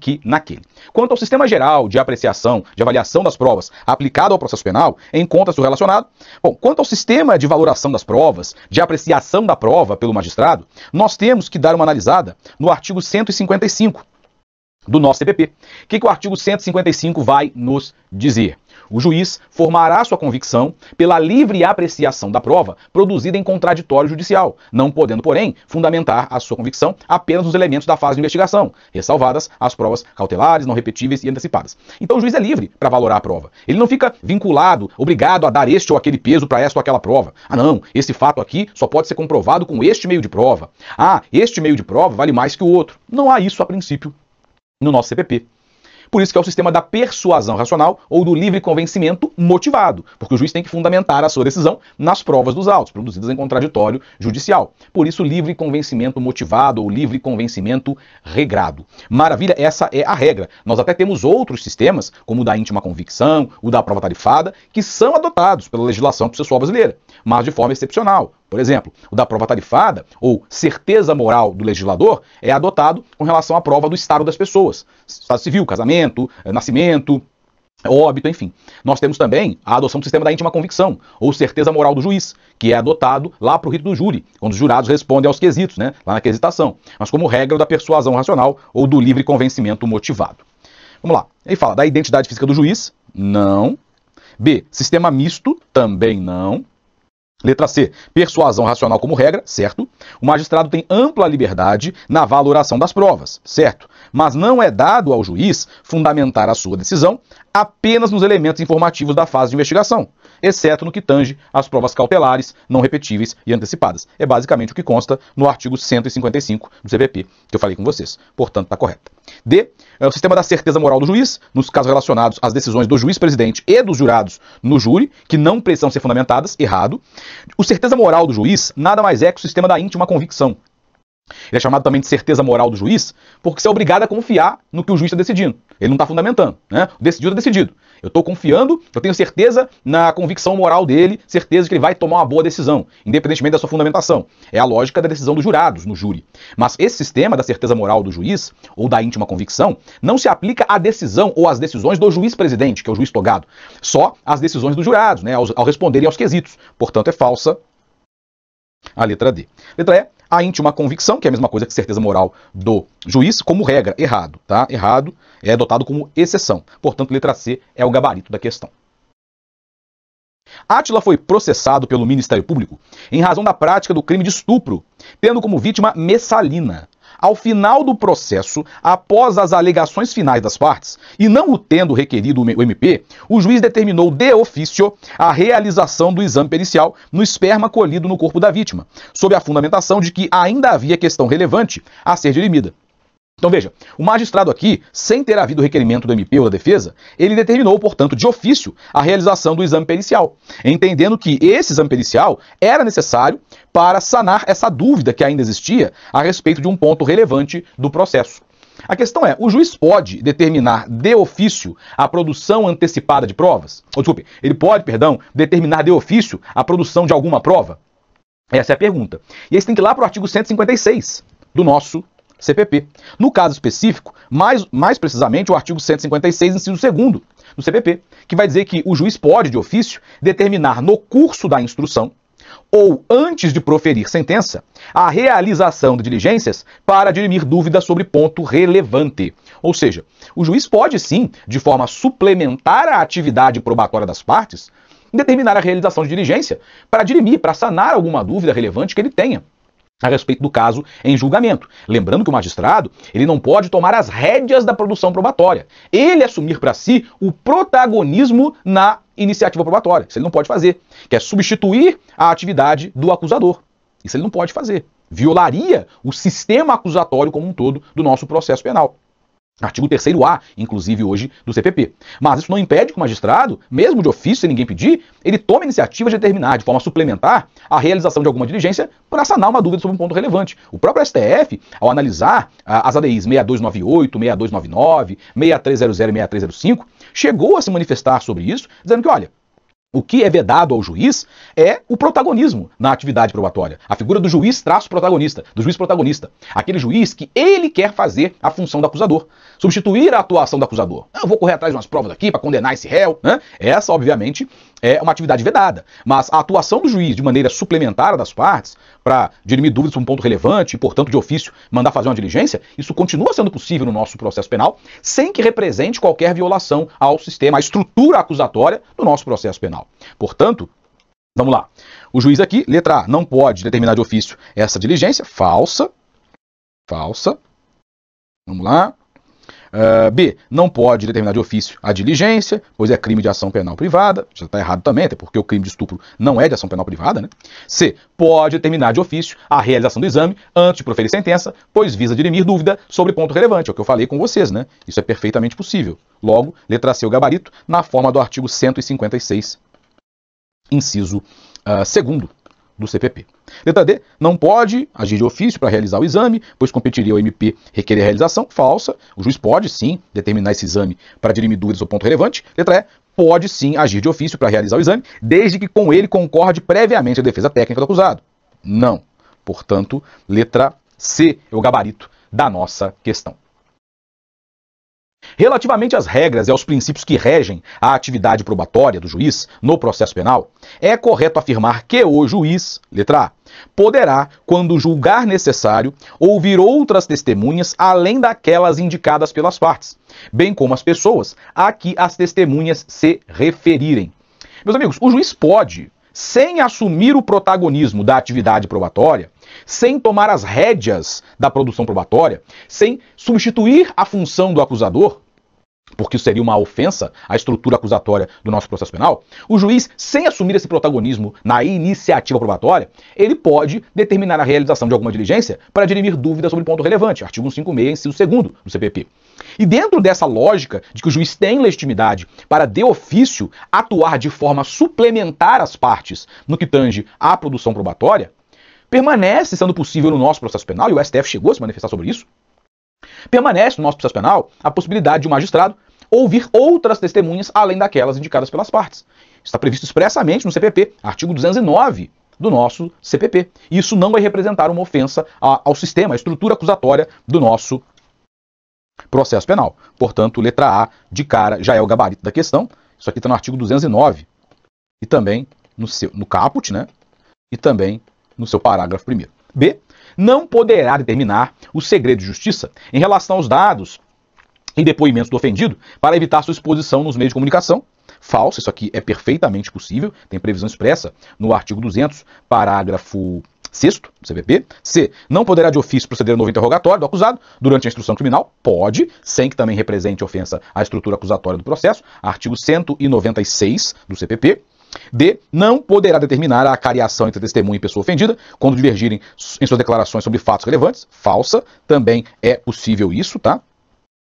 que naquele. Quanto ao sistema geral de apreciação, de avaliação das provas aplicado ao processo penal, encontra-se relacionado. Bom, quanto ao sistema de valoração das provas, de apreciação da prova pelo magistrado, nós temos que dar uma analisada no artigo 155 do nosso CPP. O que, que o artigo 155 vai nos dizer? O juiz formará sua convicção pela livre apreciação da prova produzida em contraditório judicial, não podendo, porém, fundamentar a sua convicção apenas nos elementos da fase de investigação, ressalvadas as provas cautelares, não repetíveis e antecipadas. Então o juiz é livre para valorar a prova. Ele não fica vinculado, obrigado a dar este ou aquele peso para esta ou aquela prova. Ah, não, esse fato aqui só pode ser comprovado com este meio de prova. Ah, este meio de prova vale mais que o outro. Não há isso a princípio no nosso CPP. Por isso que é o sistema da persuasão racional ou do livre convencimento motivado, porque o juiz tem que fundamentar a sua decisão nas provas dos autos, produzidas em contraditório judicial. Por isso, livre convencimento motivado ou livre convencimento regrado. Maravilha, essa é a regra. Nós até temos outros sistemas, como o da íntima convicção, o da prova tarifada, que são adotados pela legislação processual brasileira mas de forma excepcional. Por exemplo, o da prova tarifada, ou certeza moral do legislador, é adotado com relação à prova do estado das pessoas. Estado civil, casamento, eh, nascimento, óbito, enfim. Nós temos também a adoção do sistema da íntima convicção, ou certeza moral do juiz, que é adotado lá para o rito do júri, quando os jurados respondem aos quesitos, né, lá na quesitação, mas como regra da persuasão racional ou do livre convencimento motivado. Vamos lá. Ele fala da identidade física do juiz? Não. B. Sistema misto? Também não. Letra C. Persuasão racional como regra, certo? O magistrado tem ampla liberdade na valoração das provas, certo? Mas não é dado ao juiz fundamentar a sua decisão apenas nos elementos informativos da fase de investigação, exceto no que tange às provas cautelares, não repetíveis e antecipadas. É basicamente o que consta no artigo 155 do CVP, que eu falei com vocês. Portanto, está correto. D. É o sistema da certeza moral do juiz, nos casos relacionados às decisões do juiz-presidente e dos jurados no júri, que não precisam ser fundamentadas, errado. O certeza moral do juiz nada mais é que o sistema da íntima convicção, ele é chamado também de certeza moral do juiz, porque você é obrigado a confiar no que o juiz está decidindo. Ele não está fundamentando, né? O decidido está é decidido. Eu estou confiando, eu tenho certeza na convicção moral dele, certeza de que ele vai tomar uma boa decisão, independentemente da sua fundamentação. É a lógica da decisão dos jurados no júri. Mas esse sistema da certeza moral do juiz, ou da íntima convicção, não se aplica à decisão ou às decisões do juiz-presidente, que é o juiz togado, só às decisões dos jurados, né? Ao, ao responderem aos quesitos. Portanto, é falsa a letra D. Letra E, a íntima convicção, que é a mesma coisa que certeza moral do juiz, como regra, errado, tá? Errado é adotado como exceção. Portanto, letra C é o gabarito da questão. Átila foi processado pelo Ministério Público em razão da prática do crime de estupro, tendo como vítima Messalina, ao final do processo, após as alegações finais das partes, e não o tendo requerido o MP, o juiz determinou de ofício a realização do exame pericial no esperma colhido no corpo da vítima, sob a fundamentação de que ainda havia questão relevante a ser dirimida. Então veja, o magistrado aqui, sem ter havido requerimento do MP ou da defesa, ele determinou, portanto, de ofício, a realização do exame pericial, entendendo que esse exame pericial era necessário para sanar essa dúvida que ainda existia a respeito de um ponto relevante do processo. A questão é, o juiz pode determinar de ofício a produção antecipada de provas? Ou desculpe, ele pode, perdão, determinar de ofício a produção de alguma prova? Essa é a pergunta. E aí você tem que ir lá para o artigo 156 do nosso CPP. No caso específico, mais, mais precisamente o artigo 156, inciso 2 do CPP, que vai dizer que o juiz pode, de ofício, determinar no curso da instrução ou antes de proferir sentença, a realização de diligências para dirimir dúvidas sobre ponto relevante. Ou seja, o juiz pode sim, de forma suplementar à atividade probatória das partes, determinar a realização de diligência para dirimir, para sanar alguma dúvida relevante que ele tenha a respeito do caso em julgamento. Lembrando que o magistrado, ele não pode tomar as rédeas da produção probatória. Ele assumir para si o protagonismo na iniciativa probatória. Isso ele não pode fazer, que é substituir a atividade do acusador. Isso ele não pode fazer. Violaria o sistema acusatório como um todo do nosso processo penal. Artigo 3A, inclusive hoje, do CPP. Mas isso não impede que o magistrado, mesmo de ofício, sem ninguém pedir, ele tome a iniciativa de determinar, de forma suplementar, a realização de alguma diligência para sanar uma dúvida sobre um ponto relevante. O próprio STF, ao analisar ah, as ADIs 6298, 6299, 6300 e 6305, chegou a se manifestar sobre isso, dizendo que, olha, o que é vedado ao juiz é o protagonismo na atividade probatória. A figura do juiz traço protagonista, do juiz protagonista. Aquele juiz que ele quer fazer a função do acusador, substituir a atuação do acusador. Eu vou correr atrás de umas provas aqui para condenar esse réu. Né? Essa, obviamente, é uma atividade vedada. Mas a atuação do juiz de maneira suplementar das partes, para dirimir dúvidas por um ponto relevante e, portanto, de ofício, mandar fazer uma diligência, isso continua sendo possível no nosso processo penal, sem que represente qualquer violação ao sistema, à estrutura acusatória do nosso processo penal. Portanto, vamos lá. O juiz aqui, letra A, não pode determinar de ofício essa diligência, falsa, falsa, vamos lá, ah, B. Não pode determinar de ofício a diligência, pois é crime de ação penal privada. Já está errado também, até porque o crime de estupro não é de ação penal privada. Né? C. Pode determinar de ofício a realização do exame antes de proferir sentença, pois visa dirimir dúvida sobre ponto relevante. É o que eu falei com vocês, né? Isso é perfeitamente possível. Logo, letra C, o gabarito, na forma do artigo 156, inciso uh, segundo do CPP. Letra D. Não pode agir de ofício para realizar o exame, pois competiria ao MP requerer a realização. Falsa. O juiz pode, sim, determinar esse exame para dirimir dúvidas ou ponto relevante. Letra E. Pode, sim, agir de ofício para realizar o exame, desde que com ele concorde previamente a defesa técnica do acusado. Não. Portanto, letra C é o gabarito da nossa questão. Relativamente às regras e aos princípios que regem a atividade probatória do juiz no processo penal, é correto afirmar que o juiz, letra A, poderá, quando julgar necessário, ouvir outras testemunhas além daquelas indicadas pelas partes, bem como as pessoas a que as testemunhas se referirem. Meus amigos, o juiz pode, sem assumir o protagonismo da atividade probatória, sem tomar as rédeas da produção probatória, sem substituir a função do acusador, porque seria uma ofensa à estrutura acusatória do nosso processo penal, o juiz, sem assumir esse protagonismo na iniciativa probatória, ele pode determinar a realização de alguma diligência para dirimir dúvidas sobre ponto relevante, artigo 156, inciso 2 do CPP. E dentro dessa lógica de que o juiz tem legitimidade para, de ofício, atuar de forma suplementar às partes no que tange à produção probatória, permanece sendo possível no nosso processo penal, e o STF chegou a se manifestar sobre isso, permanece no nosso processo penal a possibilidade de um magistrado ouvir outras testemunhas além daquelas indicadas pelas partes. Está previsto expressamente no CPP, artigo 209 do nosso CPP. Isso não vai representar uma ofensa ao sistema, à estrutura acusatória do nosso processo penal. Portanto, letra A de cara já é o gabarito da questão. Isso aqui está no artigo 209 e também no, seu, no caput, né? E também no seu parágrafo primeiro. B. Não poderá determinar o segredo de justiça em relação aos dados e depoimentos do ofendido para evitar sua exposição nos meios de comunicação. Falso, isso aqui é perfeitamente possível, tem previsão expressa no artigo 200, parágrafo 6 do CPP. C. Não poderá de ofício proceder ao novo interrogatório do acusado durante a instrução criminal. Pode, sem que também represente ofensa à estrutura acusatória do processo. Artigo 196 do CPP. D. Não poderá determinar a cariação entre testemunha e pessoa ofendida quando divergirem em suas declarações sobre fatos relevantes. Falsa. Também é possível isso, tá?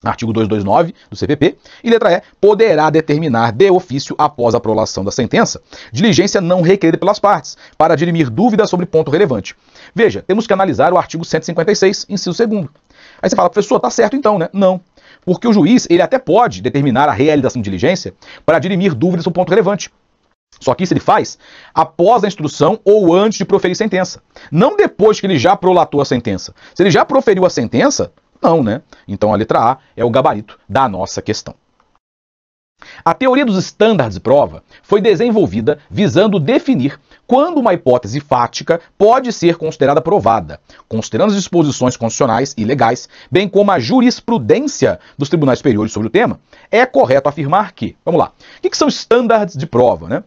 Artigo 229 do CPP. E letra E. Poderá determinar de ofício, após a prolação da sentença, diligência não requerida pelas partes para dirimir dúvidas sobre ponto relevante. Veja, temos que analisar o artigo 156, inciso 2. Aí você fala, professor, tá certo então, né? Não. Porque o juiz, ele até pode determinar a realização de diligência para dirimir dúvidas sobre ponto relevante. Só que isso ele faz após a instrução ou antes de proferir sentença. Não depois que ele já prolatou a sentença. Se ele já proferiu a sentença, não, né? Então a letra A é o gabarito da nossa questão. A teoria dos estándares de prova foi desenvolvida visando definir quando uma hipótese fática pode ser considerada provada, considerando as disposições constitucionais e legais, bem como a jurisprudência dos tribunais superiores sobre o tema, é correto afirmar que, vamos lá, o que, que são estándares de prova, né?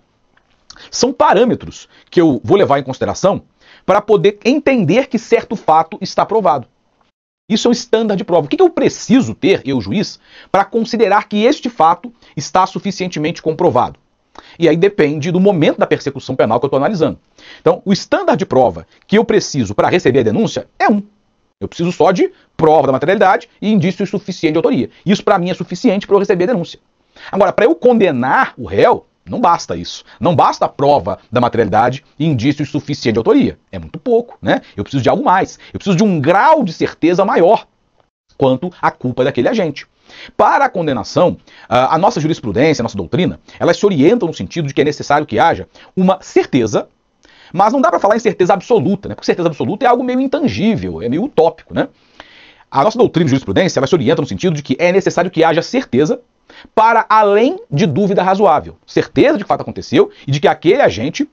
São parâmetros que eu vou levar em consideração para poder entender que certo fato está provado. Isso é um estándar de prova. O que eu preciso ter, eu juiz, para considerar que este fato está suficientemente comprovado? E aí depende do momento da persecução penal que eu estou analisando. Então, o estándar de prova que eu preciso para receber a denúncia é um. Eu preciso só de prova da materialidade e indício suficiente de autoria. Isso para mim é suficiente para eu receber a denúncia. Agora, para eu condenar o réu, não basta isso. Não basta a prova da materialidade e indício suficiente de autoria. É muito pouco, né? Eu preciso de algo mais. Eu preciso de um grau de certeza maior quanto à culpa daquele agente. Para a condenação, a nossa jurisprudência, a nossa doutrina, elas se orientam no sentido de que é necessário que haja uma certeza, mas não dá para falar em certeza absoluta, né? Porque certeza absoluta é algo meio intangível, é meio utópico, né? A nossa doutrina de jurisprudência, ela se orienta no sentido de que é necessário que haja certeza, para além de dúvida razoável, certeza de que o fato aconteceu e de que aquele agente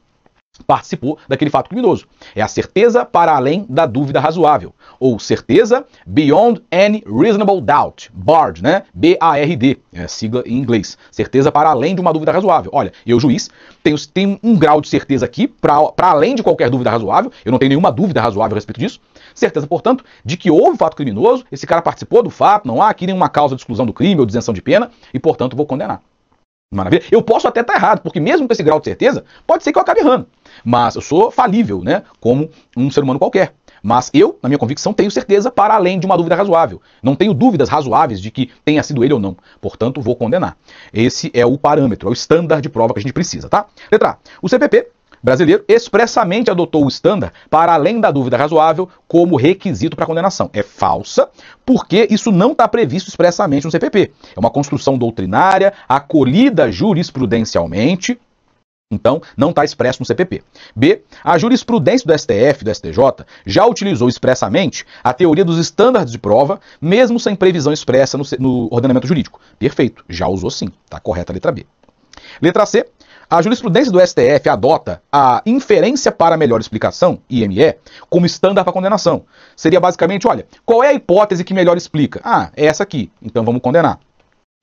participou daquele fato criminoso. É a certeza para além da dúvida razoável, ou certeza beyond any reasonable doubt, BARD, né? B-A-R-D, é sigla em inglês. Certeza para além de uma dúvida razoável. Olha, eu, juiz, tenho, tenho um grau de certeza aqui para além de qualquer dúvida razoável, eu não tenho nenhuma dúvida razoável a respeito disso. Certeza, portanto, de que houve fato criminoso, esse cara participou do fato, não há aqui nenhuma causa de exclusão do crime ou de isenção de pena, e, portanto, vou condenar. Maravilha? Eu posso até estar tá errado, porque mesmo com esse grau de certeza, pode ser que eu acabe errando. Mas eu sou falível, né? Como um ser humano qualquer. Mas eu, na minha convicção, tenho certeza para além de uma dúvida razoável. Não tenho dúvidas razoáveis de que tenha sido ele ou não. Portanto, vou condenar. Esse é o parâmetro, é o estándar de prova que a gente precisa, tá? Letra A. O CPP brasileiro expressamente adotou o estándar para além da dúvida razoável como requisito para condenação. É falsa, porque isso não está previsto expressamente no CPP. É uma construção doutrinária acolhida jurisprudencialmente então, não está expresso no CPP. B. A jurisprudência do STF e do STJ já utilizou expressamente a teoria dos estándares de prova, mesmo sem previsão expressa no, no ordenamento jurídico. Perfeito, já usou sim. Está correta a letra B. Letra C. A jurisprudência do STF adota a inferência para melhor explicação, IME, como estándar para condenação. Seria basicamente, olha, qual é a hipótese que melhor explica? Ah, é essa aqui, então vamos condenar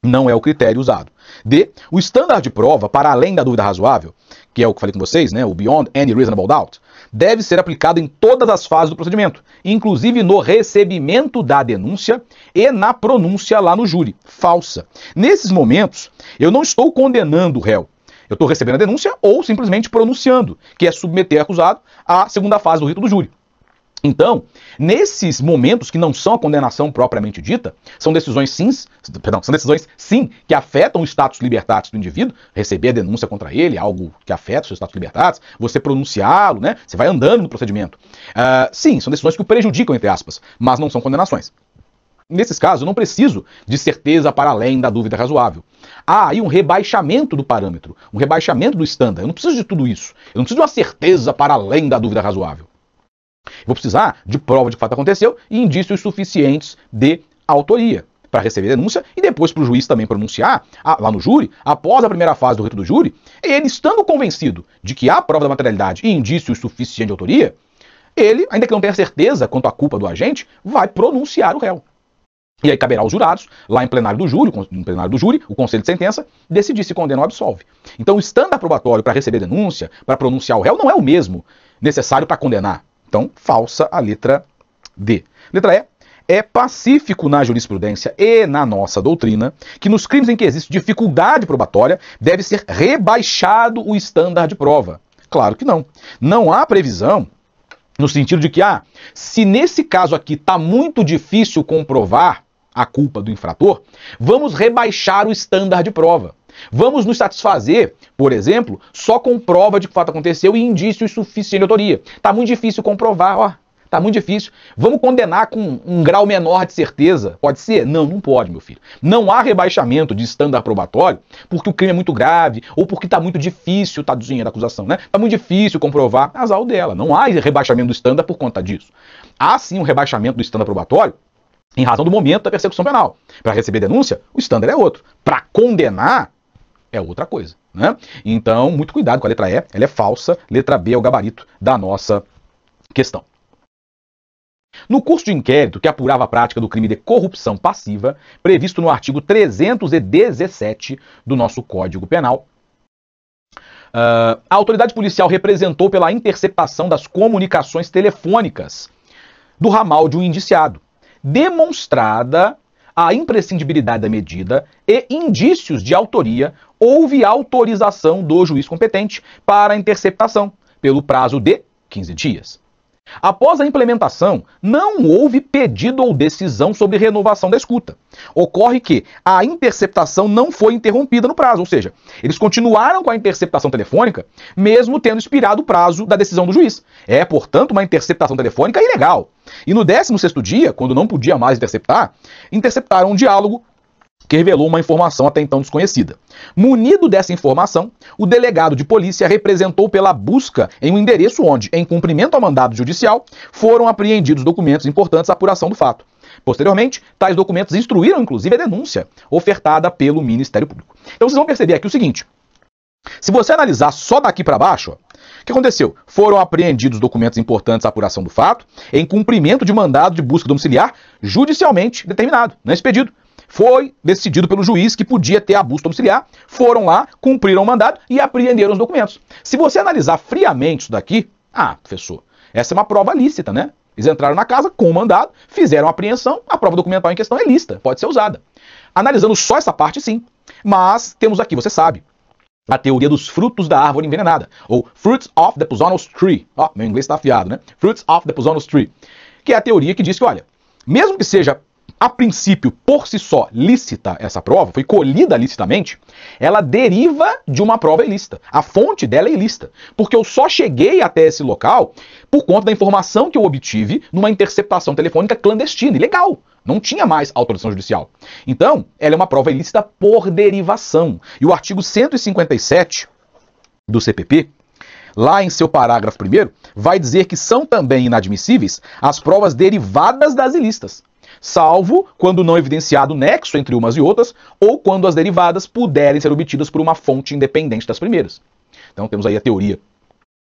não é o critério usado. D. O estándar de prova, para além da dúvida razoável, que é o que falei com vocês, né, o Beyond Any Reasonable Doubt, deve ser aplicado em todas as fases do procedimento, inclusive no recebimento da denúncia e na pronúncia lá no júri. Falsa. Nesses momentos, eu não estou condenando o réu. Eu estou recebendo a denúncia ou simplesmente pronunciando, que é submeter acusado à segunda fase do rito do júri. Então, nesses momentos que não são a condenação propriamente dita, são decisões sim, perdão, são decisões sim que afetam o status libertatis do indivíduo, receber a denúncia contra ele, algo que afeta o seu status libertatis, você pronunciá-lo, né? Você vai andando no procedimento. Uh, sim, são decisões que o prejudicam, entre aspas, mas não são condenações. Nesses casos, eu não preciso de certeza para além da dúvida razoável. Há aí um rebaixamento do parâmetro, um rebaixamento do estándar. Eu não preciso de tudo isso. Eu não preciso de uma certeza para além da dúvida razoável. Vou precisar de prova de que o fato aconteceu e indícios suficientes de autoria para receber a denúncia e depois para o juiz também pronunciar a, lá no júri, após a primeira fase do rito do júri, ele estando convencido de que há prova da materialidade e indícios suficientes de autoria, ele, ainda que não tenha certeza quanto à culpa do agente, vai pronunciar o réu. E aí caberá aos jurados, lá em plenário do júri, no plenário do júri, o conselho de sentença, decidir se condena ou absolve. Então, o estándar probatório para receber denúncia, para pronunciar o réu, não é o mesmo necessário para condenar. Então, falsa a letra D. Letra E. É pacífico na jurisprudência e na nossa doutrina que nos crimes em que existe dificuldade probatória deve ser rebaixado o estándar de prova. Claro que não. Não há previsão no sentido de que, ah, se nesse caso aqui está muito difícil comprovar a culpa do infrator, vamos rebaixar o estándar de prova. Vamos nos satisfazer, por exemplo, só com prova de que o fato aconteceu e indícios suficientes de autoria. Tá muito difícil comprovar, ó. Tá muito difícil. Vamos condenar com um grau menor de certeza? Pode ser? Não, não pode, meu filho. Não há rebaixamento de estándar probatório porque o crime é muito grave ou porque tá muito difícil, tá da acusação, né? Tá muito difícil comprovar azar dela. Não há rebaixamento do estándar por conta disso. Há sim um rebaixamento do estándar probatório em razão do momento da persecução penal. Para receber denúncia, o standard é outro. Para condenar, é outra coisa. Né? Então, muito cuidado com a letra E, ela é falsa. Letra B é o gabarito da nossa questão. No curso de inquérito que apurava a prática do crime de corrupção passiva, previsto no artigo 317 do nosso Código Penal, ah, a autoridade policial representou pela interceptação das comunicações telefônicas do ramal de um indiciado, demonstrada a imprescindibilidade da medida e indícios de autoria, houve autorização do juiz competente para a interceptação pelo prazo de 15 dias. Após a implementação, não houve pedido ou decisão sobre renovação da escuta. Ocorre que a interceptação não foi interrompida no prazo, ou seja, eles continuaram com a interceptação telefônica, mesmo tendo expirado o prazo da decisão do juiz. É, portanto, uma interceptação telefônica ilegal. E no 16 dia, quando não podia mais interceptar, interceptaram um diálogo que revelou uma informação até então desconhecida. Munido dessa informação, o delegado de polícia representou pela busca em um endereço onde, em cumprimento ao mandado judicial, foram apreendidos documentos importantes à apuração do fato. Posteriormente, tais documentos instruíram inclusive a denúncia ofertada pelo Ministério Público. Então vocês vão perceber aqui o seguinte: se você analisar só daqui para baixo, ó, o que aconteceu? Foram apreendidos documentos importantes à apuração do fato, em cumprimento de mandado de busca domiciliar judicialmente determinado, não é expedido. Foi decidido pelo juiz que podia ter a busca domiciliar, foram lá, cumpriram o mandado e apreenderam os documentos. Se você analisar friamente isso daqui, ah, professor, essa é uma prova lícita, né? Eles entraram na casa com o mandado, fizeram a apreensão, a prova documental em questão é lista, pode ser usada. Analisando só essa parte, sim. Mas temos aqui, você sabe, a teoria dos frutos da árvore envenenada, ou Fruits of the Poisonous Tree. Ó, oh, meu inglês está afiado, né? Fruits of the Poisonous Tree. Que é a teoria que diz que, olha, mesmo que seja a princípio por si só lícita essa prova, foi colhida licitamente, ela deriva de uma prova ilícita. A fonte dela é ilícita, porque eu só cheguei até esse local por conta da informação que eu obtive numa interceptação telefônica clandestina, ilegal. Não tinha mais autorização judicial. Então, ela é uma prova ilícita por derivação. E o artigo 157 do CPP, lá em seu parágrafo primeiro, vai dizer que são também inadmissíveis as provas derivadas das ilícitas salvo quando não evidenciado nexo entre umas e outras, ou quando as derivadas puderem ser obtidas por uma fonte independente das primeiras. Então temos aí a teoria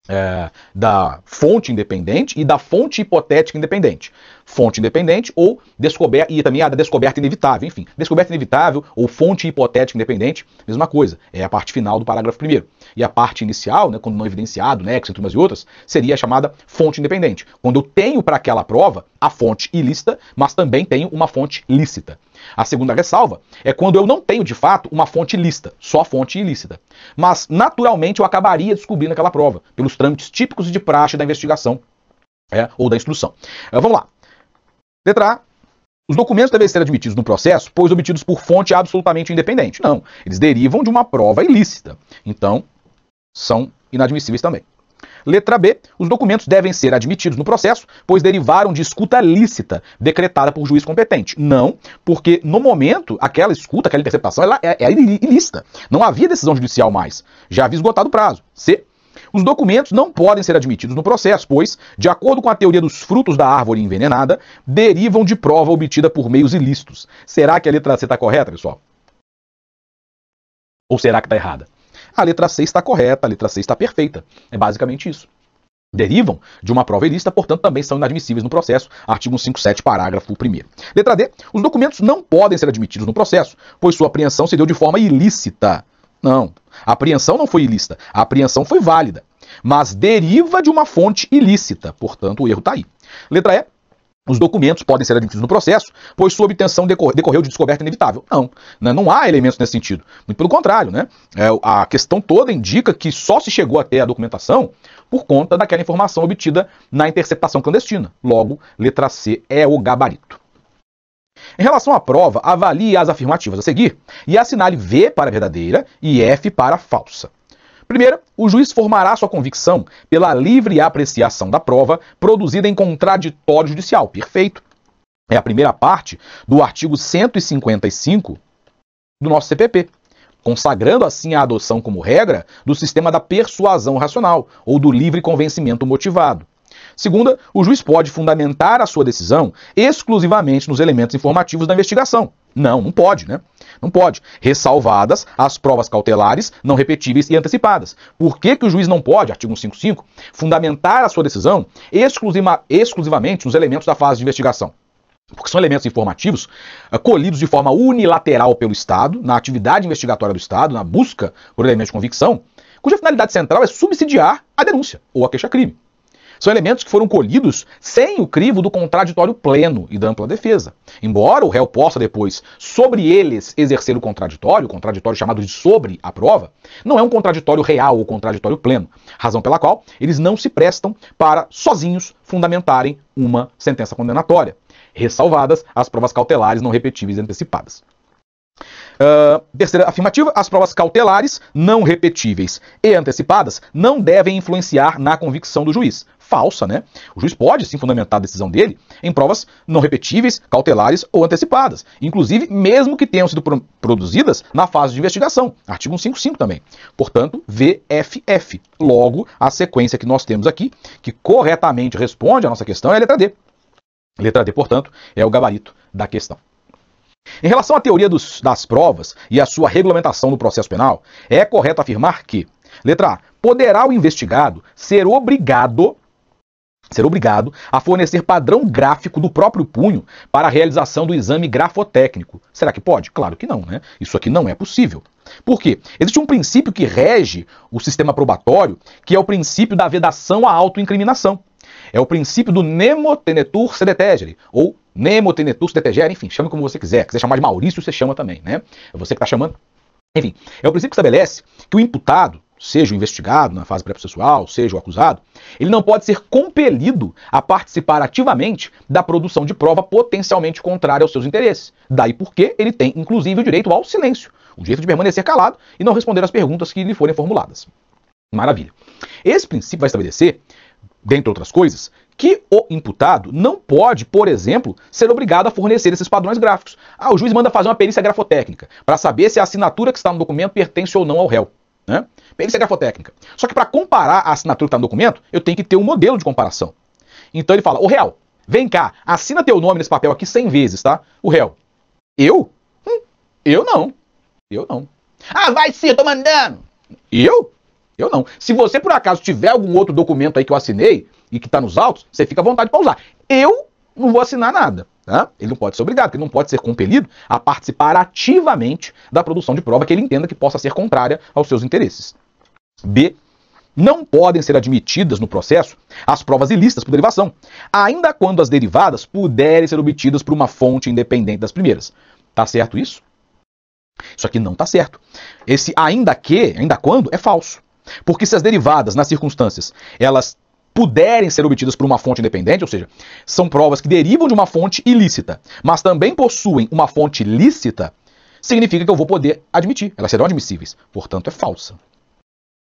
é, da fonte independente e da fonte hipotética independente. Fonte independente ou descoberta, e também a da descoberta inevitável, enfim. Descoberta inevitável ou fonte hipotética independente, mesma coisa, é a parte final do parágrafo primeiro. E a parte inicial, né, quando não evidenciado, nexo, né, entre umas e outras, seria a chamada fonte independente. Quando eu tenho para aquela prova a fonte ilícita, mas também tenho uma fonte lícita. A segunda ressalva é quando eu não tenho de fato uma fonte lícita, só a fonte ilícita. Mas naturalmente eu acabaria descobrindo aquela prova, pelos trâmites típicos de praxe da investigação é, ou da instrução. É, vamos lá. Letra A, os documentos devem ser admitidos no processo, pois obtidos por fonte absolutamente independente. Não, eles derivam de uma prova ilícita. Então, são inadmissíveis também. Letra B. Os documentos devem ser admitidos no processo, pois derivaram de escuta lícita decretada por juiz competente. Não, porque no momento, aquela escuta, aquela interceptação, ela era é, é ilícita. Não havia decisão judicial mais. Já havia esgotado o prazo. C. Os documentos não podem ser admitidos no processo, pois, de acordo com a teoria dos frutos da árvore envenenada, derivam de prova obtida por meios ilícitos. Será que a letra C está correta, pessoal? Ou será que está errada? a letra C está correta, a letra C está perfeita. É basicamente isso. Derivam de uma prova ilícita, portanto, também são inadmissíveis no processo. Artigo 157, parágrafo 1. Letra D. Os documentos não podem ser admitidos no processo, pois sua apreensão se deu de forma ilícita. Não. A apreensão não foi ilícita. A apreensão foi válida. Mas deriva de uma fonte ilícita. Portanto, o erro está aí. Letra E. Os documentos podem ser admitidos no processo, pois sua obtenção decorreu de descoberta inevitável. Não, né? não há elementos nesse sentido. Muito pelo contrário, né? É, a questão toda indica que só se chegou até a documentação por conta daquela informação obtida na interceptação clandestina. Logo, letra C é o gabarito. Em relação à prova, avalie as afirmativas a seguir e assinale V para verdadeira e F para falsa. Primeira, o juiz formará sua convicção pela livre apreciação da prova produzida em contraditório judicial. Perfeito. É a primeira parte do artigo 155 do nosso CPP, consagrando assim a adoção como regra do sistema da persuasão racional ou do livre convencimento motivado. Segunda, o juiz pode fundamentar a sua decisão exclusivamente nos elementos informativos da investigação. Não, não pode, né? Não pode. Ressalvadas as provas cautelares, não repetíveis e antecipadas. Por que, que o juiz não pode, artigo 155, fundamentar a sua decisão exclusiva, exclusivamente nos elementos da fase de investigação? porque são elementos informativos ah, colhidos de forma unilateral pelo Estado, na atividade investigatória do Estado, na busca por elementos de convicção, cuja finalidade central é subsidiar a denúncia ou a queixa-crime. São elementos que foram colhidos sem o crivo do contraditório pleno e da ampla defesa. Embora o réu possa depois, sobre eles, exercer o contraditório, o contraditório chamado de sobre a prova, não é um contraditório real ou contraditório pleno, razão pela qual eles não se prestam para, sozinhos, fundamentarem uma sentença condenatória, ressalvadas as provas cautelares não repetíveis e antecipadas. Uh, terceira afirmativa: as provas cautelares, não repetíveis e antecipadas, não devem influenciar na convicção do juiz, falsa, né? O juiz pode sim fundamentar a decisão dele em provas não repetíveis, cautelares ou antecipadas, inclusive mesmo que tenham sido produzidas na fase de investigação. Artigo 155 também. Portanto, VFF. Logo, a sequência que nós temos aqui, que corretamente responde à nossa questão, é a letra D. Letra D, portanto, é o gabarito da questão. Em relação à teoria dos, das provas e à sua regulamentação no processo penal, é correto afirmar que, letra A, poderá o investigado ser obrigado ser obrigado a fornecer padrão gráfico do próprio punho para a realização do exame grafotécnico. Será que pode? Claro que não, né? Isso aqui não é possível. Por quê? Existe um princípio que rege o sistema probatório, que é o princípio da vedação à autoincriminação. É o princípio do nemotenetur sedetegere, ou nemotenetur sedetegere, enfim, chame como você quiser. Quiser chamar de Maurício, você chama também, né? É você que está chamando. Enfim, é o princípio que estabelece que o imputado seja o investigado na fase pré-processual, seja o acusado, ele não pode ser compelido a participar ativamente da produção de prova potencialmente contrária aos seus interesses. Daí porque ele tem, inclusive, o direito ao silêncio, o direito de permanecer calado e não responder às perguntas que lhe forem formuladas. Maravilha. Esse princípio vai estabelecer, dentre outras coisas, que o imputado não pode, por exemplo, ser obrigado a fornecer esses padrões gráficos. Ah, o juiz manda fazer uma perícia grafotécnica para saber se a assinatura que está no documento pertence ou não ao réu. Né? perícia grafotécnica. Só que para comparar a assinatura que está no documento, eu tenho que ter um modelo de comparação. Então ele fala: o réu, vem cá, assina teu nome nesse papel aqui 100 vezes, tá? O réu: Eu? Hum, eu não. Eu não. Ah, vai sim, eu tô mandando. Eu? Eu não. Se você por acaso tiver algum outro documento aí que eu assinei e que está nos autos, você fica à vontade para usar. Eu não vou assinar nada. Tá? Ele não pode ser obrigado, ele não pode ser compelido a participar ativamente da produção de prova que ele entenda que possa ser contrária aos seus interesses. B. Não podem ser admitidas no processo as provas ilícitas por derivação, ainda quando as derivadas puderem ser obtidas por uma fonte independente das primeiras. Tá certo isso? Isso aqui não tá certo. Esse ainda que, ainda quando, é falso. Porque se as derivadas, nas circunstâncias, elas puderem ser obtidas por uma fonte independente, ou seja, são provas que derivam de uma fonte ilícita, mas também possuem uma fonte lícita, significa que eu vou poder admitir. Elas serão admissíveis. Portanto, é falsa.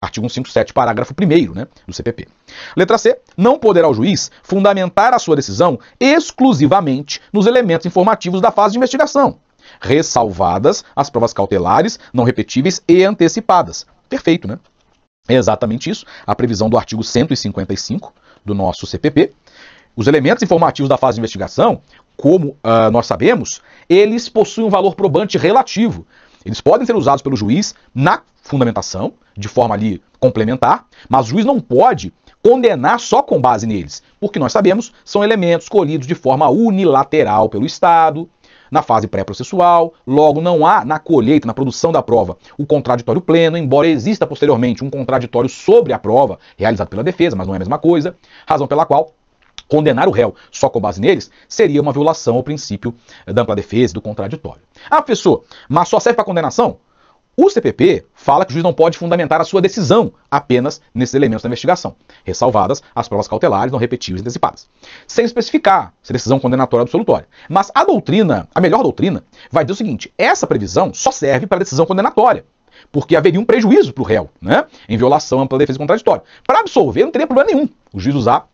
Artigo 157, parágrafo 1 né, do CPP. Letra C. Não poderá o juiz fundamentar a sua decisão exclusivamente nos elementos informativos da fase de investigação, ressalvadas as provas cautelares, não repetíveis e antecipadas. Perfeito, né? É exatamente isso, a previsão do artigo 155 do nosso CPP. Os elementos informativos da fase de investigação, como uh, nós sabemos, eles possuem um valor probante relativo. Eles podem ser usados pelo juiz na fundamentação, de forma ali complementar, mas o juiz não pode condenar só com base neles, porque nós sabemos são elementos colhidos de forma unilateral pelo Estado, na fase pré-processual, logo não há na colheita, na produção da prova, o contraditório pleno, embora exista posteriormente um contraditório sobre a prova realizado pela defesa, mas não é a mesma coisa, razão pela qual condenar o réu só com base neles seria uma violação ao princípio da ampla defesa e do contraditório. Ah, professor, mas só serve para condenação? O CPP fala que o juiz não pode fundamentar a sua decisão apenas nesses elementos da investigação, ressalvadas as provas cautelares não repetíveis e antecipadas, sem especificar se é decisão condenatória ou absolutória. Mas a doutrina, a melhor doutrina, vai dizer o seguinte: essa previsão só serve para decisão condenatória, porque haveria um prejuízo para o réu, né? Em violação à ampla defesa contraditória. Para absolver, não teria problema nenhum o juiz usar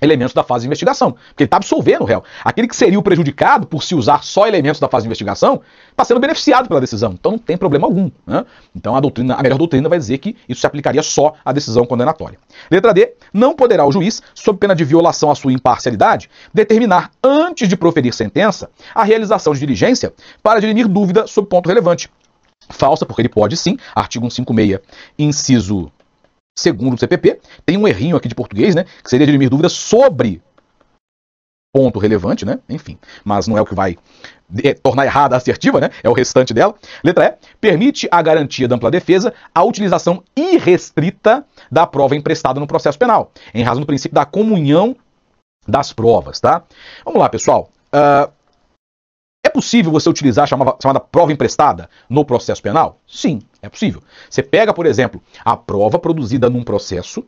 elementos da fase de investigação, porque ele está absolvendo o réu. Aquele que seria o prejudicado por se usar só elementos da fase de investigação está sendo beneficiado pela decisão, então não tem problema algum. Né? Então a doutrina, a melhor doutrina vai dizer que isso se aplicaria só à decisão condenatória. Letra D, não poderá o juiz, sob pena de violação à sua imparcialidade, determinar antes de proferir sentença a realização de diligência para dirimir dúvida sobre ponto relevante. Falsa, porque ele pode sim, artigo 156, inciso segundo o CPP, tem um errinho aqui de português, né? Que seria dirimir dúvidas sobre ponto relevante, né? Enfim, mas não é o que vai é, tornar errada a assertiva, né? É o restante dela. Letra E. Permite a garantia da ampla defesa a utilização irrestrita da prova emprestada no processo penal, em razão do princípio da comunhão das provas, tá? Vamos lá, pessoal. Uh, é possível você utilizar a chamada, chamada prova emprestada no processo penal? Sim, é possível. Você pega, por exemplo, a prova produzida num processo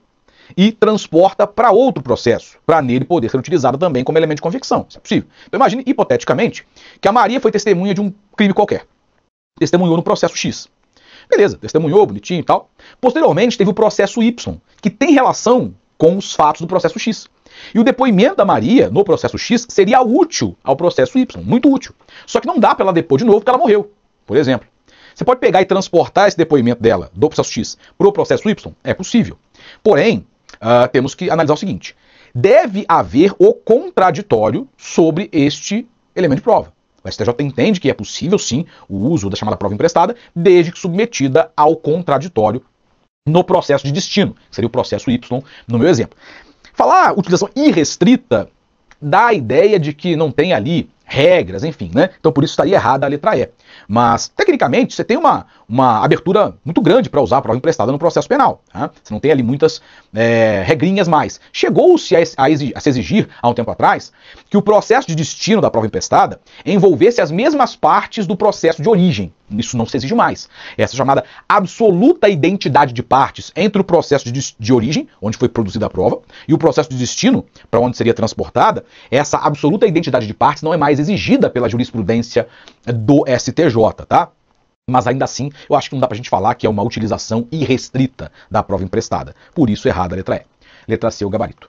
e transporta para outro processo, para nele poder ser utilizada também como elemento de convicção. Isso é possível. Então imagine, hipoteticamente, que a Maria foi testemunha de um crime qualquer. Testemunhou no processo X. Beleza, testemunhou, bonitinho e tal. Posteriormente, teve o processo Y, que tem relação com os fatos do processo X. E o depoimento da Maria no processo X seria útil ao processo Y, muito útil. Só que não dá para ela depor de novo porque ela morreu, por exemplo. Você pode pegar e transportar esse depoimento dela do processo X para o processo Y? É possível. Porém, uh, temos que analisar o seguinte: deve haver o contraditório sobre este elemento de prova. O STJ entende que é possível, sim, o uso da chamada prova emprestada, desde que submetida ao contraditório no processo de destino, que seria o processo Y no meu exemplo. Falar utilização irrestrita dá a ideia de que não tem ali regras, enfim, né? Então por isso estaria errada a letra E. Mas, tecnicamente, você tem uma, uma abertura muito grande para usar a prova emprestada no processo penal. Tá? Você não tem ali muitas é, regrinhas mais. Chegou-se a, a, a, se exigir, há um tempo atrás, que o processo de destino da prova emprestada envolvesse as mesmas partes do processo de origem isso não se exige mais. Essa chamada absoluta identidade de partes entre o processo de, de origem, onde foi produzida a prova, e o processo de destino, para onde seria transportada, essa absoluta identidade de partes não é mais exigida pela jurisprudência do STJ, tá? Mas ainda assim, eu acho que não dá para a gente falar que é uma utilização irrestrita da prova emprestada. Por isso, errada a letra E. Letra C, o gabarito.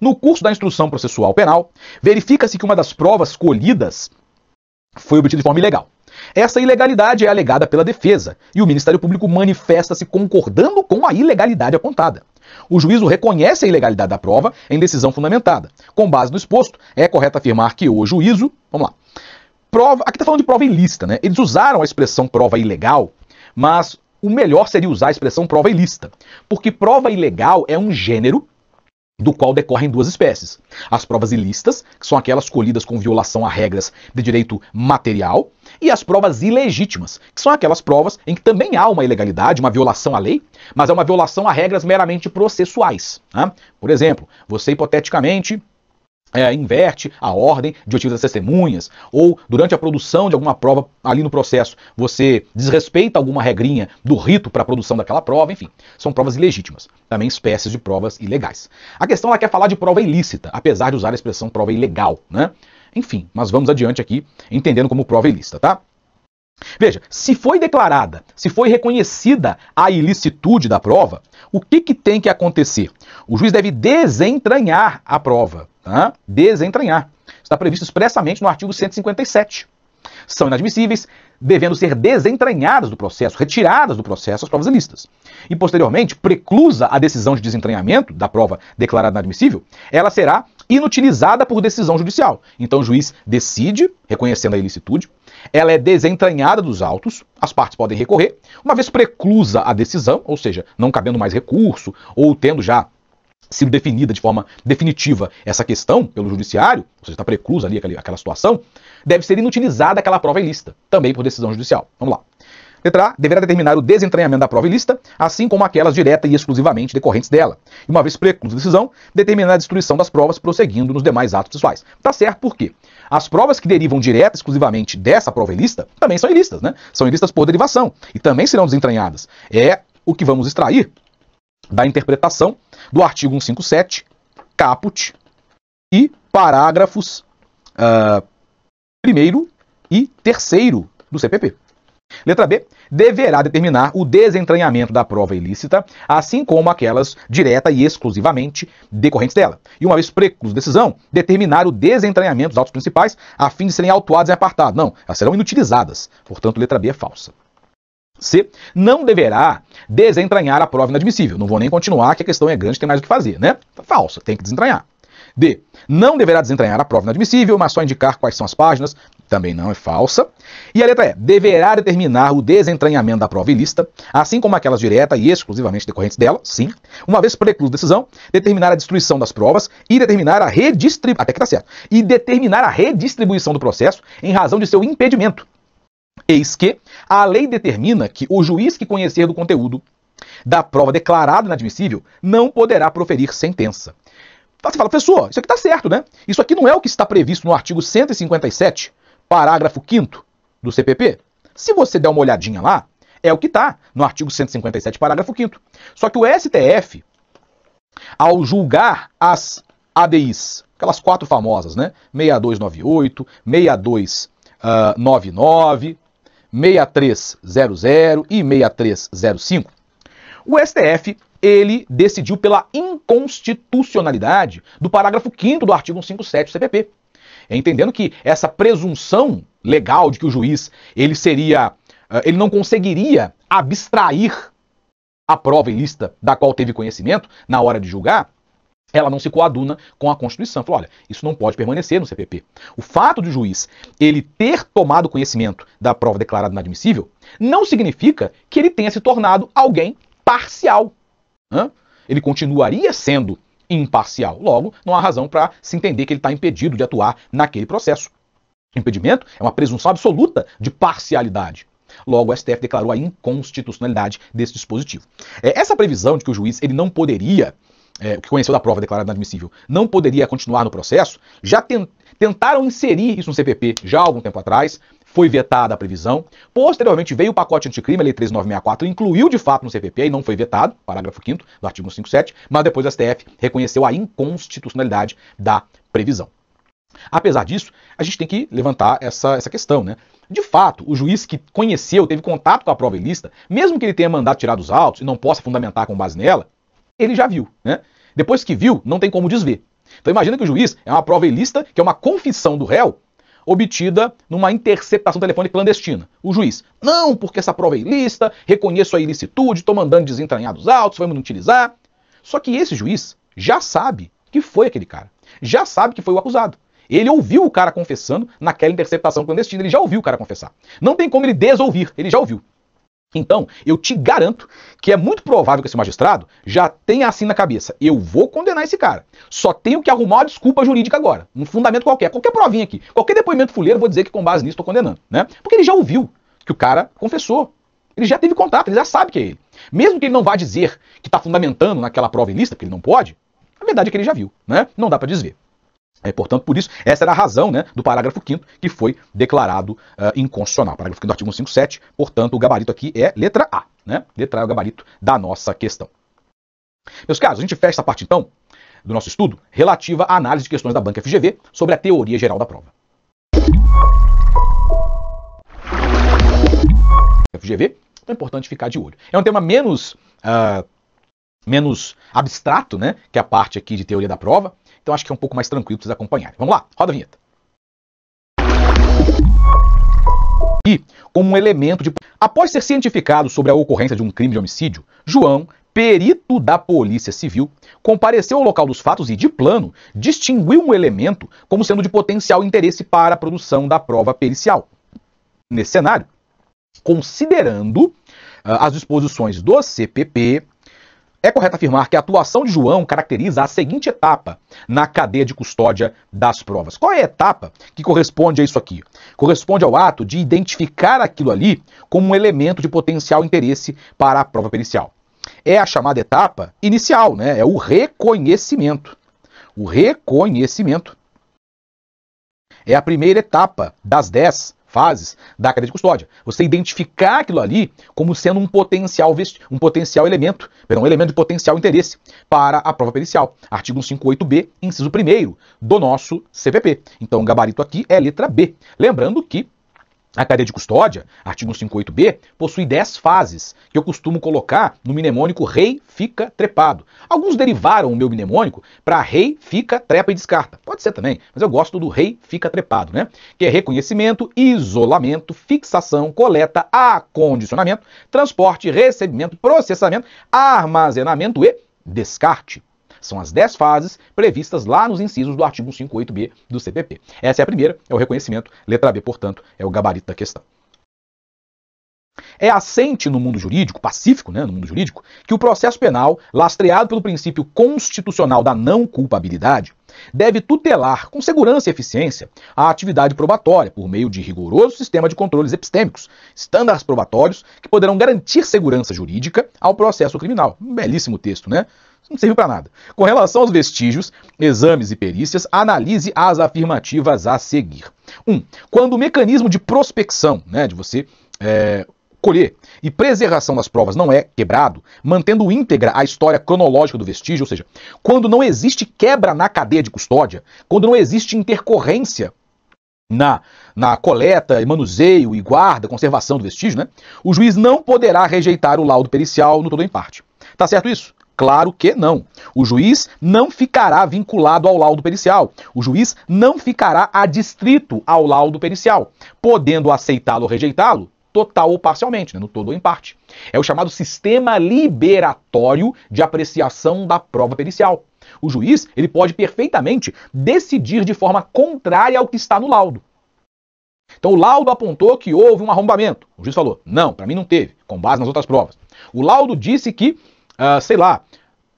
No curso da instrução processual penal, verifica-se que uma das provas colhidas foi obtida de forma ilegal. Essa ilegalidade é alegada pela defesa e o Ministério Público manifesta-se concordando com a ilegalidade apontada. O juízo reconhece a ilegalidade da prova em decisão fundamentada. Com base no exposto, é correto afirmar que o juízo. Vamos lá. Prova, aqui está falando de prova ilícita, né? Eles usaram a expressão prova ilegal, mas o melhor seria usar a expressão prova ilícita, porque prova ilegal é um gênero do qual decorrem duas espécies. As provas ilícitas, que são aquelas colhidas com violação a regras de direito material, e as provas ilegítimas, que são aquelas provas em que também há uma ilegalidade, uma violação à lei, mas é uma violação a regras meramente processuais. Né? Por exemplo, você hipoteticamente. É, inverte a ordem de oitiva das testemunhas, ou durante a produção de alguma prova ali no processo, você desrespeita alguma regrinha do rito para a produção daquela prova, enfim, são provas ilegítimas, também espécies de provas ilegais. A questão ela quer falar de prova ilícita, apesar de usar a expressão prova ilegal, né? Enfim, mas vamos adiante aqui, entendendo como prova ilícita, tá? Veja, se foi declarada, se foi reconhecida a ilicitude da prova, o que, que tem que acontecer? O juiz deve desentranhar a prova. Tá? Desentranhar. Está previsto expressamente no artigo 157. São inadmissíveis, devendo ser desentranhadas do processo, retiradas do processo as provas ilícitas. E, posteriormente, preclusa a decisão de desentranhamento da prova declarada inadmissível, ela será inutilizada por decisão judicial. Então o juiz decide, reconhecendo a ilicitude, ela é desentranhada dos autos, as partes podem recorrer, uma vez preclusa a decisão, ou seja, não cabendo mais recurso ou tendo já sido definida de forma definitiva essa questão pelo judiciário, ou seja, está preclusa ali aquela, aquela situação, deve ser inutilizada aquela prova ilícita, também por decisão judicial. Vamos lá. Letra A deverá determinar o desentranhamento da prova ilícita, assim como aquelas direta e exclusivamente decorrentes dela. E uma vez preclusa a decisão, determinar a destruição das provas prosseguindo nos demais atos pessoais. Tá certo por quê? As provas que derivam direta e exclusivamente dessa prova ilícita também são ilícitas, né? São ilícitas por derivação e também serão desentranhadas. É o que vamos extrair da interpretação do artigo 157, caput e parágrafos uh, primeiro e terceiro do CPP. Letra B. Deverá determinar o desentranhamento da prova ilícita, assim como aquelas direta e exclusivamente decorrentes dela. E uma vez a decisão, determinar o desentranhamento dos autos principais a fim de serem autuados em apartado. Não, elas serão inutilizadas. Portanto, letra B é falsa. C. Não deverá desentranhar a prova inadmissível. Não vou nem continuar, que a questão é grande, tem mais o que fazer, né? Tá falsa, tem que desentranhar. D. Não deverá desentranhar a prova inadmissível, mas só indicar quais são as páginas, também não é falsa. E a letra é: deverá determinar o desentranhamento da prova ilícita, assim como aquelas direta e exclusivamente decorrentes dela, sim, uma vez preclusa decisão, determinar a destruição das provas e determinar a redistribuição. Até que tá certo. E determinar a redistribuição do processo em razão de seu impedimento. Eis que a lei determina que o juiz que conhecer do conteúdo da prova declarada inadmissível não poderá proferir sentença. Você fala, professor, isso aqui está certo, né? Isso aqui não é o que está previsto no artigo 157 parágrafo 5 do CPP, se você der uma olhadinha lá, é o que está no artigo 157, parágrafo 5 Só que o STF, ao julgar as ADIs, aquelas quatro famosas, né? 6298, 6299, 6300 e 6305, o STF ele decidiu pela inconstitucionalidade do parágrafo 5 do artigo 157 do CPP. É entendendo que essa presunção legal de que o juiz ele seria, eh, ele não conseguiria abstrair a prova ilícita da qual teve conhecimento na hora de julgar, ela não se coaduna com a Constituição. Falou, olha, isso não pode permanecer no CPP. O fato do juiz ele ter tomado conhecimento da prova declarada inadmissível não significa que ele tenha se tornado alguém parcial. Hã? Ele continuaria sendo imparcial. Logo, não há razão para se entender que ele está impedido de atuar naquele processo. Impedimento é uma presunção absoluta de parcialidade. Logo, o STF declarou a inconstitucionalidade desse dispositivo. É, essa previsão de que o juiz ele não poderia, é, o que conheceu da prova declarada inadmissível, não poderia continuar no processo, já tentaram inserir isso no CPP já há algum tempo atrás, foi vetada a previsão. Posteriormente veio o pacote anticrime, a Lei 3964, incluiu de fato no CPP e não foi vetado, parágrafo 5 do artigo 57, mas depois a STF reconheceu a inconstitucionalidade da previsão. Apesar disso, a gente tem que levantar essa, essa questão, né? De fato, o juiz que conheceu, teve contato com a prova ilícita, mesmo que ele tenha mandado tirar dos autos e não possa fundamentar com base nela, ele já viu, né? Depois que viu, não tem como desver. Então imagina que o juiz é uma prova ilícita, que é uma confissão do réu, obtida numa interceptação telefônica clandestina. O juiz, não, porque essa prova é ilícita, reconheço a ilicitude, estou mandando desentranhar dos autos, vamos utilizar. Só que esse juiz já sabe que foi aquele cara, já sabe que foi o acusado. Ele ouviu o cara confessando naquela interceptação clandestina, ele já ouviu o cara confessar. Não tem como ele desouvir, ele já ouviu. Então, eu te garanto que é muito provável que esse magistrado já tenha assim na cabeça: eu vou condenar esse cara. Só tenho que arrumar uma desculpa jurídica agora, um fundamento qualquer, qualquer provinha aqui, qualquer depoimento fuleiro, vou dizer que com base nisso estou condenando, né? Porque ele já ouviu que o cara confessou, ele já teve contato, ele já sabe que é ele. Mesmo que ele não vá dizer que está fundamentando naquela prova em lista, porque ele não pode, a verdade é que ele já viu, né? Não dá para desver. É, portanto, por isso, essa era a razão né, do parágrafo 5 que foi declarado uh, inconstitucional. Parágrafo 5 do artigo 157, portanto, o gabarito aqui é letra A. Né? Letra A é o gabarito da nossa questão. Meus caros, a gente fecha essa parte então do nosso estudo relativa à análise de questões da Banca FGV sobre a teoria geral da prova. FGV, então é importante ficar de olho. É um tema menos. Uh, menos abstrato, né, que a parte aqui de teoria da prova, então acho que é um pouco mais tranquilo para vocês acompanharem. Vamos lá, roda a vinheta. E, como um elemento de. Após ser cientificado sobre a ocorrência de um crime de homicídio, João, perito da Polícia Civil, compareceu ao local dos fatos e, de plano, distinguiu um elemento como sendo de potencial interesse para a produção da prova pericial. Nesse cenário, considerando uh, as disposições do CPP, é correto afirmar que a atuação de João caracteriza a seguinte etapa na cadeia de custódia das provas. Qual é a etapa que corresponde a isso aqui? Corresponde ao ato de identificar aquilo ali como um elemento de potencial interesse para a prova pericial. É a chamada etapa inicial, né? É o reconhecimento. O reconhecimento é a primeira etapa das dez fases da cadeia de custódia. Você identificar aquilo ali como sendo um potencial um potencial elemento, perdão, um elemento de potencial interesse para a prova pericial. Artigo 158B, inciso 1 do nosso CPP. Então, o gabarito aqui é letra B. Lembrando que a cadeia de custódia, artigo 58b, possui 10 fases, que eu costumo colocar no mnemônico rei fica trepado. Alguns derivaram o meu mnemônico para rei fica trepa e descarta. Pode ser também, mas eu gosto do rei fica trepado, né? Que é reconhecimento, isolamento, fixação, coleta, acondicionamento, transporte, recebimento, processamento, armazenamento e descarte. São as 10 fases previstas lá nos incisos do artigo 58 b do CPP. Essa é a primeira, é o reconhecimento. Letra B, portanto, é o gabarito da questão. É assente no mundo jurídico, pacífico, né, no mundo jurídico, que o processo penal, lastreado pelo princípio constitucional da não culpabilidade, deve tutelar com segurança e eficiência a atividade probatória por meio de rigoroso sistema de controles epistêmicos, estándares probatórios que poderão garantir segurança jurídica ao processo criminal. Um belíssimo texto, né? Não serviu para nada. Com relação aos vestígios, exames e perícias, analise as afirmativas a seguir. 1. Um, quando o mecanismo de prospecção, né, de você é, colher. E preservação das provas não é quebrado, mantendo íntegra a história cronológica do vestígio, ou seja, quando não existe quebra na cadeia de custódia, quando não existe intercorrência na, na coleta, manuseio e guarda, conservação do vestígio, né? O juiz não poderá rejeitar o laudo pericial no todo em parte. Tá certo isso? Claro que não. O juiz não ficará vinculado ao laudo pericial. O juiz não ficará adstrito ao laudo pericial, podendo aceitá-lo ou rejeitá-lo total ou parcialmente, né, no todo ou em parte. É o chamado sistema liberatório de apreciação da prova pericial. O juiz ele pode perfeitamente decidir de forma contrária ao que está no laudo. Então o laudo apontou que houve um arrombamento. O juiz falou: não, para mim não teve, com base nas outras provas. O laudo disse que, ah, sei lá,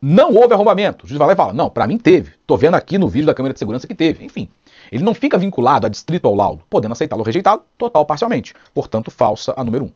não houve arrombamento. O juiz vai lá e fala: não, para mim teve. Estou vendo aqui no vídeo da câmera de segurança que teve. Enfim. Ele não fica vinculado a distrito ao laudo, podendo aceitá-lo ou rejeitá-lo, total ou parcialmente. Portanto, falsa a número 1. Um.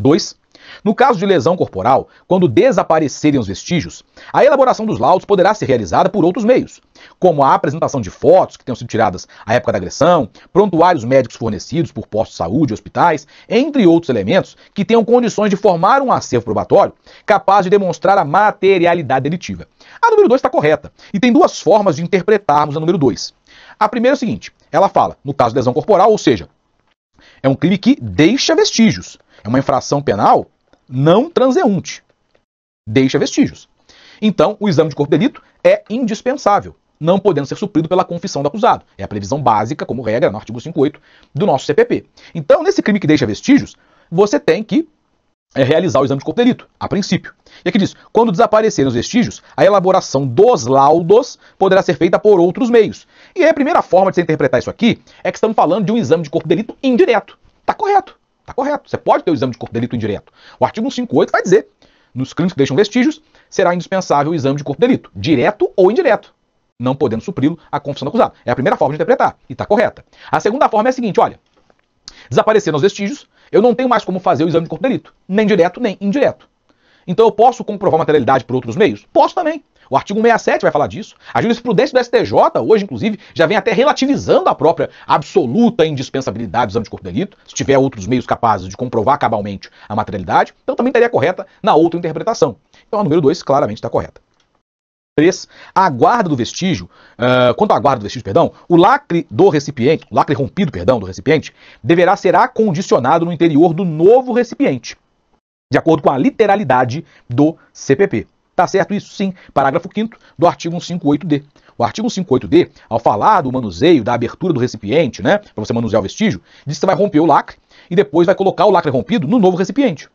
2. No caso de lesão corporal, quando desaparecerem os vestígios, a elaboração dos laudos poderá ser realizada por outros meios, como a apresentação de fotos que tenham sido tiradas à época da agressão, prontuários médicos fornecidos por postos de saúde e hospitais, entre outros elementos que tenham condições de formar um acervo probatório capaz de demonstrar a materialidade delitiva. A número 2 está correta e tem duas formas de interpretarmos a número 2. A primeira é a seguinte: ela fala, no caso de lesão corporal, ou seja, é um crime que deixa vestígios. É uma infração penal não transeunte. Deixa vestígios. Então, o exame de corpo de delito é indispensável, não podendo ser suprido pela confissão do acusado. É a previsão básica, como regra, no artigo 58 do nosso CPP. Então, nesse crime que deixa vestígios, você tem que é realizar o exame de corpo de delito, a princípio. E aqui diz: quando desaparecerem os vestígios, a elaboração dos laudos poderá ser feita por outros meios. E aí a primeira forma de você interpretar isso aqui é que estamos falando de um exame de corpo de delito indireto. Tá correto, tá correto. Você pode ter o exame de corpo de delito indireto. O artigo 158 vai dizer: nos crimes que deixam vestígios, será indispensável o exame de corpo de delito, direto ou indireto. Não podendo supri-lo a confissão do acusado. É a primeira forma de interpretar, e está correta. A segunda forma é a seguinte: olha, desapareceram os vestígios, eu não tenho mais como fazer o exame de corpo de delito, nem direto nem indireto. Então eu posso comprovar materialidade por outros meios? Posso também. O artigo 67 vai falar disso. A jurisprudência do STJ, hoje, inclusive, já vem até relativizando a própria absoluta indispensabilidade do exame de corpo de delito, se tiver outros meios capazes de comprovar cabalmente a materialidade, então também estaria correta na outra interpretação. Então a número 2 claramente está correta. 3. A guarda do vestígio, uh, quanto à guarda do vestígio, perdão, o lacre do recipiente, o lacre rompido, perdão, do recipiente, deverá ser acondicionado no interior do novo recipiente, de acordo com a literalidade do CPP. Tá certo isso? Sim. Parágrafo 5 do artigo 158D. O artigo 158D, ao falar do manuseio, da abertura do recipiente, né, para você manusear o vestígio, diz que você vai romper o lacre e depois vai colocar o lacre rompido no novo recipiente.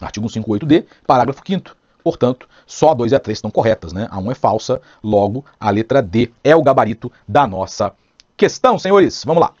Artigo 158D, parágrafo 5 Portanto, só a 2 e a 3 estão corretas, né? A 1 é falsa, logo a letra D é o gabarito da nossa questão, senhores. Vamos lá.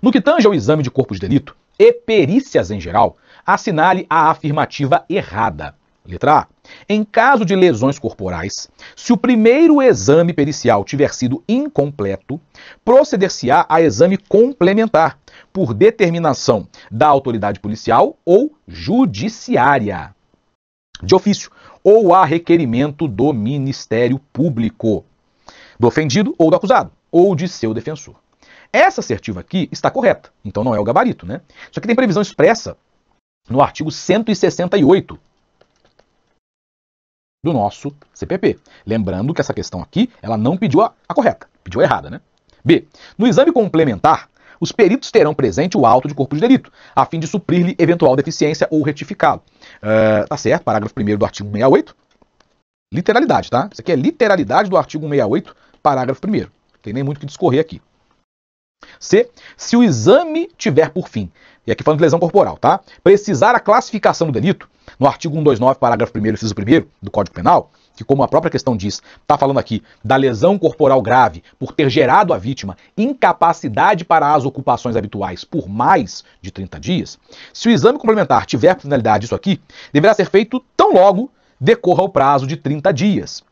No que tange ao exame de corpo de delito e perícias em geral, assinale a afirmativa errada. Letra A. Em caso de lesões corporais, se o primeiro exame pericial tiver sido incompleto, proceder-se-á a exame complementar, por determinação da autoridade policial ou judiciária de ofício ou a requerimento do Ministério Público, do ofendido ou do acusado, ou de seu defensor. Essa assertiva aqui está correta, então não é o gabarito, né? Só que tem previsão expressa no artigo 168 do nosso CPP. Lembrando que essa questão aqui, ela não pediu a, a correta, pediu a errada, né? B. No exame complementar, os peritos terão presente o auto de corpo de delito, a fim de suprir-lhe eventual deficiência ou retificá-lo. Eh, tá certo, parágrafo 1 do artigo 68. Literalidade, tá? Isso aqui é literalidade do artigo 68, parágrafo 1. Tem nem muito o que discorrer aqui. C. Se o exame tiver por fim, e aqui falando de lesão corporal, tá? Precisar a classificação do delito, no artigo 129, parágrafo 1, inciso 1 do Código Penal, que, como a própria questão diz, está falando aqui da lesão corporal grave por ter gerado à vítima incapacidade para as ocupações habituais por mais de 30 dias, se o exame complementar tiver finalidade isso aqui, deverá ser feito tão logo decorra o prazo de 30 dias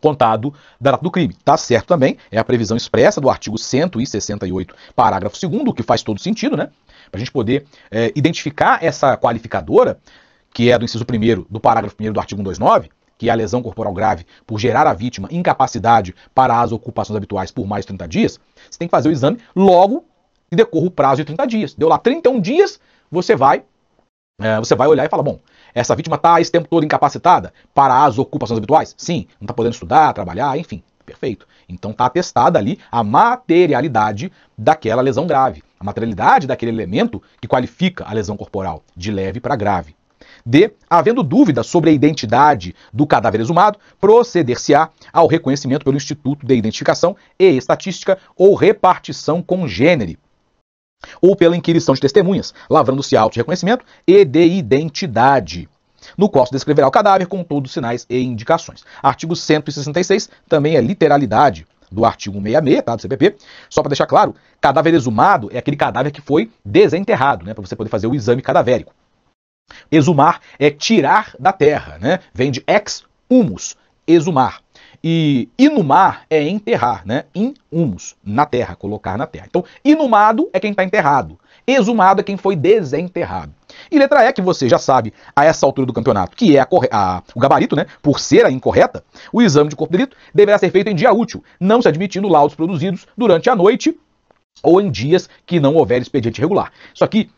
contado da data do crime. Tá certo também, é a previsão expressa do artigo 168, parágrafo 2 o que faz todo sentido, né? Para a gente poder é, identificar essa qualificadora, que é do inciso 1 do parágrafo 1 do artigo 129, que é a lesão corporal grave, por gerar a vítima incapacidade para as ocupações habituais por mais 30 dias, você tem que fazer o exame logo que decorra o prazo de 30 dias. Deu lá 31 dias, você vai é, você vai olhar e fala, bom, essa vítima está esse tempo todo incapacitada para as ocupações habituais? Sim, não está podendo estudar, trabalhar, enfim, perfeito. Então está atestada ali a materialidade daquela lesão grave, a materialidade daquele elemento que qualifica a lesão corporal de leve para grave. D. Havendo dúvidas sobre a identidade do cadáver exumado, proceder-se-á ao reconhecimento pelo Instituto de Identificação e Estatística ou repartição congênere ou pela inquirição de testemunhas, lavrando-se auto de reconhecimento e de identidade no qual se descreverá o cadáver com todos os sinais e indicações. Artigo 166 também é literalidade do artigo 66 tá, do CPP. Só para deixar claro, cadáver exumado é aquele cadáver que foi desenterrado, né, para você poder fazer o exame cadavérico. Exumar é tirar da terra, né? Vem de ex humus, exumar. E inumar é enterrar, né? In humus, na terra, colocar na terra. Então, inumado é quem está enterrado. Exumado é quem foi desenterrado. E letra E, que você já sabe a essa altura do campeonato, que é a a, o gabarito, né? Por ser a incorreta, o exame de corpo de delito deverá ser feito em dia útil, não se admitindo laudos produzidos durante a noite ou em dias que não houver expediente regular. Isso aqui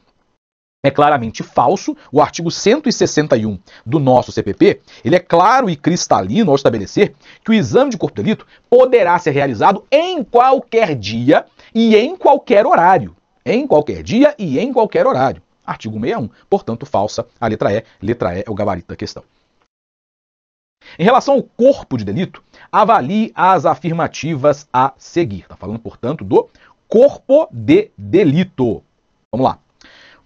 é claramente falso. O artigo 161 do nosso CPP, ele é claro e cristalino ao estabelecer que o exame de corpo de delito poderá ser realizado em qualquer dia e em qualquer horário. Em qualquer dia e em qualquer horário. Artigo 61, portanto, falsa a letra E. Letra E é o gabarito da questão. Em relação ao corpo de delito, avalie as afirmativas a seguir. Está falando, portanto, do corpo de delito. Vamos lá.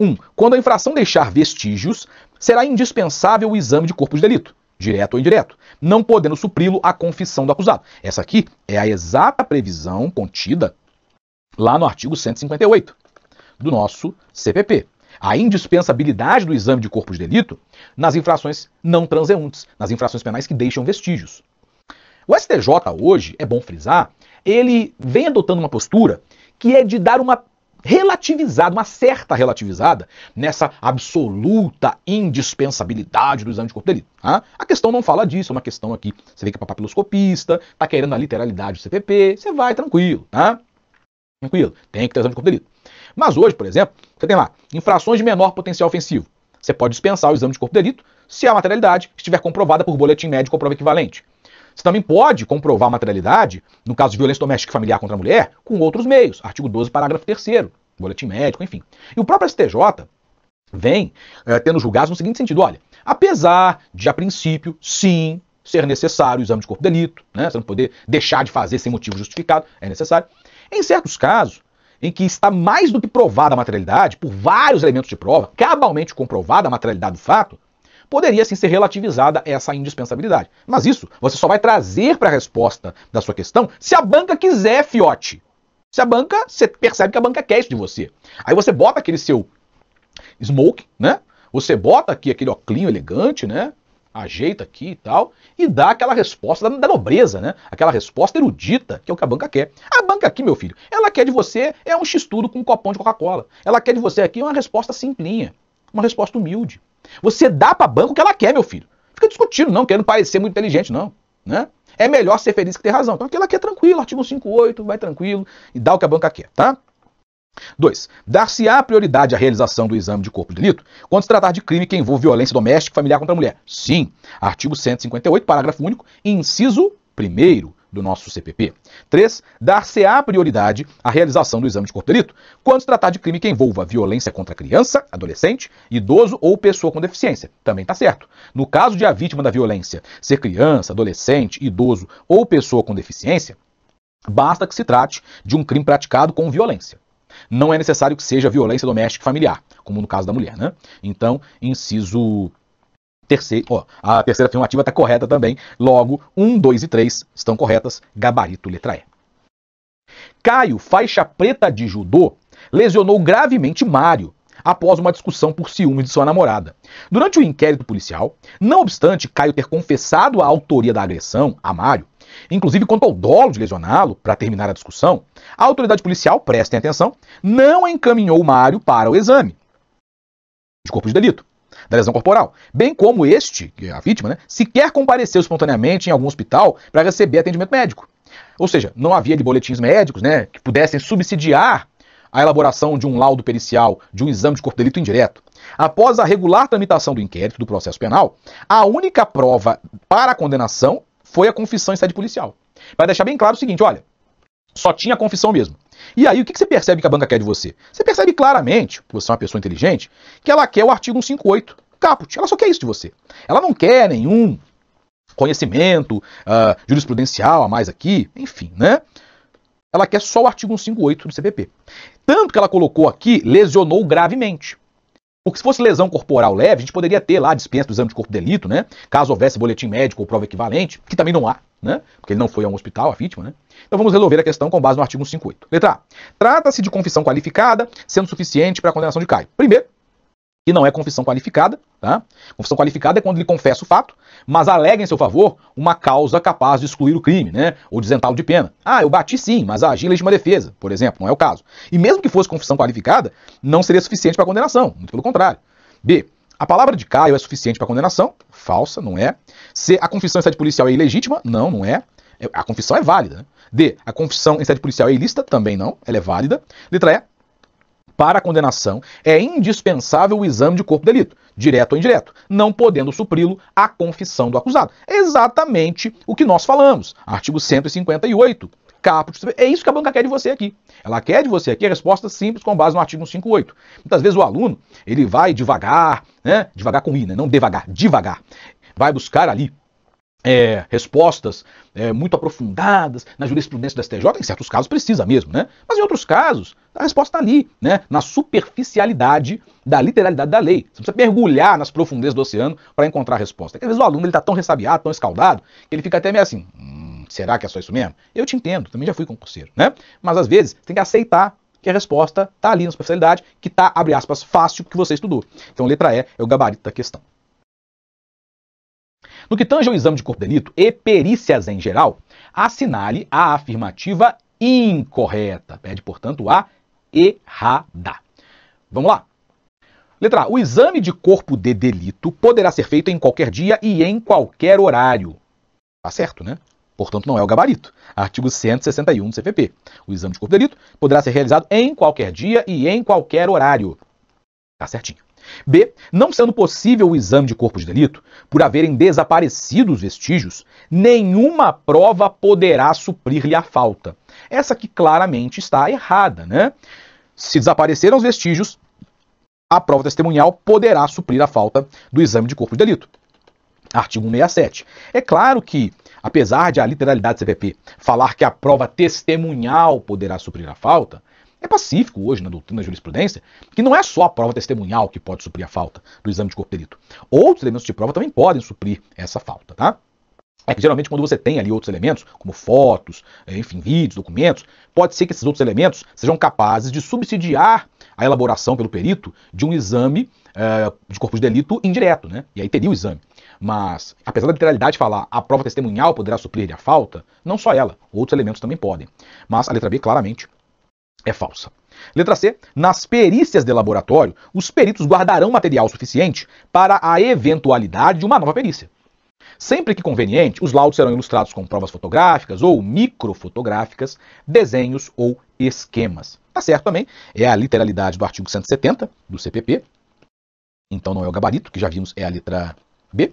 1. Um, quando a infração deixar vestígios, será indispensável o exame de corpo de delito, direto ou indireto, não podendo supri-lo a confissão do acusado. Essa aqui é a exata previsão contida lá no artigo 158 do nosso CPP. A indispensabilidade do exame de corpo de delito nas infrações não transeuntes, nas infrações penais que deixam vestígios. O STJ hoje, é bom frisar, ele vem adotando uma postura que é de dar uma relativizada, uma certa relativizada nessa absoluta indispensabilidade do exame de corpo de delito. Tá? A questão não fala disso, é uma questão aqui. Você vê que é papiloscopista, tá querendo a literalidade do CPP, você vai tranquilo, tá? Tranquilo, tem que ter exame de corpo de delito. Mas hoje, por exemplo, você tem lá infrações de menor potencial ofensivo. Você pode dispensar o exame de corpo de delito se a materialidade estiver comprovada por boletim médico ou prova equivalente. Você também pode comprovar materialidade, no caso de violência doméstica e familiar contra a mulher, com outros meios. Artigo 12, parágrafo 3 boletim médico, enfim. E o próprio STJ vem é, tendo julgados no seguinte sentido: olha, apesar de, a princípio, sim, ser necessário o exame de corpo de delito, né? Você não poder deixar de fazer sem motivo justificado, é necessário. Em certos casos, em que está mais do que provada a materialidade, por vários elementos de prova, cabalmente comprovada a materialidade do fato, poderia sim ser relativizada essa indispensabilidade. Mas isso você só vai trazer para a resposta da sua questão se a banca quiser, fiote. Se a banca, você percebe que a banca quer isso de você. Aí você bota aquele seu smoke, né? Você bota aqui aquele oclinho elegante, né? Ajeita aqui e tal, e dá aquela resposta da, da, nobreza, né? Aquela resposta erudita, que é o que a banca quer. A banca aqui, meu filho, ela quer de você é um x-tudo com um copão de Coca-Cola. Ela quer de você aqui uma resposta simplinha. Uma resposta humilde. Você dá para banco o que ela quer, meu filho. Fica discutindo, não, querendo parecer muito inteligente, não. Né? É melhor ser feliz que ter razão. Então aquilo aqui é tranquilo, artigo 58, vai tranquilo e dá o que a banca quer, tá? 2. Dar-se-á prioridade à realização do exame de corpo de delito quando se tratar de crime que envolve violência doméstica e familiar contra a mulher? Sim. Artigo 158, parágrafo único, inciso 1 do nosso CPP. 3. Dar-se-á prioridade à realização do exame de corpo de delito quando se tratar de crime que envolva violência contra criança, adolescente, idoso ou pessoa com deficiência. Também está certo. No caso de a vítima da violência ser criança, adolescente, idoso ou pessoa com deficiência, basta que se trate de um crime praticado com violência. Não é necessário que seja violência doméstica e familiar, como no caso da mulher, né? Então, inciso ó, a terceira afirmativa está correta também. Logo, 1, 2 e 3 estão corretas. Gabarito, letra E. Caio, faixa preta de judô, lesionou gravemente Mário após uma discussão por ciúmes de sua namorada. Durante o inquérito policial, não obstante Caio ter confessado a autoria da agressão a Mário, inclusive quanto ao dolo de lesioná-lo para terminar a discussão, a autoridade policial, prestem atenção, não encaminhou Mário para o exame de corpo de delito da lesão corporal, bem como este, é a vítima, né, sequer compareceu espontaneamente em algum hospital para receber atendimento médico. Ou seja, não havia de boletins médicos né, que pudessem subsidiar a elaboração de um laudo pericial de um exame de corpo de delito indireto. Após a regular tramitação do inquérito do processo penal, a única prova para a condenação foi a confissão em sede policial. Para deixar bem claro o seguinte, olha, só tinha confissão mesmo. E aí, o que, você percebe que a banca quer de você? Você percebe claramente, você é uma pessoa inteligente, que ela quer o artigo 158 caput. Ela só quer isso de você. Ela não quer nenhum conhecimento uh, jurisprudencial a mais aqui, enfim, né? Ela quer só o artigo 158 do CPP. Tanto que ela colocou aqui, lesionou gravemente. Porque se fosse lesão corporal leve, a gente poderia ter lá a dispensa do exame de corpo de delito, né? Caso houvesse boletim médico ou prova equivalente, que também não há, né? Porque ele não foi a um hospital, a vítima, né? Então vamos resolver a questão com base no artigo 158. Letra A. Trata-se de confissão qualificada, sendo suficiente para a condenação de Caio. Primeiro, que não é confissão qualificada. Tá? Confissão qualificada é quando ele confessa o fato, mas alega em seu favor uma causa capaz de excluir o crime, né? Ou de isentá-lo de pena. Ah, eu bati sim, mas agi em legítima defesa, por exemplo, não é o caso. E mesmo que fosse confissão qualificada, não seria suficiente para condenação, muito pelo contrário. B. A palavra de Caio é suficiente para condenação? Falsa, não é. C. A confissão em sede policial é ilegítima? Não, não é. é a confissão é válida. Né? D. A confissão em sede policial é ilícita? Também não, ela é válida. Letra E para a condenação, é indispensável o exame de corpo de delito, direto ou indireto, não podendo supri-lo a confissão do acusado. É exatamente o que nós falamos, artigo 158 caput. É isso que a banca quer de você aqui. Ela quer de você aqui a resposta simples com base no artigo 158. Muitas vezes o aluno, ele vai devagar, né? Devagar com i, né? Não devagar, devagar. Vai buscar ali é, respostas é, muito aprofundadas na jurisprudência do STJ, em certos casos precisa mesmo, né? Mas em outros casos, a resposta está ali, né? Na superficialidade da literalidade da lei. Você precisa mergulhar nas profundezas do oceano para encontrar a resposta. Porque, às vezes o aluno está tão ressabiado, tão escaldado, que ele fica até meio assim, hum, será que é só isso mesmo? Eu te entendo, também já fui concurseiro, né? Mas às vezes tem que aceitar que a resposta está ali na superficialidade, que está, abre aspas, fácil que você estudou. Então letra E é o gabarito da questão. No que tange ao exame de corpo de delito e perícias em geral, assinale a afirmativa incorreta. Pede, portanto, a errada. Vamos lá. Letra A. O exame de corpo de delito poderá ser feito em qualquer dia e em qualquer horário. Tá certo, né? Portanto, não é o gabarito. Artigo 161 do CPP. O exame de corpo de delito poderá ser realizado em qualquer dia e em qualquer horário. Tá certinho. B. Não sendo possível o exame de corpo de delito, por haverem desaparecido os vestígios, nenhuma prova poderá suprir-lhe a falta. Essa que claramente está errada, né? Se desapareceram os vestígios, a prova testemunhal poderá suprir a falta do exame de corpo de delito. Artigo 167. É claro que, apesar de a literalidade do CPP falar que a prova testemunhal poderá suprir a falta, é pacífico hoje na doutrina da jurisprudência que não é só a prova testemunhal que pode suprir a falta do exame de corpo delito. Outros elementos de prova também podem suprir essa falta, tá? É que geralmente quando você tem ali outros elementos, como fotos, é, enfim, vídeos, documentos, pode ser que esses outros elementos sejam capazes de subsidiar a elaboração pelo perito de um exame uh, de corpo de delito indireto, né? E aí teria o exame. Mas, apesar da literalidade falar a prova testemunhal poderá suprir a falta, não só ela, outros elementos também podem. Mas a letra B claramente é falsa. Letra C. Nas perícias de laboratório, os peritos guardarão material suficiente para a eventualidade de uma nova perícia. Sempre que conveniente, os laudos serão ilustrados com provas fotográficas ou microfotográficas, desenhos ou esquemas. Tá certo também, é a literalidade do artigo 170 do CPP. Então não é o gabarito, que já vimos é a letra B.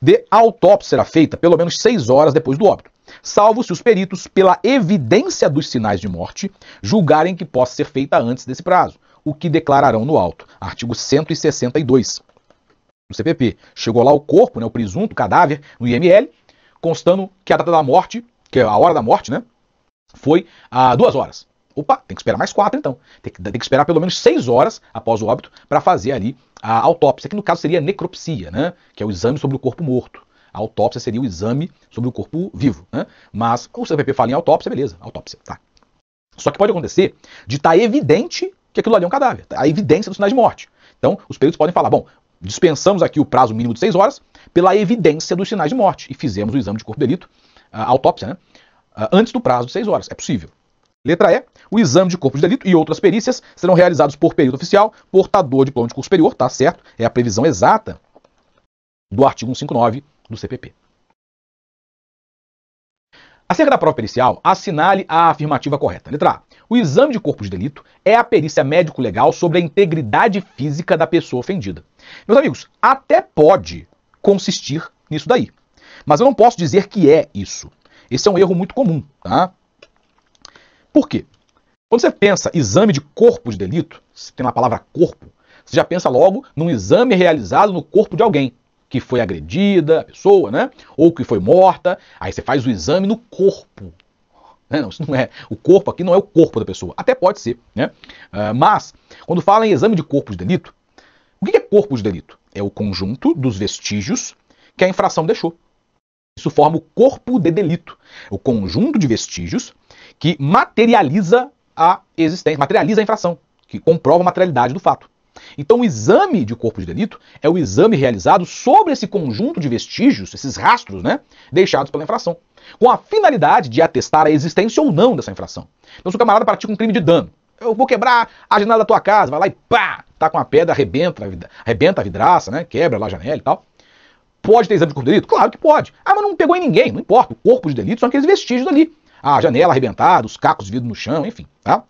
D. A autópsia será feita pelo menos seis horas depois do óbito salvo se os peritos, pela evidência dos sinais de morte, julgarem que possa ser feita antes desse prazo, o que declararão no alto, Artigo 162 do CPP. Chegou lá o corpo, né, o presunto, o cadáver, no IML, constando que a data da morte, que é a hora da morte, né, foi a duas horas. Opa, tem que esperar mais quatro então. Tem que, tem que esperar pelo menos seis horas após o óbito para fazer ali a autópsia, que no caso seria necropsia, né? Que é o exame sobre o corpo morto. A autópsia seria o exame sobre o corpo vivo. Né? Mas o CPP fala em autópsia, beleza, autópsia, tá. Só que pode acontecer de estar tá evidente que aquilo ali é um cadáver, tá? a evidência dos sinais de morte. Então, os peritos podem falar, bom, dispensamos aqui o prazo mínimo de seis horas pela evidência dos sinais de morte e fizemos o exame de corpo de delito, a autópsia, né? antes do prazo de seis horas. É possível. Letra E, o exame de corpo de delito e outras perícias serão realizados por perito oficial, portador de diploma de curso superior, tá certo? É a previsão exata do artigo 159 no CPP. Acerca da prova pericial, assinale a afirmativa correta. Letra A. O exame de corpo de delito é a perícia médico-legal sobre a integridade física da pessoa ofendida. Meus amigos, até pode consistir nisso daí. Mas eu não posso dizer que é isso. Esse é um erro muito comum, tá? Por quê? Quando você pensa exame de corpo de delito, se tem uma palavra corpo, você já pensa logo num exame realizado no corpo de alguém que foi agredida, a pessoa, né? Ou que foi morta. Aí você faz o exame no corpo. Né, não, isso não é. O corpo aqui não é o corpo da pessoa. Até pode ser, né? Uh, mas, quando fala em exame de corpo de delito, o que é corpo de delito? É o conjunto dos vestígios que a infração deixou. Isso forma o corpo de delito, o conjunto de vestígios que materializa a existência, materializa a infração, que comprova a materialidade do fato. Então, o exame de corpo de delito é o exame realizado sobre esse conjunto de vestígios, esses rastros, né, deixados pela infração, com a finalidade de atestar a existência ou não dessa infração. Então, se o camarada pratica um crime de dano, eu vou quebrar a janela da tua casa, vai lá e pá, tá com a pedra, arrebenta, arrebenta a vidraça, né, quebra lá a janela e tal. Pode ter exame de corpo de delito? Claro que pode. Ah, mas não pegou em ninguém, não importa. O corpo de delito são aqueles vestígios ali. A janela arrebentada, os cacos de vidro no chão, enfim, tá?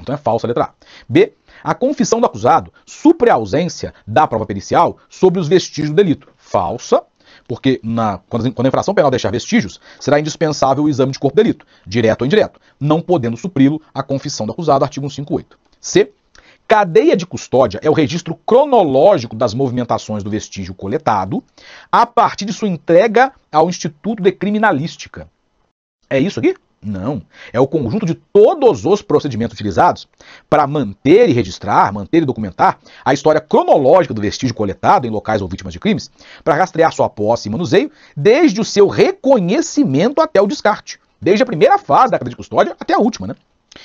Então é falsa a letra A. B, a confissão do acusado supre a ausência da prova pericial sobre os vestígios do delito. Falsa, porque na, quando, quando a infração penal deixar vestígios, será indispensável o exame de corpo de delito, direto ou indireto, não podendo supri-lo a confissão do acusado, artigo 158. C. Cadeia de custódia é o registro cronológico das movimentações do vestígio coletado a partir de sua entrega ao Instituto de Criminalística. É isso aqui? Não. É o conjunto de todos os procedimentos utilizados para manter e registrar, manter e documentar a história cronológica do vestígio coletado em locais ou vítimas de crimes, para rastrear sua posse e manuseio, desde o seu reconhecimento até o descarte. Desde a primeira fase da cadeia de custódia até a última, né?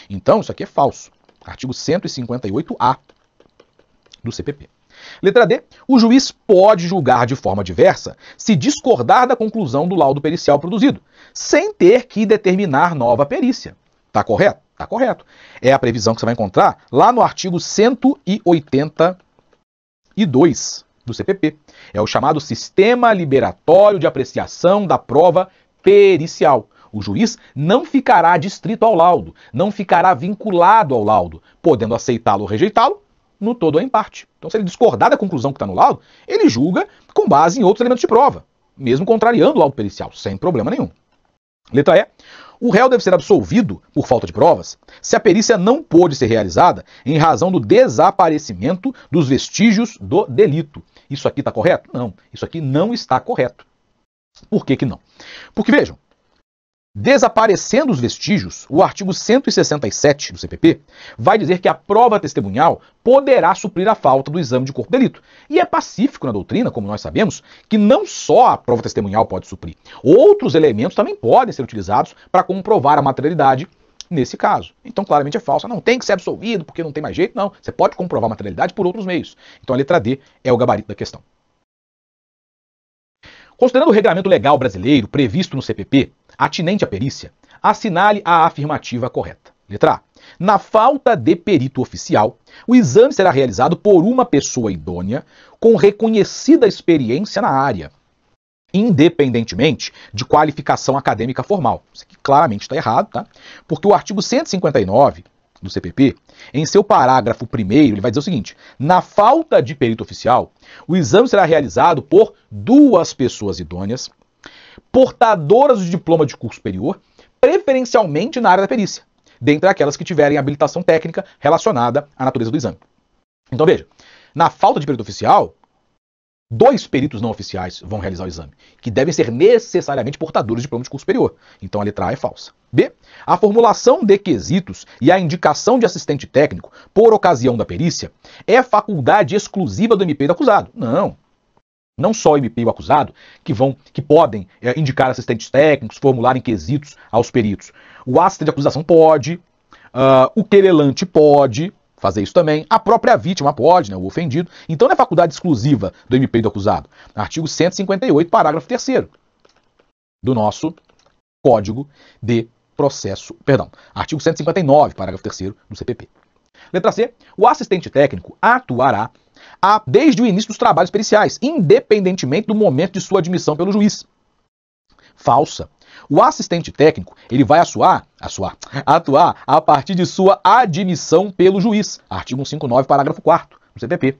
Então, isso aqui é falso. Artigo 158-A do CPP. Letra D. O juiz pode julgar de forma diversa se discordar da conclusão do laudo pericial produzido, sem ter que determinar nova perícia. Tá correto? Tá correto. É a previsão que você vai encontrar lá no artigo 182 do CPP. É o chamado sistema liberatório de apreciação da prova pericial. O juiz não ficará distrito ao laudo, não ficará vinculado ao laudo, podendo aceitá-lo ou rejeitá-lo no todo ou em parte. Então, se ele discordar da conclusão que está no laudo, ele julga com base em outros elementos de prova, mesmo contrariando o laudo pericial, sem problema nenhum. Letra E. O réu deve ser absolvido por falta de provas se a perícia não pôde ser realizada em razão do desaparecimento dos vestígios do delito. Isso aqui está correto? Não. Isso aqui não está correto. Por que, que não? Porque vejam, Desaparecendo os vestígios, o artigo 167 do CPP vai dizer que a prova testemunhal poderá suprir a falta do exame de corpo de delito. E é pacífico na doutrina, como nós sabemos, que não só a prova testemunhal pode suprir, outros elementos também podem ser utilizados para comprovar a materialidade nesse caso. Então, claramente é falsa. Não tem que ser absolvido porque não tem mais jeito, não. Você pode comprovar a materialidade por outros meios. Então, a letra D é o gabarito da questão. Considerando o regulamento legal brasileiro previsto no CPP, atinente à perícia, assinale a afirmativa correta. Letra A. Na falta de perito oficial, o exame será realizado por uma pessoa idônea com reconhecida experiência na área, independentemente de qualificação acadêmica formal. Isso aqui claramente está errado, tá? Porque o artigo 159 do CPP, em seu parágrafo primeiro, ele vai dizer o seguinte: na falta de perito oficial, o exame será realizado por duas pessoas idôneas, portadoras de diploma de curso superior, preferencialmente na área da perícia, dentre aquelas que tiverem habilitação técnica relacionada à natureza do exame. Então veja, na falta de perito oficial, Dois peritos não oficiais vão realizar o exame, que devem ser necessariamente portadores de diploma de curso superior. Então a letra A é falsa. B. A formulação de quesitos e a indicação de assistente técnico por ocasião da perícia é faculdade exclusiva do MP do acusado. Não. Não só o MP e o acusado que vão, que podem é, indicar assistentes técnicos, formularem quesitos aos peritos. O ácido de acusação pode, uh, o querelante pode, fazer isso também. A própria vítima pode, né, o ofendido. Então não é faculdade exclusiva do MP do acusado. Artigo 158, parágrafo 3 do nosso Código de Processo, perdão, artigo 159, parágrafo 3 do CPP. Letra C. O assistente técnico atuará a, desde o início dos trabalhos periciais, independentemente do momento de sua admissão pelo juiz. Falsa o assistente técnico, ele vai assuar, assuar, atuar a partir de sua admissão pelo juiz, artigo 159, parágrafo 4 do CPP.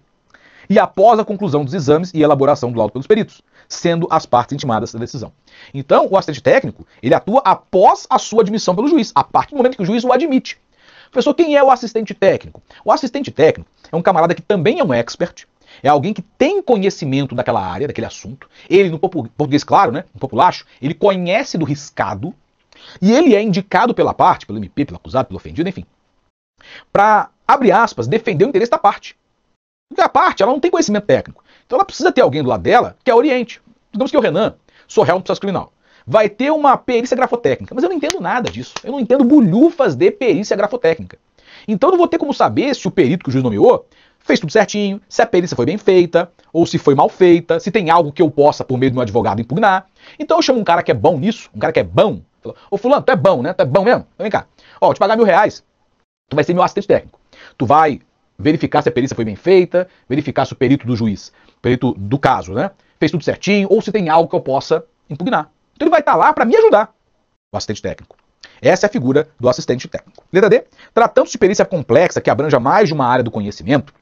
E após a conclusão dos exames e elaboração do laudo pelos peritos, sendo as partes intimadas da decisão. Então, o assistente técnico, ele atua após a sua admissão pelo juiz, a partir do momento que o juiz o admite. Professor, quem é o assistente técnico? O assistente técnico é um camarada que também é um expert, é alguém que tem conhecimento daquela área, daquele assunto. Ele, no português claro, né, no populacho, ele conhece do riscado e ele é indicado pela parte, pelo MP, pelo acusado, pelo ofendido, enfim, para, abre aspas, defender o interesse da parte. Porque a parte, ela não tem conhecimento técnico. Então ela precisa ter alguém do lado dela que a é oriente. Digamos que o Renan, sou réu no processo criminal. Vai ter uma perícia grafotécnica. Mas eu não entendo nada disso. Eu não entendo bolhufas de perícia grafotécnica. Então eu não vou ter como saber se o perito que o juiz nomeou fez tudo certinho, se a perícia foi bem feita, ou se foi mal feita, se tem algo que eu possa, por meio do meu advogado, impugnar. Então eu chamo um cara que é bom nisso, um cara que é bom. Falo, Ô fulano, tu é bom, né? Tu é bom mesmo? Então, vem cá. Ó, vou te pagar mil reais, tu vai ser meu assistente técnico. Tu vai verificar se a perícia foi bem feita, verificar se o perito do juiz, perito do caso, né? Fez tudo certinho, ou se tem algo que eu possa impugnar. Então ele vai estar tá lá para me ajudar, o assistente técnico. Essa é a figura do assistente técnico. Letra D. Tratando-se de perícia complexa que abranja mais de uma área do conhecimento,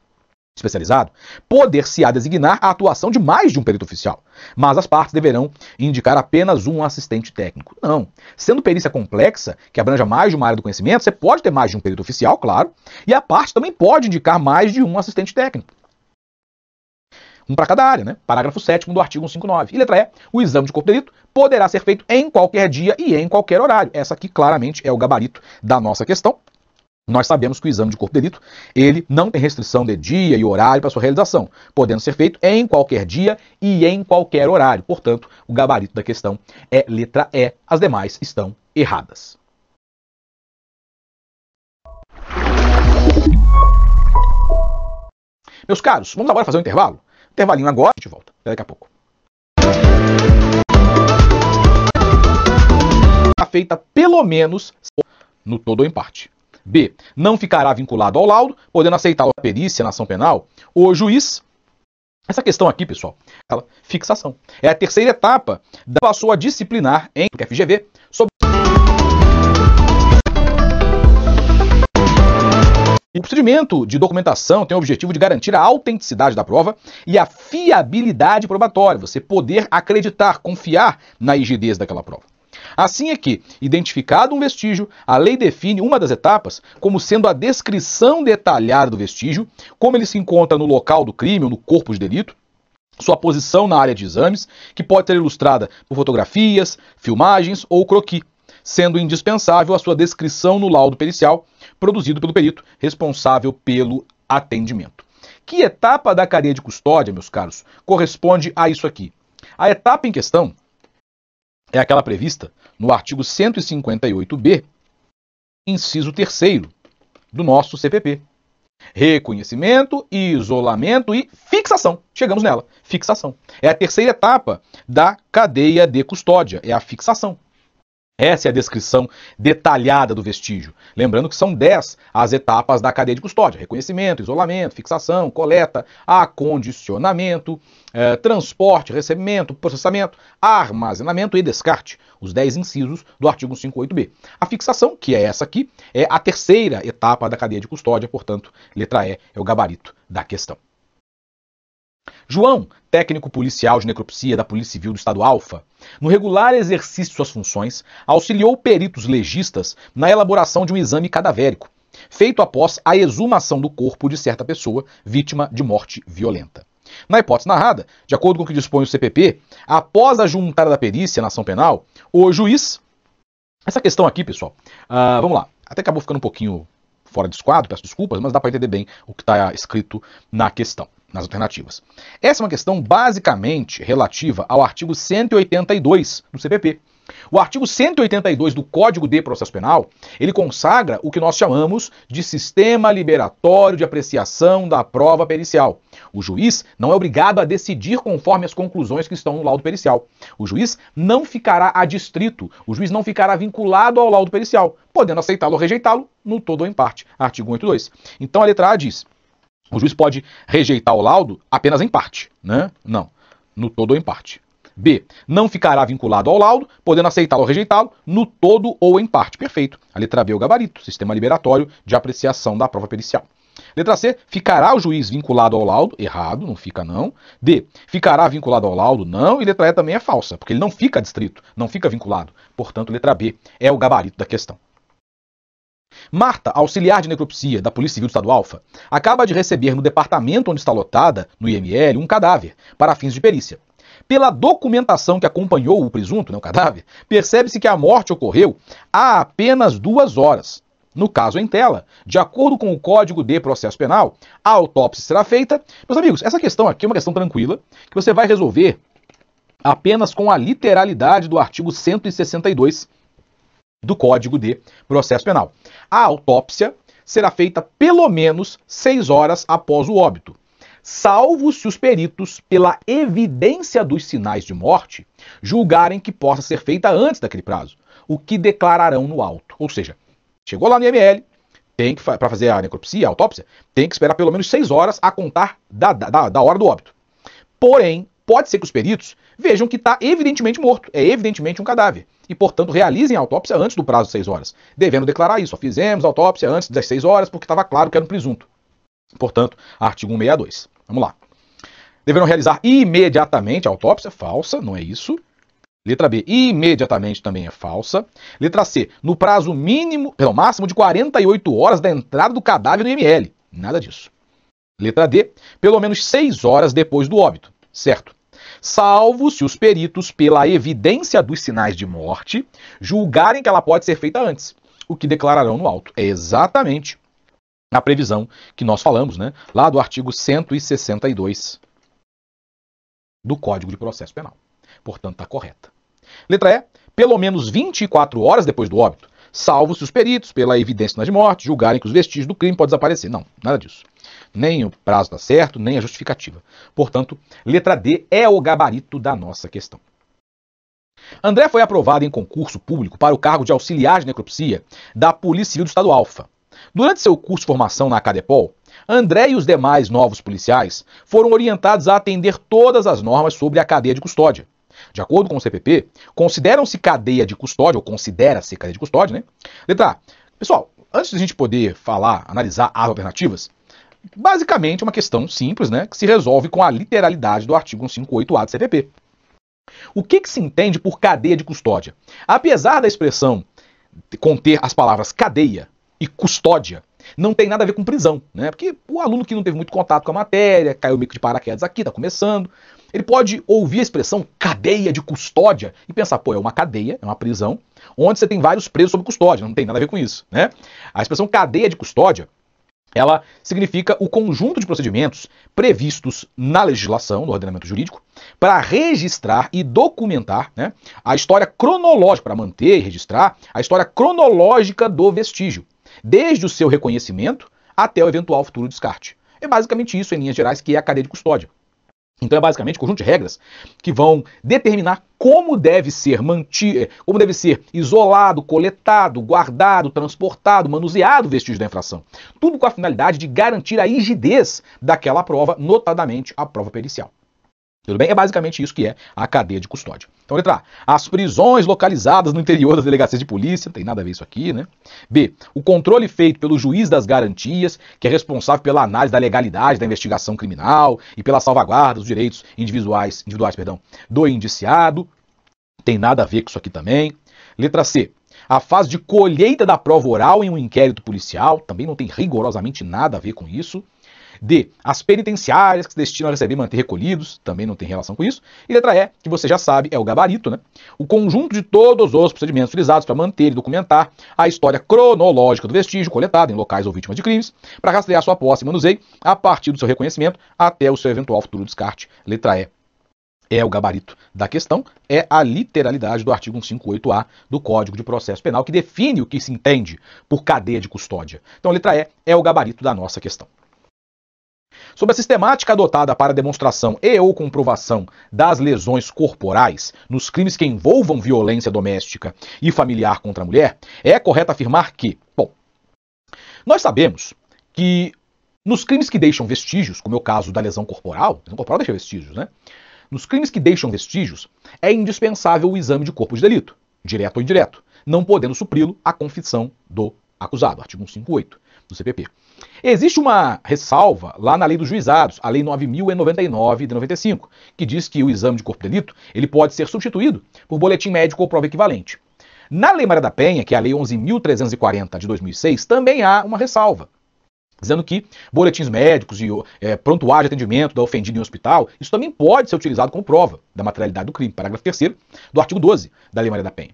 especializado, poder-se-á designar a atuação de mais de um perito oficial, mas as partes deverão indicar apenas um assistente técnico. Não. Sendo perícia complexa, que abranja mais de uma área do conhecimento, você pode ter mais de um perito oficial, claro, e a parte também pode indicar mais de um assistente técnico. Um para cada área, né? Parágrafo 7 do artigo 159. E letra E, o exame de corpo de delito poderá ser feito em qualquer dia e em qualquer horário. Essa aqui claramente é o gabarito da nossa questão. Nós sabemos que o exame de corpo de delito, ele não tem restrição de dia e horário para sua realização, podendo ser feito em qualquer dia e em qualquer horário. Portanto, o gabarito da questão é letra E. As demais estão erradas. Meus caros, vamos agora fazer um intervalo? Intervalinho agora, a gente volta. Até daqui a pouco. Tá feita pelo menos no todo ou em parte. B. Não ficará vinculado ao laudo, podendo aceitar a perícia na ação penal o juiz. Essa questão aqui, pessoal, ela fixação. É a terceira etapa da passou a disciplinar em FGV sobre O procedimento de documentação tem o objetivo de garantir a autenticidade da prova e a fiabilidade probatória, você poder acreditar, confiar na rigidez daquela prova. Assim é que, identificado um vestígio, a lei define uma das etapas como sendo a descrição detalhada do vestígio, como ele se encontra no local do crime ou no corpo de delito, sua posição na área de exames, que pode ser ilustrada por fotografias, filmagens ou croqui, sendo indispensável a sua descrição no laudo pericial produzido pelo perito responsável pelo atendimento. Que etapa da cadeia de custódia, meus caros, corresponde a isso aqui? A etapa em questão é aquela prevista no artigo 158b, inciso 3 do nosso CPP. Reconhecimento, isolamento e fixação. Chegamos nela. Fixação. É a terceira etapa da cadeia de custódia, é a fixação. Essa é a descrição detalhada do vestígio. Lembrando que são 10 as etapas da cadeia de custódia: reconhecimento, isolamento, fixação, coleta, acondicionamento, eh, transporte, recebimento, processamento, armazenamento e descarte. Os 10 incisos do artigo 58b. A fixação, que é essa aqui, é a terceira etapa da cadeia de custódia, portanto, letra E é o gabarito da questão. João, técnico policial de necropsia da Polícia Civil do Estado Alfa, no regular exercício de suas funções, auxiliou peritos legistas na elaboração de um exame cadavérico, feito após a exumação do corpo de certa pessoa vítima de morte violenta. Na hipótese narrada, de acordo com o que dispõe o CPP, após a juntada da perícia na ação penal, o juiz. Essa questão aqui, pessoal, uh, vamos lá. Até acabou ficando um pouquinho fora de esquadro, peço desculpas, mas dá para entender bem o que está escrito na questão nas alternativas. Essa é uma questão basicamente relativa ao artigo 182 do CPP. O artigo 182 do Código de Processo Penal, ele consagra o que nós chamamos de sistema liberatório de apreciação da prova pericial. O juiz não é obrigado a decidir conforme as conclusões que estão no laudo pericial. O juiz não ficará adstrito, o juiz não ficará vinculado ao laudo pericial, podendo aceitá-lo ou rejeitá-lo no todo ou em parte. Artigo 82. Então a letra A diz: o juiz pode rejeitar o laudo apenas em parte, né? Não, no todo ou em parte. B. Não ficará vinculado ao laudo, podendo aceitá-lo ou rejeitá-lo no todo ou em parte. Perfeito. A letra B é o gabarito, sistema liberatório de apreciação da prova pericial. Letra C, ficará o juiz vinculado ao laudo? Errado, não fica não. D, ficará vinculado ao laudo? Não. E letra E também é falsa, porque ele não fica distrito, não fica vinculado. Portanto, letra B é o gabarito da questão. Marta, auxiliar de necropsia da Polícia Civil do Estado Alfa, acaba de receber no departamento onde está lotada, no IML, um cadáver, para fins de perícia. Pela documentação que acompanhou o presunto, né, o cadáver, percebe-se que a morte ocorreu há apenas duas horas. No caso em tela, de acordo com o Código de Processo Penal, a autópsia será feita. Meus amigos, essa questão aqui é uma questão tranquila, que você vai resolver apenas com a literalidade do artigo 162 do Código de Processo Penal. A autópsia será feita pelo menos seis horas após o óbito, salvo se os peritos, pela evidência dos sinais de morte, julgarem que possa ser feita antes daquele prazo, o que declararão no auto. Ou seja, chegou lá no IML, tem que para fazer a necropsia, a autópsia, tem que esperar pelo menos seis horas a contar da, da, da hora do óbito. Porém, pode ser que os peritos vejam que está evidentemente morto, é evidentemente um cadáver e, portanto, realizem a autópsia antes do prazo de 6 horas, devendo declarar isso. fizemos a autópsia antes das 6 horas porque estava claro que era um presunto. Portanto, artigo 162. Vamos lá. Deverão realizar imediatamente a autópsia, falsa, não é isso. Letra B, imediatamente também é falsa. Letra C, no prazo mínimo, pelo máximo de 48 horas da entrada do cadáver no IML. Nada disso. Letra D, pelo menos 6 horas depois do óbito. Certo salvo se os peritos, pela evidência dos sinais de morte, julgarem que ela pode ser feita antes, o que declararão no auto. É exatamente a previsão que nós falamos, né? Lá do artigo 162 do Código de Processo Penal. Portanto, está correta. Letra E. Pelo menos 24 horas depois do óbito, salvo se os peritos, pela evidência nas mortes, julgarem que os vestígios do crime podem desaparecer. Não, nada disso. Nem o prazo está certo, nem a justificativa. Portanto, letra D é o gabarito da nossa questão. André foi aprovado em concurso público para o cargo de auxiliar de necropsia da Polícia Civil do Estado Alfa. Durante seu curso de formação na Cadepol, André e os demais novos policiais foram orientados a atender todas as normas sobre a cadeia de custódia, de acordo com o CPP, consideram-se cadeia de custódia, ou considera-se cadeia de custódia, né? A. pessoal, antes de a gente poder falar, analisar as alternativas, basicamente é uma questão simples, né? Que se resolve com a literalidade do artigo 158A do CPP. O que, que se entende por cadeia de custódia? Apesar da expressão conter as palavras cadeia e custódia, não tem nada a ver com prisão, né? Porque o aluno que não teve muito contato com a matéria, caiu meio que de paraquedas aqui, está começando. Ele pode ouvir a expressão cadeia de custódia e pensar, pô, é uma cadeia, é uma prisão, onde você tem vários presos sob custódia, não tem nada a ver com isso, né? A expressão cadeia de custódia ela significa o conjunto de procedimentos previstos na legislação, no ordenamento jurídico, para registrar e documentar né, a história cronológica, para manter e registrar a história cronológica do vestígio, desde o seu reconhecimento até o eventual futuro descarte. É basicamente isso, em linhas gerais, que é a cadeia de custódia. Então é basicamente um conjunto de regras que vão determinar como deve ser mantido, eh, como deve ser isolado, coletado, guardado, transportado, manuseado o vestígio da infração. Tudo com a finalidade de garantir a rigidez daquela prova, notadamente a prova pericial. Tudo bem? É basicamente isso que é a cadeia de custódia. Então, letra A. As prisões localizadas no interior das delegacias de polícia, não tem nada a ver isso aqui, né? B. O controle feito pelo juiz das garantias, que é responsável pela análise da legalidade da investigação criminal e pela salvaguarda dos direitos individuais, individuais perdão, do indiciado. Tem nada a ver com isso aqui também. Letra C. A fase de colheita da prova oral em um inquérito policial, também não tem rigorosamente nada a ver com isso. D. As penitenciárias que se destinam a receber e manter recolhidos, também não tem relação com isso. E letra E, que você já sabe, é o gabarito, né? O conjunto de todos os procedimentos utilizados para manter e documentar a história cronológica do vestígio coletado em locais ou vítimas de crimes, para rastrear sua posse e manuseio a partir do seu reconhecimento até o seu eventual futuro descarte. Letra E, é o gabarito da questão, é a literalidade do artigo 158A do Código de Processo Penal, que define o que se entende por cadeia de custódia. Então, a letra E é o gabarito da nossa questão. Sobre a sistemática adotada para demonstração e ou comprovação das lesões corporais nos crimes que envolvam violência doméstica e familiar contra a mulher, é correto afirmar que, bom, nós sabemos que nos crimes que deixam vestígios, como é o caso da lesão corporal, lesão corporal deixa vestígios, né? Nos crimes que deixam vestígios, é indispensável o exame de corpo de delito, direto ou indireto, não podendo supri-lo a confissão do acusado, artigo 158 do CPP. Existe uma ressalva lá na lei dos juizados, a lei 9099 de 95, que diz que o exame de corpo de delito, ele pode ser substituído por boletim médico ou prova equivalente. Na Lei Maria da Penha, que é a Lei 11.340 de 2006, também há uma ressalva, dizendo que boletins médicos e é, prontuário de atendimento da ofendida em hospital, isso também pode ser utilizado como prova da materialidade do crime, parágrafo 3 do artigo 12 da Lei Maria da Penha.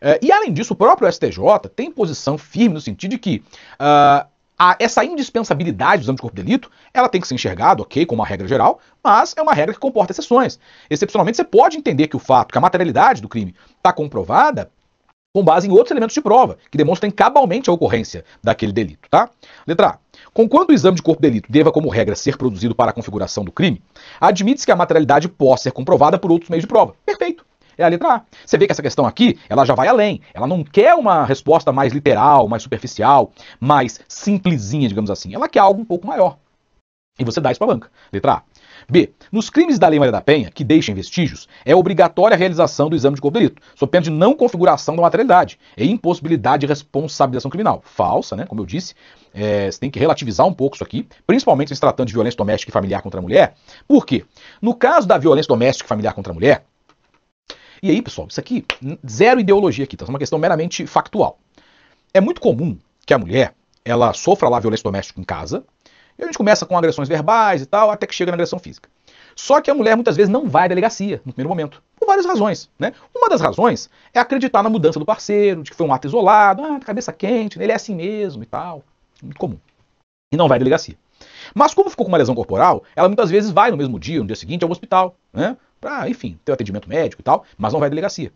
É, e além disso, o próprio STJ tem posição firme no sentido de que uh, a, essa indispensabilidade do exame de corpo de delito, ela tem que ser enxergada, ok, como uma regra geral, mas é uma regra que comporta exceções. Excepcionalmente, você pode entender que o fato, que a materialidade do crime está comprovada com base em outros elementos de prova, que demonstrem cabalmente a ocorrência daquele delito, tá? Letra A. Conquanto o exame de corpo de delito deva, como regra, ser produzido para a configuração do crime, admite-se que a materialidade possa ser comprovada por outros meios de prova. Perfeito é a letra A. Você vê que essa questão aqui, ela já vai além. Ela não quer uma resposta mais literal, mais superficial, mais simplesinha, digamos assim. Ela quer algo um pouco maior. E você dá isso para a banca. Letra A. B. Nos crimes da Lei Maria da Penha, que deixem vestígios, é obrigatória a realização do exame de corpo de delito, sob pena de não configuração da materialidade e impossibilidade de responsabilização criminal. Falsa, né? Como eu disse, é, você tem que relativizar um pouco isso aqui, principalmente se tratando de violência doméstica e familiar contra a mulher. Por quê? No caso da violência doméstica e familiar contra a mulher, e aí, pessoal, isso aqui, zero ideologia aqui, tá? É uma questão meramente factual. É muito comum que a mulher, ela sofra lá violência doméstica em casa, e a gente começa com agressões verbais e tal, até que chega na agressão física. Só que a mulher muitas vezes não vai à delegacia no primeiro momento, por várias razões, né? Uma das razões é acreditar na mudança do parceiro, de que foi um ato isolado, ah, cabeça quente, né? ele é assim mesmo e tal. Muito comum. E não vai à delegacia. Mas como ficou com uma lesão corporal, ela muitas vezes vai no mesmo dia, no dia seguinte, ao hospital, né? para, enfim, ter o atendimento médico e tal, mas não vai à delegacia.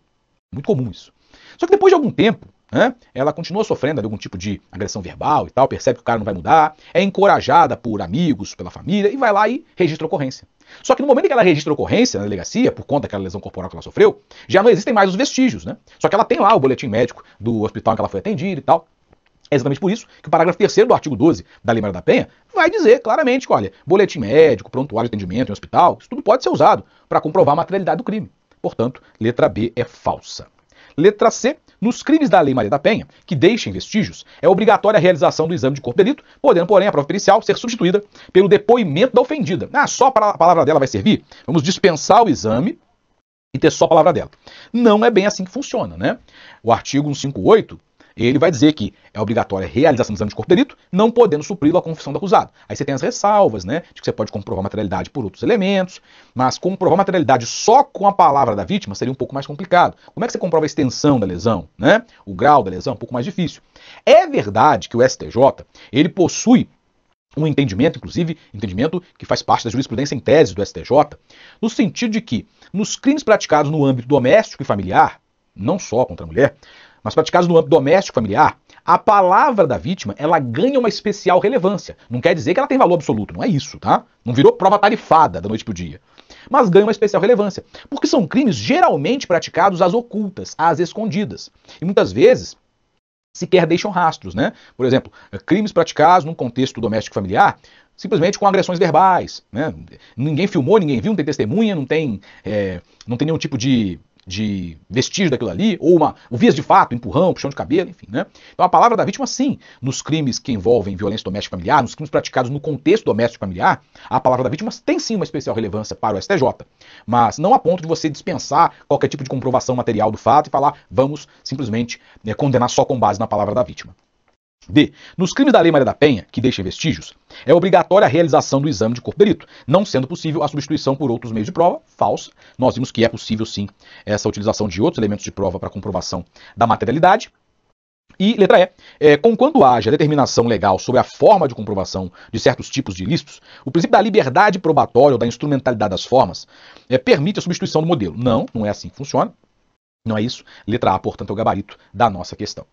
Muito comum isso. Só que depois de algum tempo, né, ela continua sofrendo de algum tipo de agressão verbal e tal, percebe que o cara não vai mudar, é encorajada por amigos, pela família, e vai lá e registra a ocorrência. Só que no momento em que ela registra a ocorrência na delegacia, por conta daquela lesão corporal que ela sofreu, já não existem mais os vestígios, né? Só que ela tem lá o boletim médico do hospital em que ela foi atendida e tal. É exatamente por isso que o parágrafo 3 do artigo 12 da Lei Maria da Penha vai dizer claramente que, olha, boletim médico, prontuário de atendimento em hospital, isso tudo pode ser usado para comprovar a materialidade do crime. Portanto, letra B é falsa. Letra C, nos crimes da Lei Maria da Penha, que deixem vestígios, é obrigatória a realização do exame de corpo de delito, podendo, porém, a prova pericial ser substituída pelo depoimento da ofendida. Ah, só para a palavra dela vai servir? Vamos dispensar o exame e ter só a palavra dela. Não é bem assim que funciona, né? O artigo 158 ele vai dizer que é obrigatória a realização do exame de corpo de delito, não podendo supri-lo a confissão do acusado. Aí você tem as ressalvas, né? De que você pode comprovar materialidade por outros elementos, mas comprovar materialidade só com a palavra da vítima seria um pouco mais complicado. Como é que você comprova a extensão da lesão, né? O grau da lesão é um pouco mais difícil. É verdade que o STJ, ele possui um entendimento, inclusive, entendimento que faz parte da jurisprudência em tese do STJ, no sentido de que, nos crimes praticados no âmbito doméstico e familiar, não só contra a mulher, mas praticados no âmbito doméstico familiar, a palavra da vítima ela ganha uma especial relevância. Não quer dizer que ela tem valor absoluto, não é isso, tá? Não virou prova tarifada da noite para o dia. Mas ganha uma especial relevância, porque são crimes geralmente praticados às ocultas, às escondidas. E muitas vezes sequer deixam rastros, né? Por exemplo, crimes praticados num contexto doméstico familiar, simplesmente com agressões verbais, né? Ninguém filmou, ninguém viu, não tem testemunha, não tem, é, não tem nenhum tipo de de vestígio daquilo ali, ou uma, um vias de fato, empurrão, puxão de cabelo, enfim. Né? Então a palavra da vítima, sim, nos crimes que envolvem violência doméstica familiar, nos crimes praticados no contexto doméstico familiar, a palavra da vítima tem sim uma especial relevância para o STJ, mas não a ponto de você dispensar qualquer tipo de comprovação material do fato e falar, vamos simplesmente né, condenar só com base na palavra da vítima. D. Nos crimes da Lei Maria da Penha, que deixem vestígios, é obrigatória a realização do exame de corpo delito perito, não sendo possível a substituição por outros meios de prova, falso Nós vimos que é possível sim essa utilização de outros elementos de prova para comprovação da materialidade. E letra E, é, conquanto haja determinação legal sobre a forma de comprovação de certos tipos de ilícitos, o princípio da liberdade probatória ou da instrumentalidade das formas é, permite a substituição do modelo. Não, não é assim que funciona. Não é isso. Letra A, portanto, é o gabarito da nossa questão.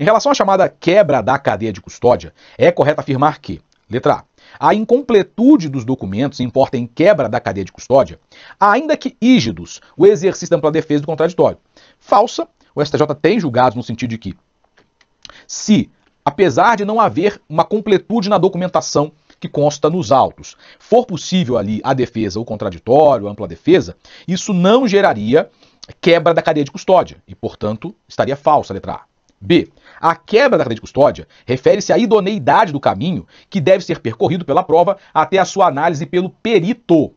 Em relação à chamada quebra da cadeia de custódia, é correto afirmar que, letra A, a incompletude dos documentos importa em quebra da cadeia de custódia, ainda que ígidos, o exercício da ampla defesa do contraditório. Falsa, o STJ tem julgados no sentido de que, se, apesar de não haver uma completude na documentação que consta nos autos, for possível ali a defesa, o contraditório, a ampla defesa, isso não geraria quebra da cadeia de custódia e, portanto, estaria falsa a letra A. B. A quebra da cadeia de custódia refere-se à idoneidade do caminho que deve ser percorrido pela prova até a sua análise pelo perito.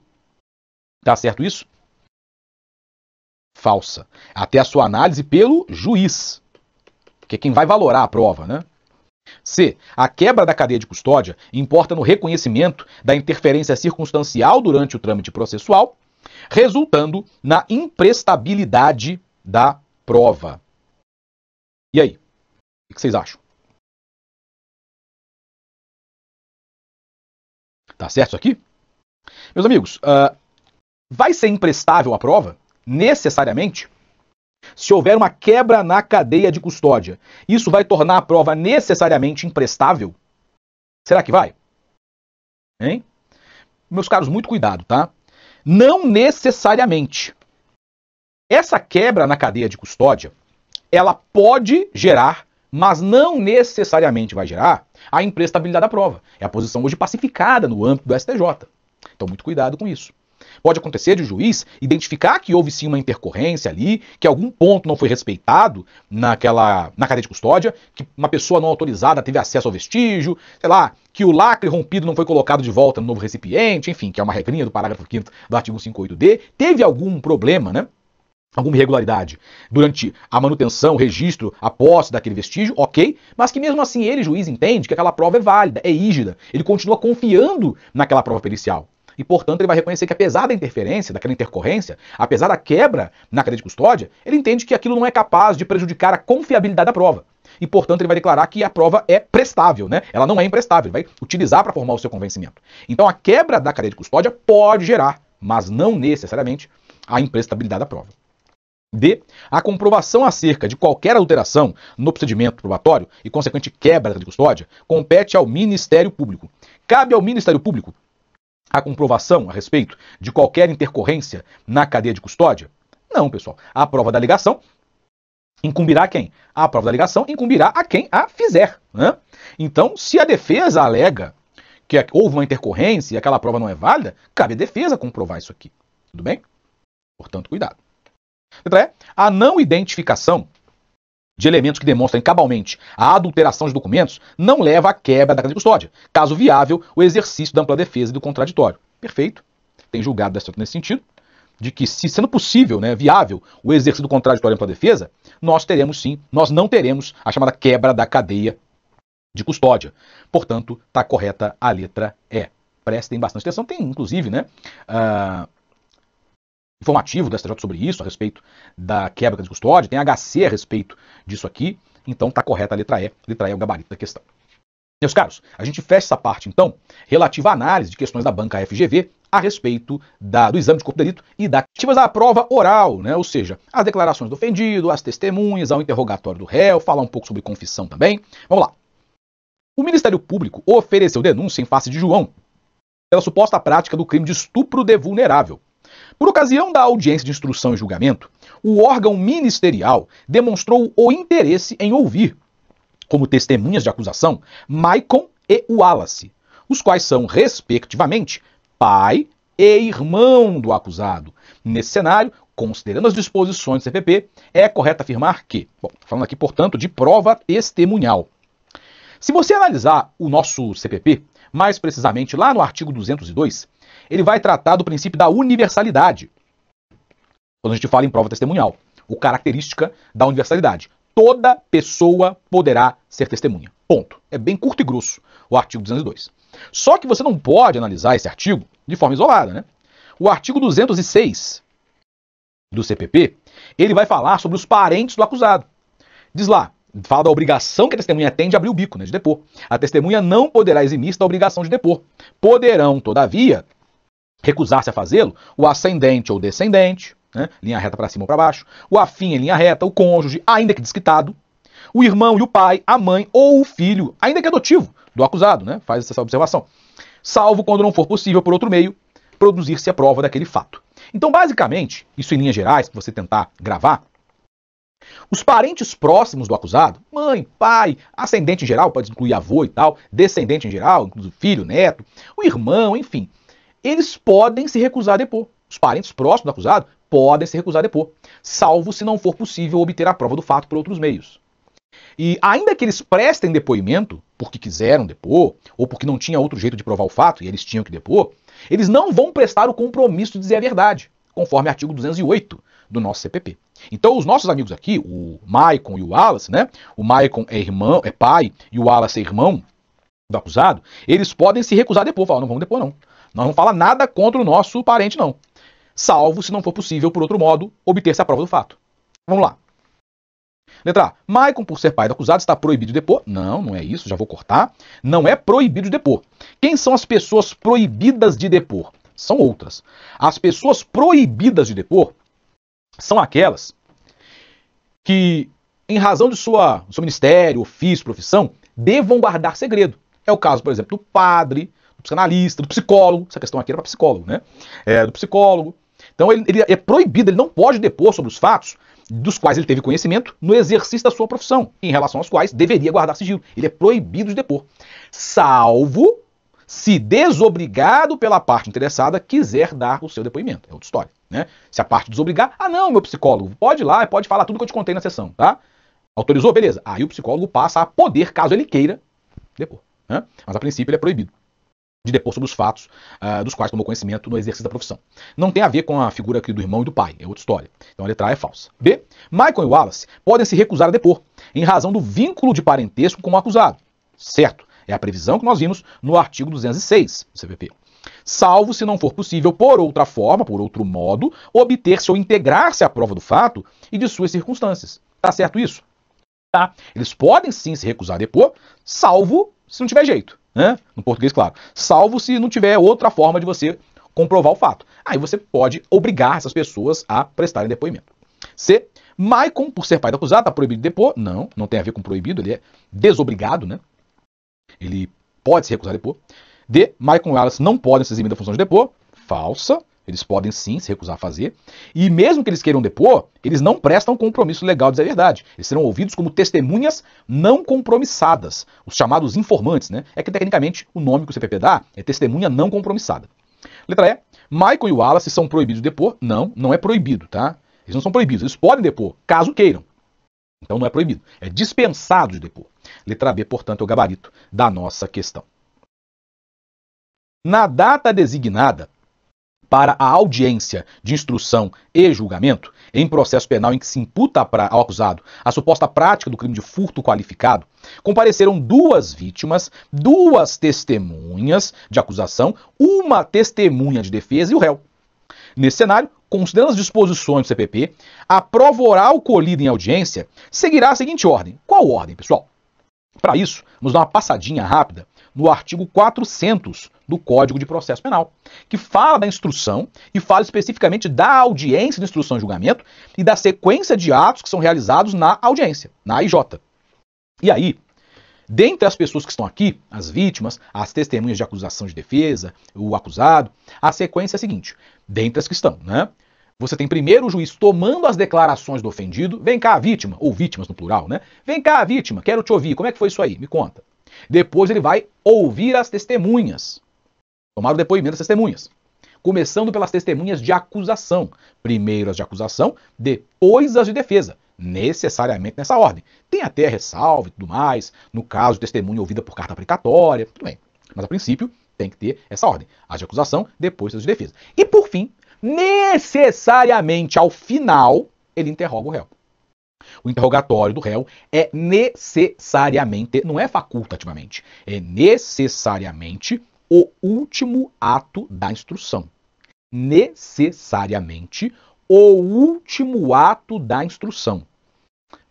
Tá certo isso? Falsa. Até a sua análise pelo juiz, que é quem vai valorar a prova, né? C. A quebra da cadeia de custódia importa no reconhecimento da interferência circunstancial durante o trâmite processual, resultando na imprestabilidade da prova. E aí? O que vocês acham? Tá certo isso aqui? Meus amigos, uh, vai ser imprestável a prova, necessariamente, se houver uma quebra na cadeia de custódia. Isso vai tornar a prova necessariamente imprestável? Será que vai? Hein? Meus caros, muito cuidado, tá? Não necessariamente. Essa quebra na cadeia de custódia ela pode gerar, mas não necessariamente vai gerar, a imprestabilidade da prova. É a posição hoje pacificada no âmbito do STJ. Então, muito cuidado com isso. Pode acontecer de o juiz identificar que houve sim uma intercorrência ali, que algum ponto não foi respeitado naquela na cadeia de custódia, que uma pessoa não autorizada teve acesso ao vestígio, sei lá, que o lacre rompido não foi colocado de volta no novo recipiente, enfim, que é uma regrinha do parágrafo 5 do artigo 58D, teve algum problema, né? alguma irregularidade durante a manutenção, o registro, a posse daquele vestígio, ok, mas que mesmo assim ele, juiz, entende que aquela prova é válida, é rígida, ele continua confiando naquela prova pericial. E, portanto, ele vai reconhecer que, apesar da interferência, daquela intercorrência, apesar da quebra na cadeia de custódia, ele entende que aquilo não é capaz de prejudicar a confiabilidade da prova. E, portanto, ele vai declarar que a prova é prestável, né? Ela não é imprestável, ele vai utilizar para formar o seu convencimento. Então, a quebra da cadeia de custódia pode gerar, mas não necessariamente, a imprestabilidade da prova. D. A comprovação acerca de qualquer alteração no procedimento probatório e consequente quebra de custódia compete ao Ministério Público. Cabe ao Ministério Público a comprovação a respeito de qualquer intercorrência na cadeia de custódia? Não, pessoal. A prova da ligação incumbirá a quem? A prova da ligação incumbirá a quem a fizer. Né? Então, se a defesa alega que é, houve uma intercorrência e aquela prova não é válida, cabe à defesa comprovar isso aqui. Tudo bem? Portanto, cuidado. Letra então, É, a não identificação de elementos que demonstrem cabalmente a adulteração de documentos não leva à quebra da cadeia de custódia, caso viável o exercício da ampla defesa e do contraditório. Perfeito. Tem julgado nesse sentido, de que se sendo possível, né, viável o exercício do contraditório e ampla defesa, nós teremos sim, nós não teremos a chamada quebra da cadeia de custódia. Portanto, está correta a letra E. Prestem bastante atenção, tem inclusive, né, uh informativo da STJ sobre isso, a respeito da quebra de custódia, tem HC a respeito disso aqui, então está correta a letra E, letra E é o gabarito da questão. Meus caros, a gente fecha essa parte, então, relativa à análise de questões da banca FGV a respeito da, do exame de corpo de delito e da ativas à prova oral, né? ou seja, as declarações do ofendido, as testemunhas, ao interrogatório do réu, falar um pouco sobre confissão também. Vamos lá. O Ministério Público ofereceu denúncia em face de João pela suposta prática do crime de estupro de vulnerável, por ocasião da audiência de instrução e julgamento, o órgão ministerial demonstrou o interesse em ouvir, como testemunhas de acusação, Maicon e Wallace, os quais são, respectivamente, pai e irmão do acusado. Nesse cenário, considerando as disposições do CPP, é correto afirmar que, bom, falando aqui, portanto, de prova testemunhal. Se você analisar o nosso CPP, mais precisamente lá no artigo 202, ele vai tratar do princípio da universalidade. Quando a gente fala em prova testemunhal, o característica da universalidade. Toda pessoa poderá ser testemunha. Ponto. É bem curto e grosso o artigo 202. Só que você não pode analisar esse artigo de forma isolada, né? O artigo 206 do CPP, ele vai falar sobre os parentes do acusado. Diz lá, fala da obrigação que a testemunha tem de abrir o bico, né, de depor. A testemunha não poderá eximir-se da obrigação de depor. Poderão, todavia, recusar-se a fazê-lo, o ascendente ou descendente, né, linha reta para cima ou para baixo, o afim em linha reta, o cônjuge, ainda que desquitado, o irmão e o pai, a mãe ou o filho, ainda que adotivo, do acusado, né, faz essa observação, salvo quando não for possível por outro meio produzir-se a prova daquele fato. Então, basicamente, isso em linhas gerais, para você tentar gravar, os parentes próximos do acusado, mãe, pai, ascendente em geral, pode incluir avô e tal, descendente em geral, inclusive filho, neto, o irmão, enfim, eles podem se recusar a depor. Os parentes próximos do acusado podem se recusar a depor, salvo se não for possível obter a prova do fato por outros meios. E ainda que eles prestem depoimento, porque quiseram depor, ou porque não tinha outro jeito de provar o fato e eles tinham que depor, eles não vão prestar o compromisso de dizer a verdade, conforme o artigo 208 do nosso CPP. Então, os nossos amigos aqui, o Maicon e o Wallace, né? O Maicon é irmão, é pai, e o Wallace é irmão do acusado, eles podem se recusar a depor, falar, não vamos depor não. Nós não fala nada contra o nosso parente, não. Salvo se não for possível, por outro modo, obter-se a prova do fato. Vamos lá. Letra A. Maicon, por ser pai do acusado, está proibido de depor. Não, não é isso, já vou cortar. Não é proibido de depor. Quem são as pessoas proibidas de depor? São outras. As pessoas proibidas de depor são aquelas que, em razão de sua, seu ministério, ofício, profissão, devam guardar segredo. É o caso, por exemplo, do padre, do psicanalista, do psicólogo. Essa questão aqui era para psicólogo, né? É, do psicólogo. Então ele, ele é proibido, ele não pode depor sobre os fatos dos quais ele teve conhecimento no exercício da sua profissão, em relação aos quais deveria guardar sigilo. Ele é proibido de depor, salvo se desobrigado pela parte interessada quiser dar o seu depoimento. É outra história, né? Se a parte desobrigar, ah não, meu psicólogo, pode ir lá, pode falar tudo que eu te contei na sessão, tá? Autorizou? Beleza. Aí o psicólogo passa a poder, caso ele queira, depor. Né? Mas a princípio ele é proibido de depor sobre os fatos uh, dos quais tomou conhecimento no exercício da profissão. Não tem a ver com a figura aqui do irmão e do pai, é outra história. Então a letra A é falsa. B. Michael e Wallace podem se recusar a depor, em razão do vínculo de parentesco com o acusado. Certo, é a previsão que nós vimos no artigo 206 do CVP. Salvo se não for possível, por outra forma, por outro modo, obter-se ou integrar-se à prova do fato e de suas circunstâncias. Tá certo isso? Tá. Eles podem sim se recusar a depor, salvo se não tiver jeito. Né? No português, claro. Salvo se não tiver outra forma de você comprovar o fato. Aí você pode obrigar essas pessoas a prestarem depoimento. C. Maicon, por ser pai do acusado, está proibido de depor. Não, não tem a ver com proibido, ele é desobrigado, né? Ele pode se recusar a depor. D. Maicon e Wallace não podem se eximir da função de depor. Falsa. Eles podem sim se recusar a fazer. E mesmo que eles queiram depor, eles não prestam compromisso legal de dizer a verdade. Eles serão ouvidos como testemunhas não compromissadas, os chamados informantes, né? É que tecnicamente o nome que o CPP dá é testemunha não compromissada. Letra E. Michael e Wallace são proibidos de depor? Não, não é proibido, tá? Eles não são proibidos, eles podem depor, caso queiram. Então não é proibido, é dispensado de depor. Letra B, portanto, é o gabarito da nossa questão. Na data designada, para a audiência de instrução e julgamento, em processo penal em que se imputa ao acusado a suposta prática do crime de furto qualificado, compareceram duas vítimas, duas testemunhas de acusação, uma testemunha de defesa e o réu. Nesse cenário, considerando as disposições do CPP, a prova oral colhida em audiência seguirá a seguinte ordem. Qual ordem, pessoal? Para isso, vamos dar uma passadinha rápida no artigo 400 do Código de Processo Penal, que fala da instrução e fala especificamente da audiência de instrução e julgamento e da sequência de atos que são realizados na audiência, na ij E aí, dentre as pessoas que estão aqui, as vítimas, as testemunhas de acusação de defesa, o acusado, a sequência é a seguinte: dentre as que estão, né? Você tem primeiro o juiz tomando as declarações do ofendido. Vem cá, vítima, ou vítimas no plural, né? Vem cá, vítima, quero te ouvir. Como é que foi isso aí? Me conta. Depois ele vai ouvir as testemunhas. Tomar o depoimento das testemunhas. Começando pelas testemunhas de acusação. Primeiro as de acusação, depois as de defesa. Necessariamente nessa ordem. Tem até ressalva e tudo mais, no caso testemunha ouvida por carta aplicatória, tudo bem. Mas a princípio tem que ter essa ordem. As de acusação, depois as de defesa. E por fim, necessariamente ao final, ele interroga o réu. O interrogatório do réu é necessariamente, não é facultativamente, é necessariamente o último ato da instrução. Necessariamente o último ato da instrução.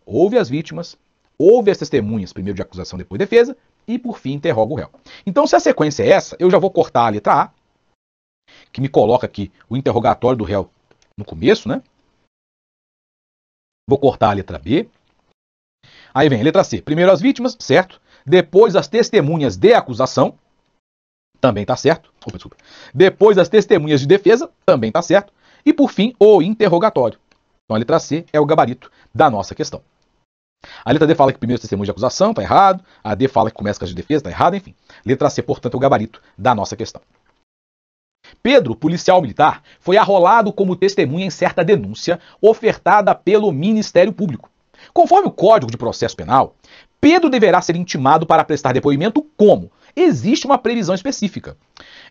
Ouve as vítimas, ouve as testemunhas, primeiro de acusação, depois de defesa, e por fim interroga o réu. Então, se a sequência é essa, eu já vou cortar a letra A, que me coloca aqui o interrogatório do réu no começo, né? Vou cortar a letra B. Aí vem, a letra C. Primeiro as vítimas, certo? Depois as testemunhas de acusação, também está certo. Opa, desculpa. Depois as testemunhas de defesa, também está certo. E por fim, o interrogatório. Então a letra C é o gabarito da nossa questão. A letra D fala que primeiro testemunho de acusação, está errado. A D fala que começa com as de defesa, está errado, enfim. Letra C, portanto, é o gabarito da nossa questão. Pedro, policial militar, foi arrolado como testemunha em certa denúncia ofertada pelo Ministério Público. Conforme o Código de Processo Penal, Pedro deverá ser intimado para prestar depoimento como existe uma previsão específica.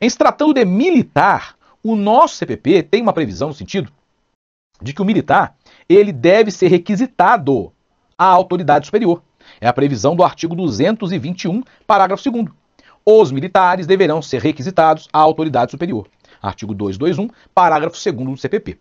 Em se tratando de militar, o nosso CPP tem uma previsão no sentido de que o militar ele deve ser requisitado à autoridade superior. É a previsão do artigo 221, parágrafo 2 os militares deverão ser requisitados à autoridade superior. Artigo 221, parágrafo 2 do CPP.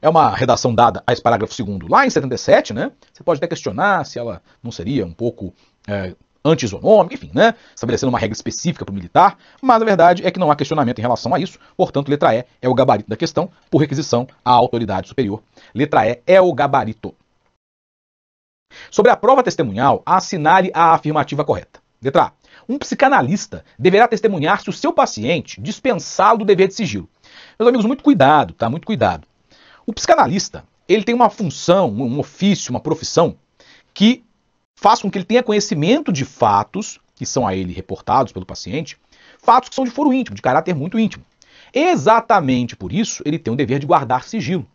É uma redação dada a esse parágrafo 2 lá em 77, né? Você pode até questionar se ela não seria um pouco é, anti-isonômica, enfim, né? Estabelecendo uma regra específica para o militar, mas a verdade é que não há questionamento em relação a isso, portanto, letra E é o gabarito da questão, por requisição à autoridade superior. Letra E é o gabarito. Sobre a prova testemunhal, assinale a afirmativa correta. Letra A um psicanalista deverá testemunhar se o seu paciente dispensá-lo do dever de sigilo. Meus amigos, muito cuidado, tá? Muito cuidado. O psicanalista, ele tem uma função, um ofício, uma profissão que faz com que ele tenha conhecimento de fatos que são a ele reportados pelo paciente, fatos que são de foro íntimo, de caráter muito íntimo. Exatamente por isso, ele tem o dever de guardar sigilo.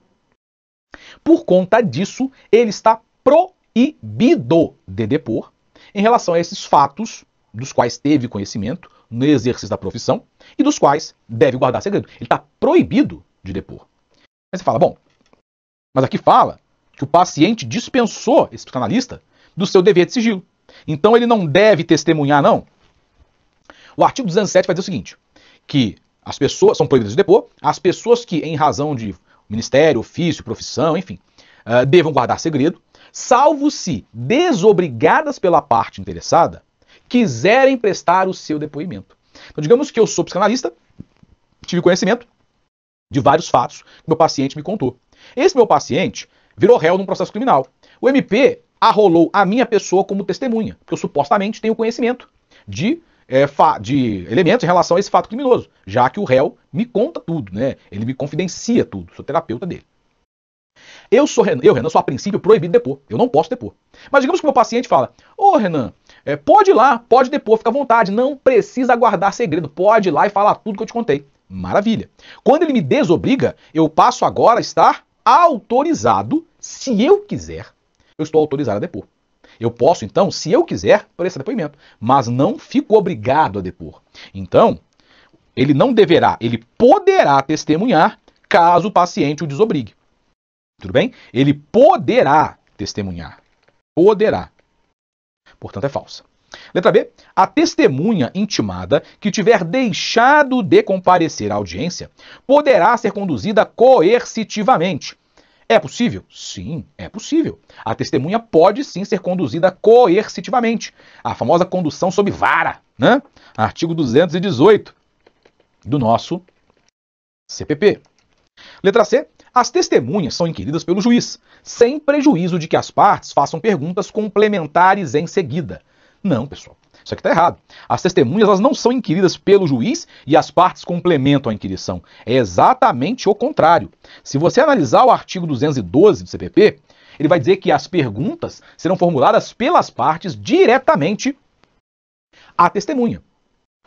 Por conta disso, ele está proibido de depor em relação a esses fatos dos quais teve conhecimento no exercício da profissão e dos quais deve guardar segredo. Ele está proibido de depor. Aí você fala, bom, mas aqui fala que o paciente dispensou esse psicanalista do seu dever de sigilo. Então ele não deve testemunhar, não. O artigo 207 vai dizer o seguinte: que as pessoas são proibidas de depor, as pessoas que, em razão de ministério, ofício, profissão, enfim, uh, devam guardar segredo, salvo se desobrigadas pela parte interessada quiserem prestar o seu depoimento. Então, digamos que eu sou psicanalista, tive conhecimento de vários fatos que meu paciente me contou. Esse meu paciente virou réu num processo criminal. O MP arrolou a minha pessoa como testemunha, porque eu supostamente tenho conhecimento de é, de elementos em relação a esse fato criminoso, já que o réu me conta tudo, né? Ele me confidencia tudo, sou terapeuta dele. Eu sou Renan, eu, Renan, sou a princípio proibido depor. Eu não posso depor. Mas digamos que o meu paciente fala: Ô oh, Renan, é, pode ir lá, pode depor, fica à vontade, não precisa guardar segredo, pode ir lá e falar tudo que eu te contei. Maravilha. Quando ele me desobriga, eu passo agora a estar autorizado, se eu quiser, eu estou autorizado a depor. Eu posso, então, se eu quiser, prestar depoimento, mas não fico obrigado a depor. Então, ele não deverá, ele poderá testemunhar caso o paciente o desobrigue. Tudo bem? Ele poderá testemunhar. Poderá portanto é falsa. Letra B. A testemunha intimada que tiver deixado de comparecer à audiência poderá ser conduzida coercitivamente. É possível? Sim, é possível. A testemunha pode sim ser conduzida coercitivamente. A famosa condução sob vara, né? Artigo 218 do nosso CPP. Letra C. As testemunhas são inquiridas pelo juiz, sem prejuízo de que as partes façam perguntas complementares em seguida. Não, pessoal. Isso aqui está errado. As testemunhas elas não são inquiridas pelo juiz e as partes complementam a inquirição. É exatamente o contrário. Se você analisar o artigo 212 do CPP, ele vai dizer que as perguntas serão formuladas pelas partes diretamente à testemunha.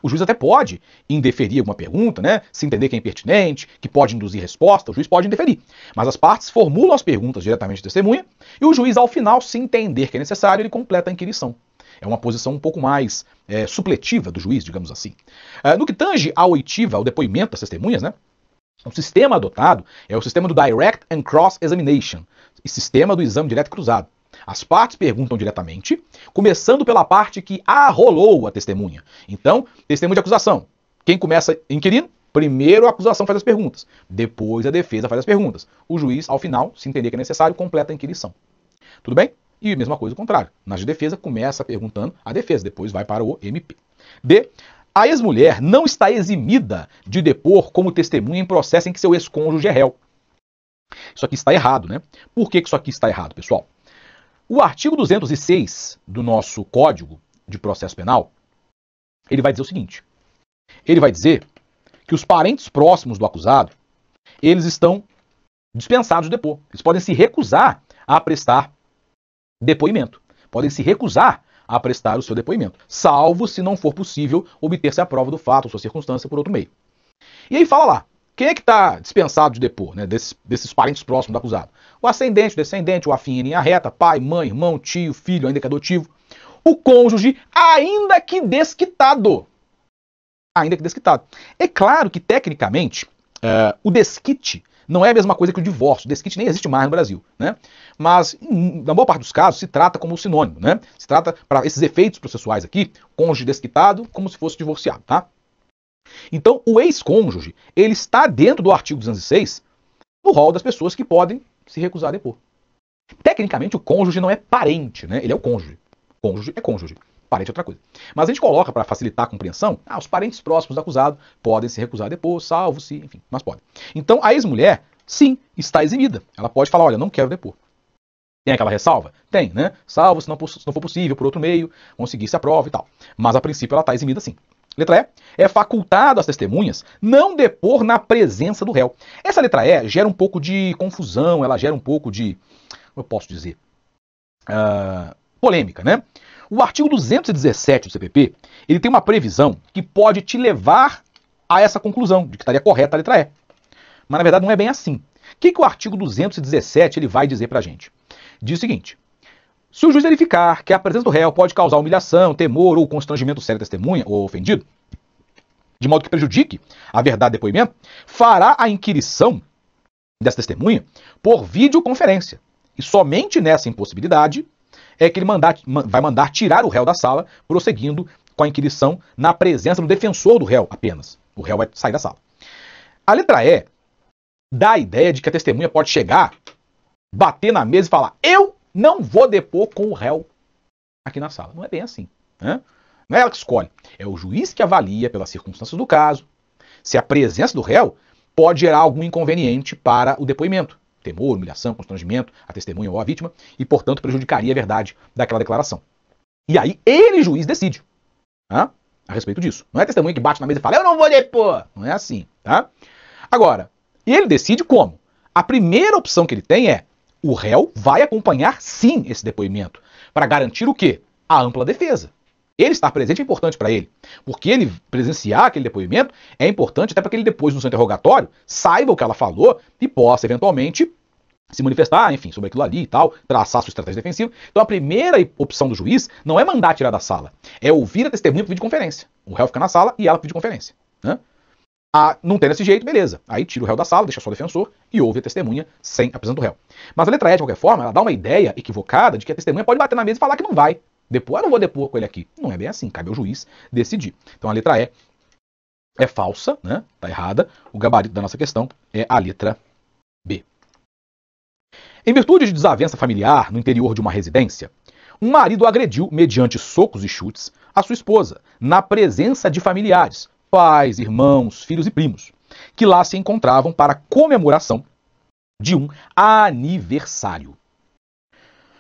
O juiz até pode indeferir alguma pergunta, né? Se entender que é impertinente, que pode induzir resposta, o juiz pode indeferir. Mas as partes formulam as perguntas diretamente à testemunha e o juiz, ao final, se entender que é necessário, ele completa a inquirição. É uma posição um pouco mais é, supletiva do juiz, digamos assim. É, no que tange à oitiva, ao depoimento das testemunhas, né? O sistema adotado é o sistema do Direct and Cross Examination, sistema do exame direto cruzado. As partes perguntam diretamente, começando pela parte que arrolou a testemunha. Então, testemunha de acusação. Quem começa inquirindo? Primeiro a acusação faz as perguntas, depois a defesa faz as perguntas. O juiz, ao final, se entender que é necessário, completa a inquirição. Tudo bem? E mesma coisa o contrário. Nas de defesa, começa perguntando a defesa, depois vai para o MP. D. A ex-mulher não está eximida de depor como testemunha em processo em que seu ex-cônjuge é réu. Isso aqui está errado, né? Por que isso aqui está errado, pessoal? O artigo 206 do nosso Código de Processo Penal, ele vai dizer o seguinte: ele vai dizer que os parentes próximos do acusado, eles estão dispensados de depor. Eles podem se recusar a prestar depoimento. Podem se recusar a prestar o seu depoimento, salvo se não for possível obter-se a prova do fato ou sua circunstância por outro meio. E aí fala lá, quem é que está dispensado de depor, né? Desses, desses parentes próximos do acusado? O ascendente, o descendente, o afim em linha reta, pai, mãe, irmão, tio, filho, ainda que adotivo. O cônjuge, ainda que desquitado. Ainda que desquitado. É claro que, tecnicamente, eh, o desquite não é a mesma coisa que o divórcio. O desquite nem existe mais no Brasil, né? Mas, na boa parte dos casos, se trata como sinônimo, né? Se trata, para esses efeitos processuais aqui, cônjuge desquitado, como se fosse divorciado, tá? Então, o ex-cônjuge, ele está dentro do artigo 206 no rol das pessoas que podem se recusar a depor. Tecnicamente, o cônjuge não é parente, né? Ele é o cônjuge. Cônjuge é cônjuge. Parente é outra coisa. Mas a gente coloca para facilitar a compreensão, ah, os parentes próximos do acusado podem se recusar a depor, salvo se, enfim, mas podem. Então, a ex-mulher, sim, está eximida. Ela pode falar, olha, não quero depor. Tem aquela ressalva? Tem, né? Salvo se não, se não for possível, por outro meio, conseguir-se a prova e tal. Mas a princípio ela está eximida sim. Letra E. É facultado às testemunhas não depor na presença do réu. Essa letra E gera um pouco de confusão, ela gera um pouco de. Como eu posso dizer? Uh, polêmica, né? O artigo 217 do CPP ele tem uma previsão que pode te levar a essa conclusão de que estaria correta a letra E. Mas na verdade não é bem assim. O que, que o artigo 217 ele vai dizer para a gente? Diz o seguinte: se o juiz verificar que a presença do réu pode causar humilhação, temor ou constrangimento sério da testemunha ou ofendido, de modo que prejudique a verdade do depoimento, fará a inquirição dessa testemunha por videoconferência. E somente nessa impossibilidade é que ele mandar, vai mandar tirar o réu da sala, prosseguindo com a inquirição na presença do defensor do réu apenas. O réu vai sair da sala. A letra E dá a ideia de que a testemunha pode chegar, bater na mesa e falar: Eu não vou depor com o réu aqui na sala. Não é bem assim. Né? Não é ela que escolhe. É o juiz que avalia pelas circunstâncias do caso se a presença do réu pode gerar algum inconveniente para o depoimento. Temor, humilhação, constrangimento, a testemunha ou a vítima, e, portanto, prejudicaria a verdade daquela declaração. E aí ele, juiz, decide tá? a respeito disso. Não é testemunha que bate na mesa e fala, eu não vou depor. Não é assim, tá? Agora, ele decide como? A primeira opção que ele tem é o réu vai acompanhar sim esse depoimento, para garantir o quê? A ampla defesa. Ele estar presente é importante para ele, porque ele presenciar aquele depoimento é importante até para que ele depois no seu interrogatório saiba o que ela falou e possa eventualmente se manifestar, enfim, sobre aquilo ali e tal, traçar sua estratégia defensiva. Então a primeira opção do juiz não é mandar tirar da sala, é ouvir a testemunha por videoconferência. O réu fica na sala e ela por videoconferência. Né? Ah, não tem desse jeito, beleza. Aí tira o réu da sala, deixa só o defensor e ouve a testemunha sem a prisão do réu. Mas a letra E, de qualquer forma, ela dá uma ideia equivocada de que a testemunha pode bater na mesa e falar que não vai. Depois eu não vou depor com ele aqui. Não é bem assim, cabe ao juiz decidir. Então a letra E é falsa, né? Tá errada. O gabarito da nossa questão é a letra B. Em virtude de desavença familiar no interior de uma residência, um marido agrediu, mediante socos e chutes, a sua esposa, na presença de familiares, pais, irmãos, filhos e primos, que lá se encontravam para comemoração de um aniversário.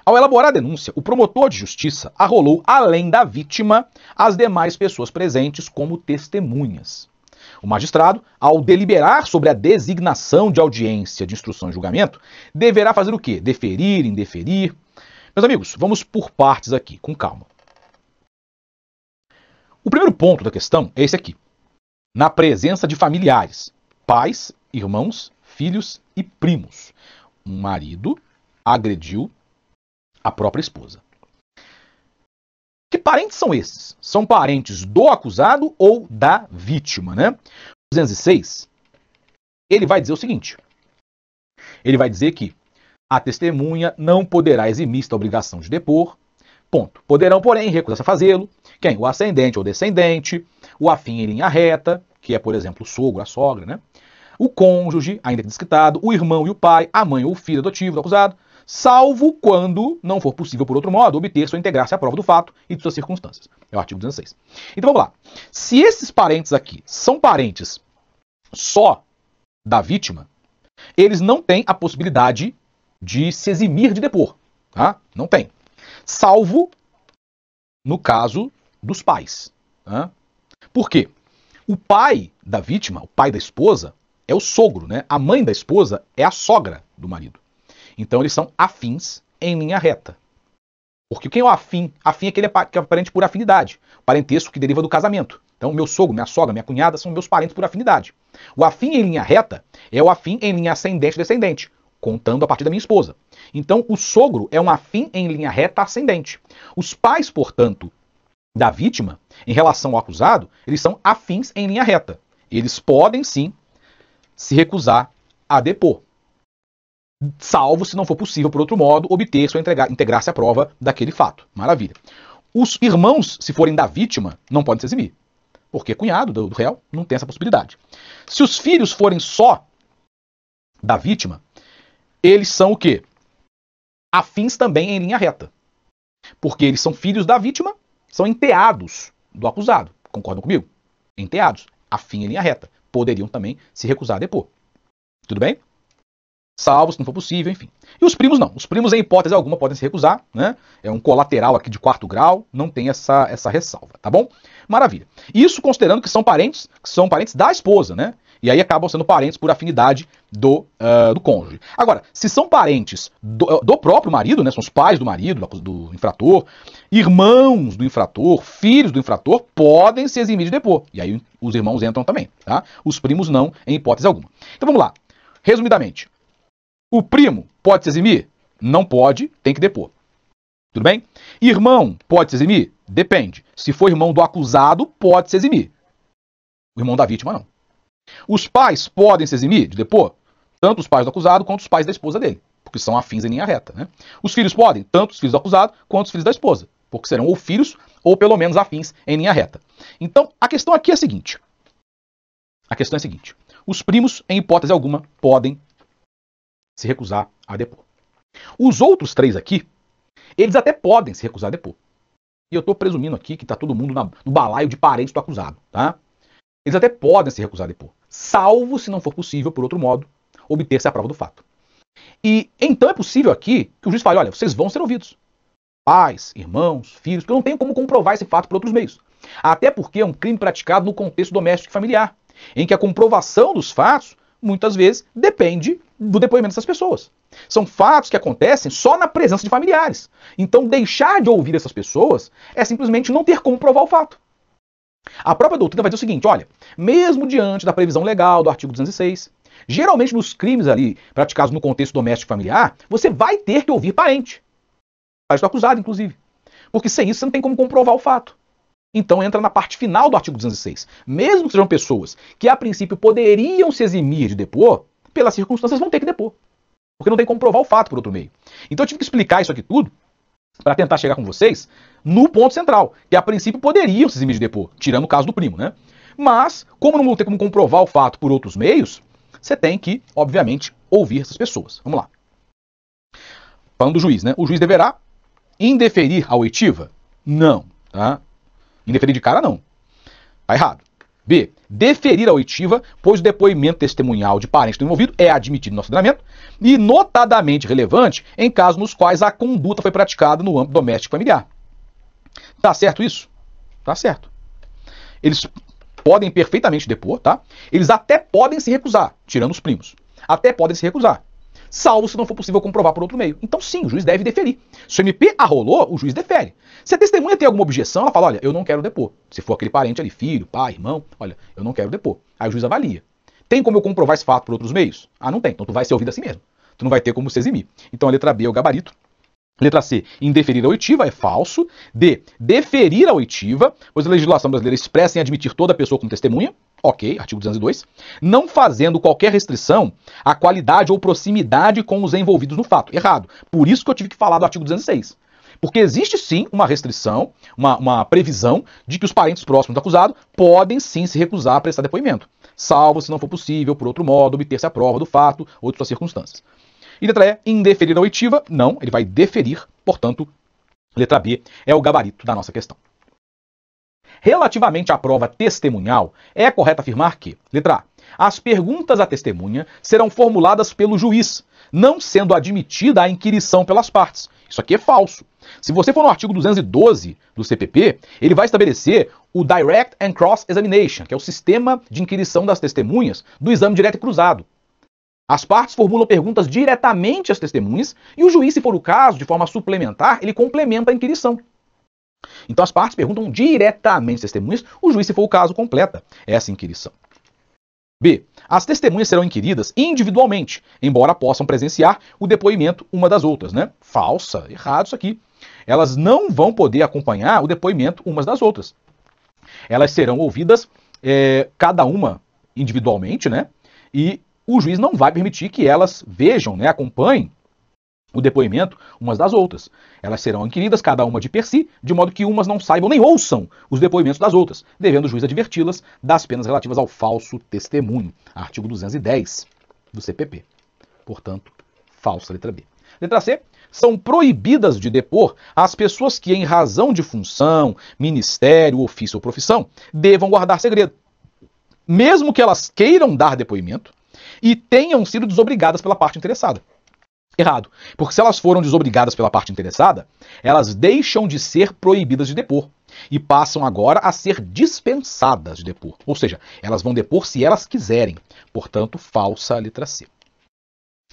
Ao elaborar a denúncia, o promotor de justiça arrolou, além da vítima, as demais pessoas presentes como testemunhas. O magistrado, ao deliberar sobre a designação de audiência de instrução e julgamento, deverá fazer o quê? Deferir, indeferir. Meus amigos, vamos por partes aqui, com calma. O primeiro ponto da questão é esse aqui na presença de familiares, pais, irmãos, filhos e primos. Um marido agrediu a própria esposa. Que parentes são esses? São parentes do acusado ou da vítima, né? 206, ele vai dizer o seguinte: ele vai dizer que a testemunha não poderá eximir esta obrigação de depor. Ponto. Poderão, porém, recusar-se a fazê-lo, quem? O ascendente ou descendente, o afim em linha reta, que é, por exemplo, o sogro, a sogra, né? O cônjuge, ainda que desquitado, o irmão e o pai, a mãe ou o filho adotivo do acusado, salvo quando não for possível, por outro modo, obter-se ou integrar-se à prova do fato e de suas circunstâncias. É o artigo 16. Então vamos lá. Se esses parentes aqui são parentes só da vítima, eles não têm a possibilidade de se eximir de depor. Tá? Não tem. Salvo no caso dos pais. Né? Por quê? O pai da vítima, o pai da esposa, é o sogro, né? A mãe da esposa é a sogra do marido. Então eles são afins em linha reta. Porque quem é o afim? Afim é aquele que é parente por afinidade. Parentesco que deriva do casamento. Então, meu sogro, minha sogra, minha cunhada são meus parentes por afinidade. O afim em linha reta é o afim em linha ascendente-descendente, contando a partir da minha esposa. Então, o sogro é um afim em linha reta ascendente. Os pais, portanto, da vítima em relação ao acusado, eles são afins em linha reta. Eles podem sim se recusar a depor, salvo se não for possível, por outro modo, obter-se ou integrar-se à prova daquele fato. Maravilha. Os irmãos, se forem da vítima, não podem se exibir, porque cunhado do, do réu não tem essa possibilidade. Se os filhos forem só da vítima, eles são o quê? Afins também em linha reta. Porque eles são filhos da vítima são enteados do acusado. Concordam comigo? Enteados, afim em linha reta. Poderiam também se recusar a depor. Tudo bem? Salvo se não for possível, enfim. E os primos não. Os primos, em hipótese alguma, podem se recusar, né? É um colateral aqui de quarto grau, não tem essa, essa ressalva, tá bom? Maravilha. Isso considerando que são parentes, que são parentes da esposa, né? E aí acabam sendo parentes por afinidade do, uh, do cônjuge. Agora, se são parentes do, ah, do, próprio marido, né, são os pais do marido, do, do infrator, irmãos do infrator, filhos do infrator, podem se eximir de depor. E aí os irmãos entram também, tá? Os primos não, em hipótese alguma. Então vamos lá. Resumidamente, o primo pode se eximir? Não pode, tem que depor. Tudo bem? Irmão pode se eximir? Depende. Se for irmão do acusado, pode se eximir. O irmão da vítima, não. Os pais podem se eximir de depor, tanto os pais do acusado quanto os pais da esposa dele, porque são afins em linha reta. Né? Os filhos podem, tanto os filhos do acusado quanto os filhos da esposa, porque serão ou filhos ou pelo menos afins em linha reta. Então, a questão aqui é a seguinte. A questão é a seguinte: os primos, em hipótese alguma, podem se recusar a depor. Os outros três aqui, eles até podem se recusar a depor. E eu estou presumindo aqui que está todo mundo na, no balaio de parentes do acusado, tá? Eles até podem se recusar a depor, salvo se não for possível, por outro modo, obter-se a prova do fato. E então é possível aqui que o juiz fale: olha, vocês vão ser ouvidos. Pais, irmãos, filhos, porque eu não tenho como comprovar esse fato por outros meios. Até porque é um crime praticado no contexto doméstico e familiar, em que a comprovação dos fatos muitas vezes depende do depoimento dessas pessoas. São fatos que acontecem só na presença de familiares. Então, deixar de ouvir essas pessoas é simplesmente não ter como provar o fato. A própria doutrina vai dizer o seguinte: olha, mesmo diante da previsão legal do artigo 206, geralmente nos crimes ali praticados no contexto doméstico familiar, você vai ter que ouvir parente. Parente do acusado, inclusive. Porque sem isso você não tem como comprovar o fato. Então entra na parte final do artigo 206. Mesmo que sejam pessoas que a princípio poderiam se eximir de depor, pelas circunstâncias vão ter que depor. Porque não tem como provar o fato por outro meio. Então eu tive que explicar isso aqui tudo para tentar chegar com vocês no ponto central, que a princípio poderiam se eximir de depor, tirando o caso do primo, né? Mas, como não tem como comprovar o fato por outros meios, você tem que, obviamente, ouvir essas pessoas. Vamos lá. Falando do juiz, né? O juiz deverá indeferir a oitiva? Não, tá? Indeferir de cara, não. Tá errado. B. Deferir a oitiva, pois o depoimento testemunhal de parente do envolvido é admitido no ordenamento e notadamente relevante em casos nos quais a conduta foi praticada no âmbito doméstico familiar. Tá certo isso? Tá certo. Eles podem perfeitamente depor, tá? Eles até podem se recusar, tirando os primos. Até podem se recusar salvo se não for possível comprovar por outro meio. Então, sim, o juiz deve deferir. Se o MP arrolou, o juiz defere. Se a testemunha tem alguma objeção, ela fala: olha, eu não quero depor. Se for aquele parente ali, filho, pai, irmão, olha, eu não quero depor. Aí o juiz avalia. Tem como eu comprovar esse fato por outros meios? Ah, não tem. Então tu vai ser ouvido assim mesmo. Tu não vai ter como se eximir. Então a letra B é o gabarito. Letra C, indeferir a oitiva é falso. D, deferir a oitiva, pois a legislação brasileira expressa em admitir toda pessoa como testemunha ok, artigo 202, não fazendo qualquer restrição à qualidade ou proximidade com os envolvidos no fato. Errado. Por isso que eu tive que falar do artigo 206. Porque existe sim uma restrição, uma, uma previsão de que os parentes próximos do acusado podem sim se recusar a prestar depoimento, salvo se não for possível, por outro modo, obter-se a prova do fato ou de suas circunstâncias. E letra E, indeferir a oitiva? Não, ele vai deferir, portanto, letra B é o gabarito da nossa questão. Relativamente à prova testemunhal, é correto afirmar que, letra A, as perguntas à testemunha serão formuladas pelo juiz, não sendo admitida a inquirição pelas partes. Isso aqui é falso. Se você for no artigo 212 do CPP, ele vai estabelecer o Direct and Cross Examination, que é o sistema de inquirição das testemunhas do exame direto e cruzado. As partes formulam perguntas diretamente às testemunhas e o juiz, se for o caso, de forma suplementar, ele complementa a inquirição. Então as partes perguntam diretamente às testemunhas, o juiz, se for o caso, completa essa inquirição. B. As testemunhas serão inquiridas individualmente, embora possam presenciar o depoimento uma das outras, né? Falsa, errado isso aqui. Elas não vão poder acompanhar o depoimento umas das outras. Elas serão ouvidas é, cada uma individualmente, né? E o juiz não vai permitir que elas vejam, né, acompanhem o depoimento umas das outras. Elas serão inquiridas, cada uma de per si, de modo que umas não saibam nem ouçam os depoimentos das outras, devendo o juiz adverti-las das penas relativas ao falso testemunho. Artigo 210 do CPP. Portanto, falsa letra B. Letra C. São proibidas de depor as pessoas que, em razão de função, ministério, ofício ou profissão, devam guardar segredo, mesmo que elas queiram dar depoimento e tenham sido desobrigadas pela parte interessada. Errado. Porque se elas foram desobrigadas pela parte interessada, elas deixam de ser proibidas de depor e passam agora a ser dispensadas de depor. Ou seja, elas vão depor se elas quiserem. Portanto, falsa a letra C.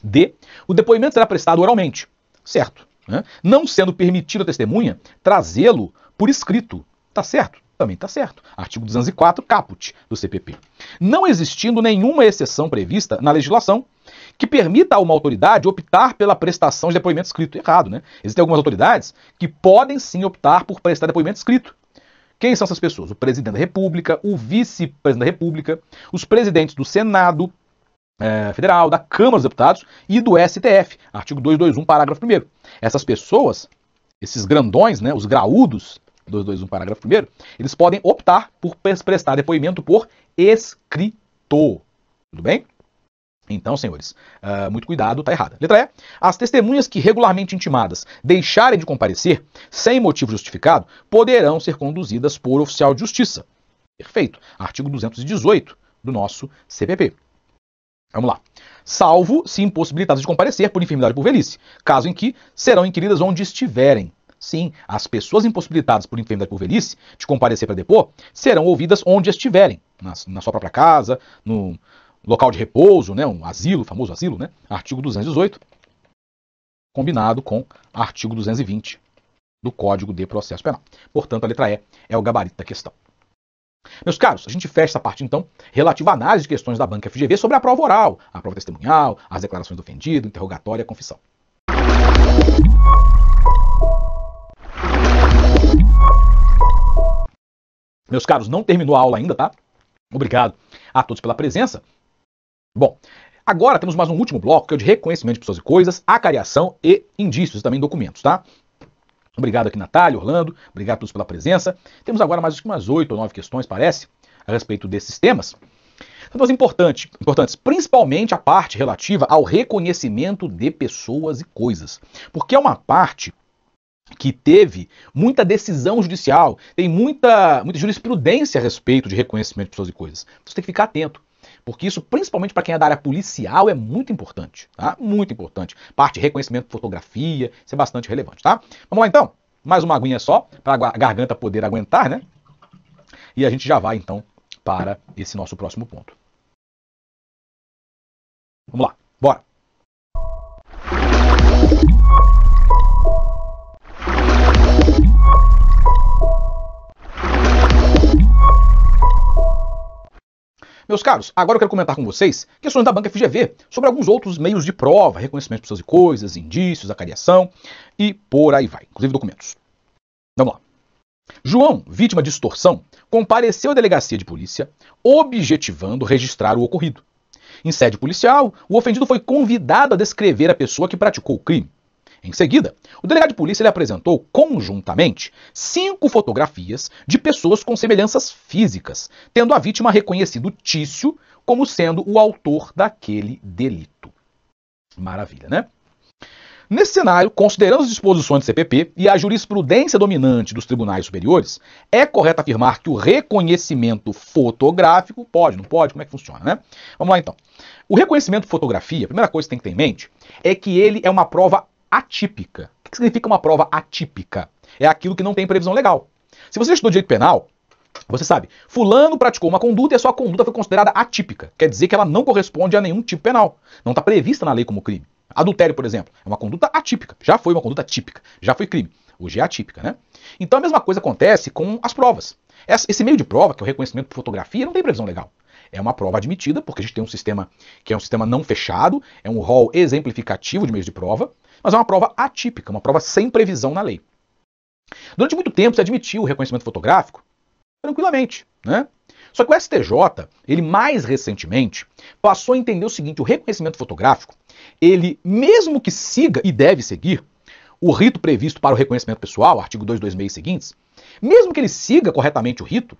D. O depoimento será prestado oralmente. Certo. Né? Não sendo permitido à testemunha trazê-lo por escrito. Tá certo? Também tá certo. Artigo 204, caput do CPP. Não existindo nenhuma exceção prevista na legislação que permita a uma autoridade optar pela prestação de depoimento escrito. Errado, né? Existem algumas autoridades que podem sim optar por prestar depoimento escrito. Quem são essas pessoas? O presidente da República, o vice-presidente da República, os presidentes do Senado é, Federal, da Câmara dos Deputados e do STF, artigo 221, parágrafo 1. Essas pessoas, esses grandões, né, os graúdos, 221, parágrafo 1, eles podem optar por prestar depoimento por escrito. Tudo bem? Então, senhores, uh, muito cuidado, está errada. Letra E. As testemunhas que regularmente intimadas deixarem de comparecer sem motivo justificado poderão ser conduzidas por oficial de justiça. Perfeito. Artigo 218 do nosso CPP. Vamos lá. Salvo se impossibilitadas de comparecer por enfermidade ou por velhice, caso em que serão inquiridas onde estiverem. Sim, as pessoas impossibilitadas por enfermidade ou por velhice de comparecer para depor serão ouvidas onde estiverem, na, na sua própria casa, no, local de repouso, né, um asilo, famoso asilo, né, artigo 218, combinado com artigo 220 do Código de Processo Penal. Portanto, a letra E é o gabarito da questão. Meus caros, a gente fecha essa parte então relativa à análise de questões da banca FGV sobre a prova oral, a prova testemunhal, as declarações do ofendido, interrogatório e a confissão. Meus caros, não terminou a aula ainda, tá? Obrigado a todos pela presença. Bom, agora temos mais um último bloco, que é o de reconhecimento de pessoas e coisas, acariação e indícios, também documentos, tá? Obrigado aqui, Natália, Orlando, obrigado a todos pela presença. Temos agora mais umas oito ou nove questões, parece, a respeito desses temas. São duas importantes, importantes, principalmente a parte relativa ao reconhecimento de pessoas e coisas, porque é uma parte que teve muita decisão judicial, tem muita, muita jurisprudência a respeito de reconhecimento de pessoas e coisas. Você tem que ficar atento. Porque isso, principalmente para quem é da área policial, é muito importante, tá? Muito importante. Parte de reconhecimento de fotografia, isso é bastante relevante, tá? Vamos lá então. Mais uma aguinha só, para a garganta poder aguentar, né? E a gente já vai então para esse nosso próximo ponto. Vamos lá, bora! Meus caros, agora eu quero comentar com vocês questões da Banca FGV sobre alguns outros meios de prova, reconhecimento de pessoas e coisas, indícios, acariação e por aí vai, inclusive documentos. Vamos lá. João, vítima de extorsão, compareceu à delegacia de polícia, objetivando registrar o ocorrido. Em sede policial, o ofendido foi convidado a descrever a pessoa que praticou o crime. Em seguida, o delegado de polícia lhe apresentou conjuntamente cinco fotografias de pessoas com semelhanças físicas, tendo a vítima reconhecido Tício como sendo o autor daquele delito. Maravilha, né? Nesse cenário, considerando as disposições do CPP e a jurisprudência dominante dos tribunais superiores, é correto afirmar que o reconhecimento fotográfico pode, não pode? Como é que funciona, né? Vamos lá então. O reconhecimento fotografia, a primeira coisa que tem que ter em mente é que ele é uma prova atípica. O que significa uma prova atípica? É aquilo que não tem previsão legal. Se você estudou direito penal, você sabe, fulano praticou uma conduta e a sua conduta foi considerada atípica. Quer dizer que ela não corresponde a nenhum tipo penal. Não está prevista na lei como crime. Adultério, por exemplo, é uma conduta atípica. Já foi uma conduta típica. Já foi crime. Hoje é atípica, né? Então a mesma coisa acontece com as provas. Esse meio de prova, que é o reconhecimento por fotografia, não tem previsão legal. É uma prova admitida, porque a gente tem um sistema que é um sistema não fechado, é um rol exemplificativo de meios de prova mas é uma prova atípica, uma prova sem previsão na lei. Durante muito tempo se admitiu o reconhecimento fotográfico tranquilamente, né? Só que o STJ, ele mais recentemente, passou a entender o seguinte, o reconhecimento fotográfico, ele mesmo que siga e deve seguir o rito previsto para o reconhecimento pessoal, artigo 226 seguintes, mesmo que ele siga corretamente o rito,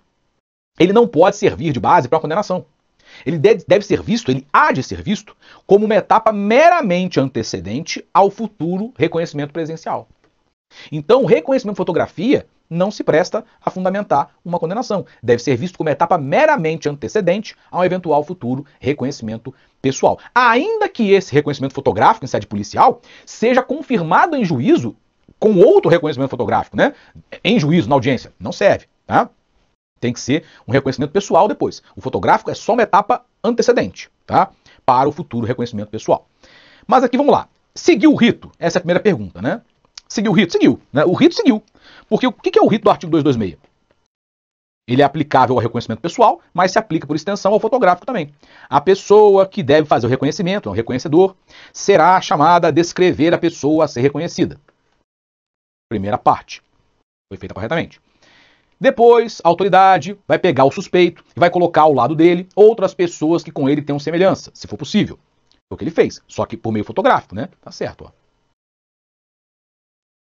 ele não pode servir de base para a condenação ele deve, deve ser visto, ele há de ser visto, como uma etapa meramente antecedente ao futuro reconhecimento presencial. Então, o reconhecimento de fotografia não se presta a fundamentar uma condenação. Deve ser visto como etapa meramente antecedente a um eventual futuro reconhecimento pessoal. Ainda que esse reconhecimento fotográfico em sede policial seja confirmado em juízo com outro reconhecimento fotográfico, né? Em juízo, na audiência. Não serve, tá? Tem que ser um reconhecimento pessoal depois. O fotográfico é só uma etapa antecedente, tá? Para o futuro reconhecimento pessoal. Mas aqui vamos lá. Seguiu o rito? Essa é a primeira pergunta, né? Seguiu o rito? Seguiu. Né? O rito seguiu. Porque o que é o rito do artigo 226? Ele é aplicável ao reconhecimento pessoal, mas se aplica por extensão ao fotográfico também. A pessoa que deve fazer o reconhecimento, é um reconhecedor, será chamada a descrever a pessoa a ser reconhecida. Primeira parte. Foi feita corretamente. Depois, a autoridade vai pegar o suspeito e vai colocar ao lado dele outras pessoas que com ele tenham semelhança, se for possível. Foi o que ele fez, só que por meio fotográfico, né? Tá certo, ó.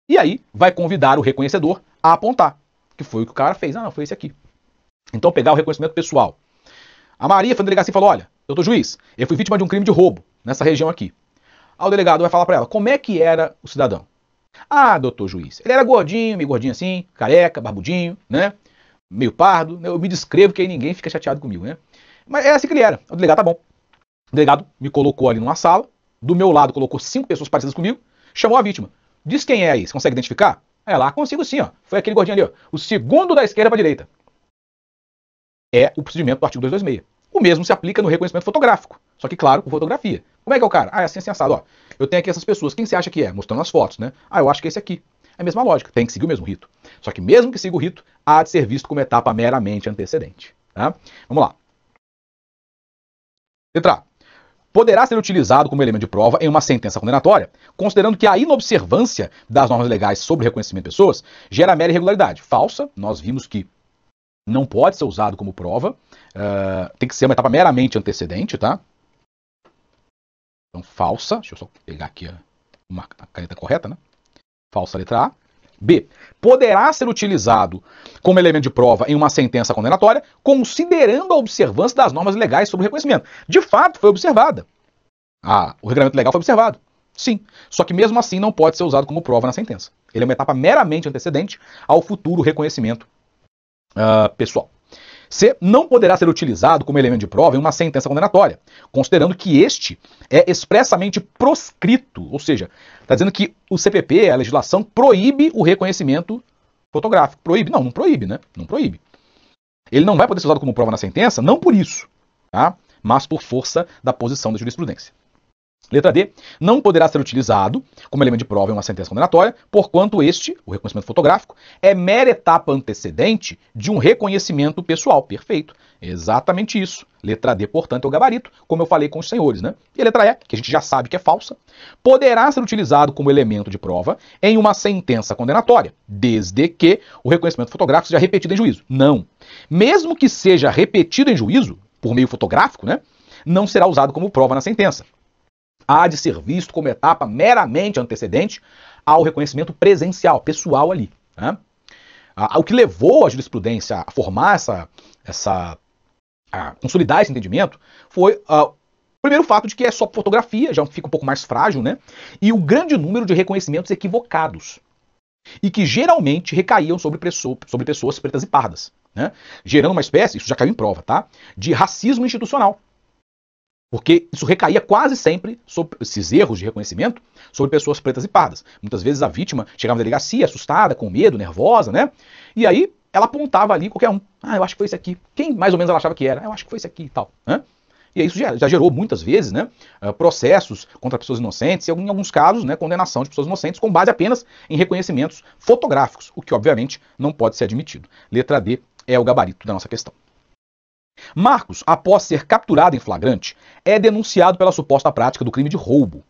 E aí, vai convidar o reconhecedor a apontar, que foi o que o cara fez. Ah, não, foi esse aqui. Então, pegar o reconhecimento pessoal. A Maria foi no delegado e falou: Olha, doutor juiz, eu fui vítima de um crime de roubo nessa região aqui. Aí o delegado vai falar para ela como é que era o cidadão. Ah, doutor juiz, ele era gordinho, meio gordinho assim, careca, barbudinho, né? Meio pardo. Né? Eu me descrevo que aí ninguém fica chateado comigo, né? Mas é assim que ele era. O delegado tá bom. O delegado me colocou ali numa sala, do meu lado colocou cinco pessoas parecidas comigo, chamou a vítima. Diz quem é aí, você consegue identificar? É lá, consigo sim, ó. Foi aquele gordinho ali, ó. O segundo da esquerda para direita. É o procedimento do artigo 226. O mesmo se aplica no reconhecimento fotográfico. Só que, claro, com fotografia. Como é que é o cara? Ah, é assim, assim assado, ó. Eu tenho aqui essas pessoas. Quem você acha que é? Mostrando as fotos, né? Ah, eu acho que é esse aqui. É a mesma lógica, tem que seguir o mesmo rito. Só que mesmo que siga o rito, há de ser visto como etapa meramente antecedente. Tá? Vamos lá. Letra A. Poderá ser utilizado como elemento de prova em uma sentença condenatória, considerando que a inobservância das normas legais sobre reconhecimento de pessoas gera mera irregularidade. Falsa, nós vimos que não pode ser usado como prova, uh, tem que ser uma etapa meramente antecedente, tá? Então, falsa. Deixa eu só pegar aqui a, uma, a caneta correta, né? Falsa letra A. B. Poderá ser utilizado como elemento de prova em uma sentença condenatória, considerando a observância das normas legais sobre o reconhecimento. De fato, foi observada. Ah, o regulamento legal foi observado. Sim. Só que mesmo assim não pode ser usado como prova na sentença. Ele é uma etapa meramente antecedente ao futuro reconhecimento uh, pessoal. C. Não poderá ser utilizado como elemento de prova em uma sentença condenatória, considerando que este é expressamente proscrito, ou seja, está dizendo que o CPP, a legislação, proíbe o reconhecimento fotográfico. Proíbe? Não, não proíbe, né? Não proíbe. Ele não vai poder ser usado como prova na sentença, não por isso, tá? mas por força da posição da jurisprudência. Letra D. Não poderá ser utilizado como elemento de prova em uma sentença condenatória, porquanto este, o reconhecimento fotográfico, é mera etapa antecedente de um reconhecimento pessoal. Perfeito. Exatamente isso. Letra D, portanto, é o gabarito, como eu falei com os senhores, né? E letra E, que a gente já sabe que é falsa, poderá ser utilizado como elemento de prova em uma sentença condenatória, desde que o reconhecimento fotográfico seja repetido em juízo. Não. Mesmo que seja repetido em juízo, por meio fotográfico, né? Não será usado como prova na sentença há de ser visto como etapa meramente antecedente ao reconhecimento presencial, pessoal ali. Né? O que levou a jurisprudência a formar essa. essa a consolidar esse entendimento foi uh, Primeiro fato de que é só fotografia, já fica um pouco mais frágil, né? E o grande número de reconhecimentos equivocados. E que geralmente recaíam sobre, sobre pessoas pretas e pardas, né? Gerando uma espécie, isso já caiu em prova, tá? De racismo institucional. Porque isso recaía quase sempre, sobre esses erros de reconhecimento, sobre pessoas pretas e pardas. Muitas vezes a vítima chegava na delegacia assustada, com medo, nervosa, né? E aí ela apontava ali qualquer um. Ah, eu acho que foi esse aqui. Quem mais ou menos ela achava que era? Ah, eu acho que foi esse aqui e tal. Né? E isso já, já, gerou muitas vezes né, eh, processos contra pessoas inocentes e, em alguns casos, né, condenação de pessoas inocentes com base apenas em reconhecimentos fotográficos, o que obviamente não pode ser admitido. Letra D é o gabarito da nossa questão. Marcos, após ser capturado em flagrante, é denunciado pela suposta prática do crime de roubo.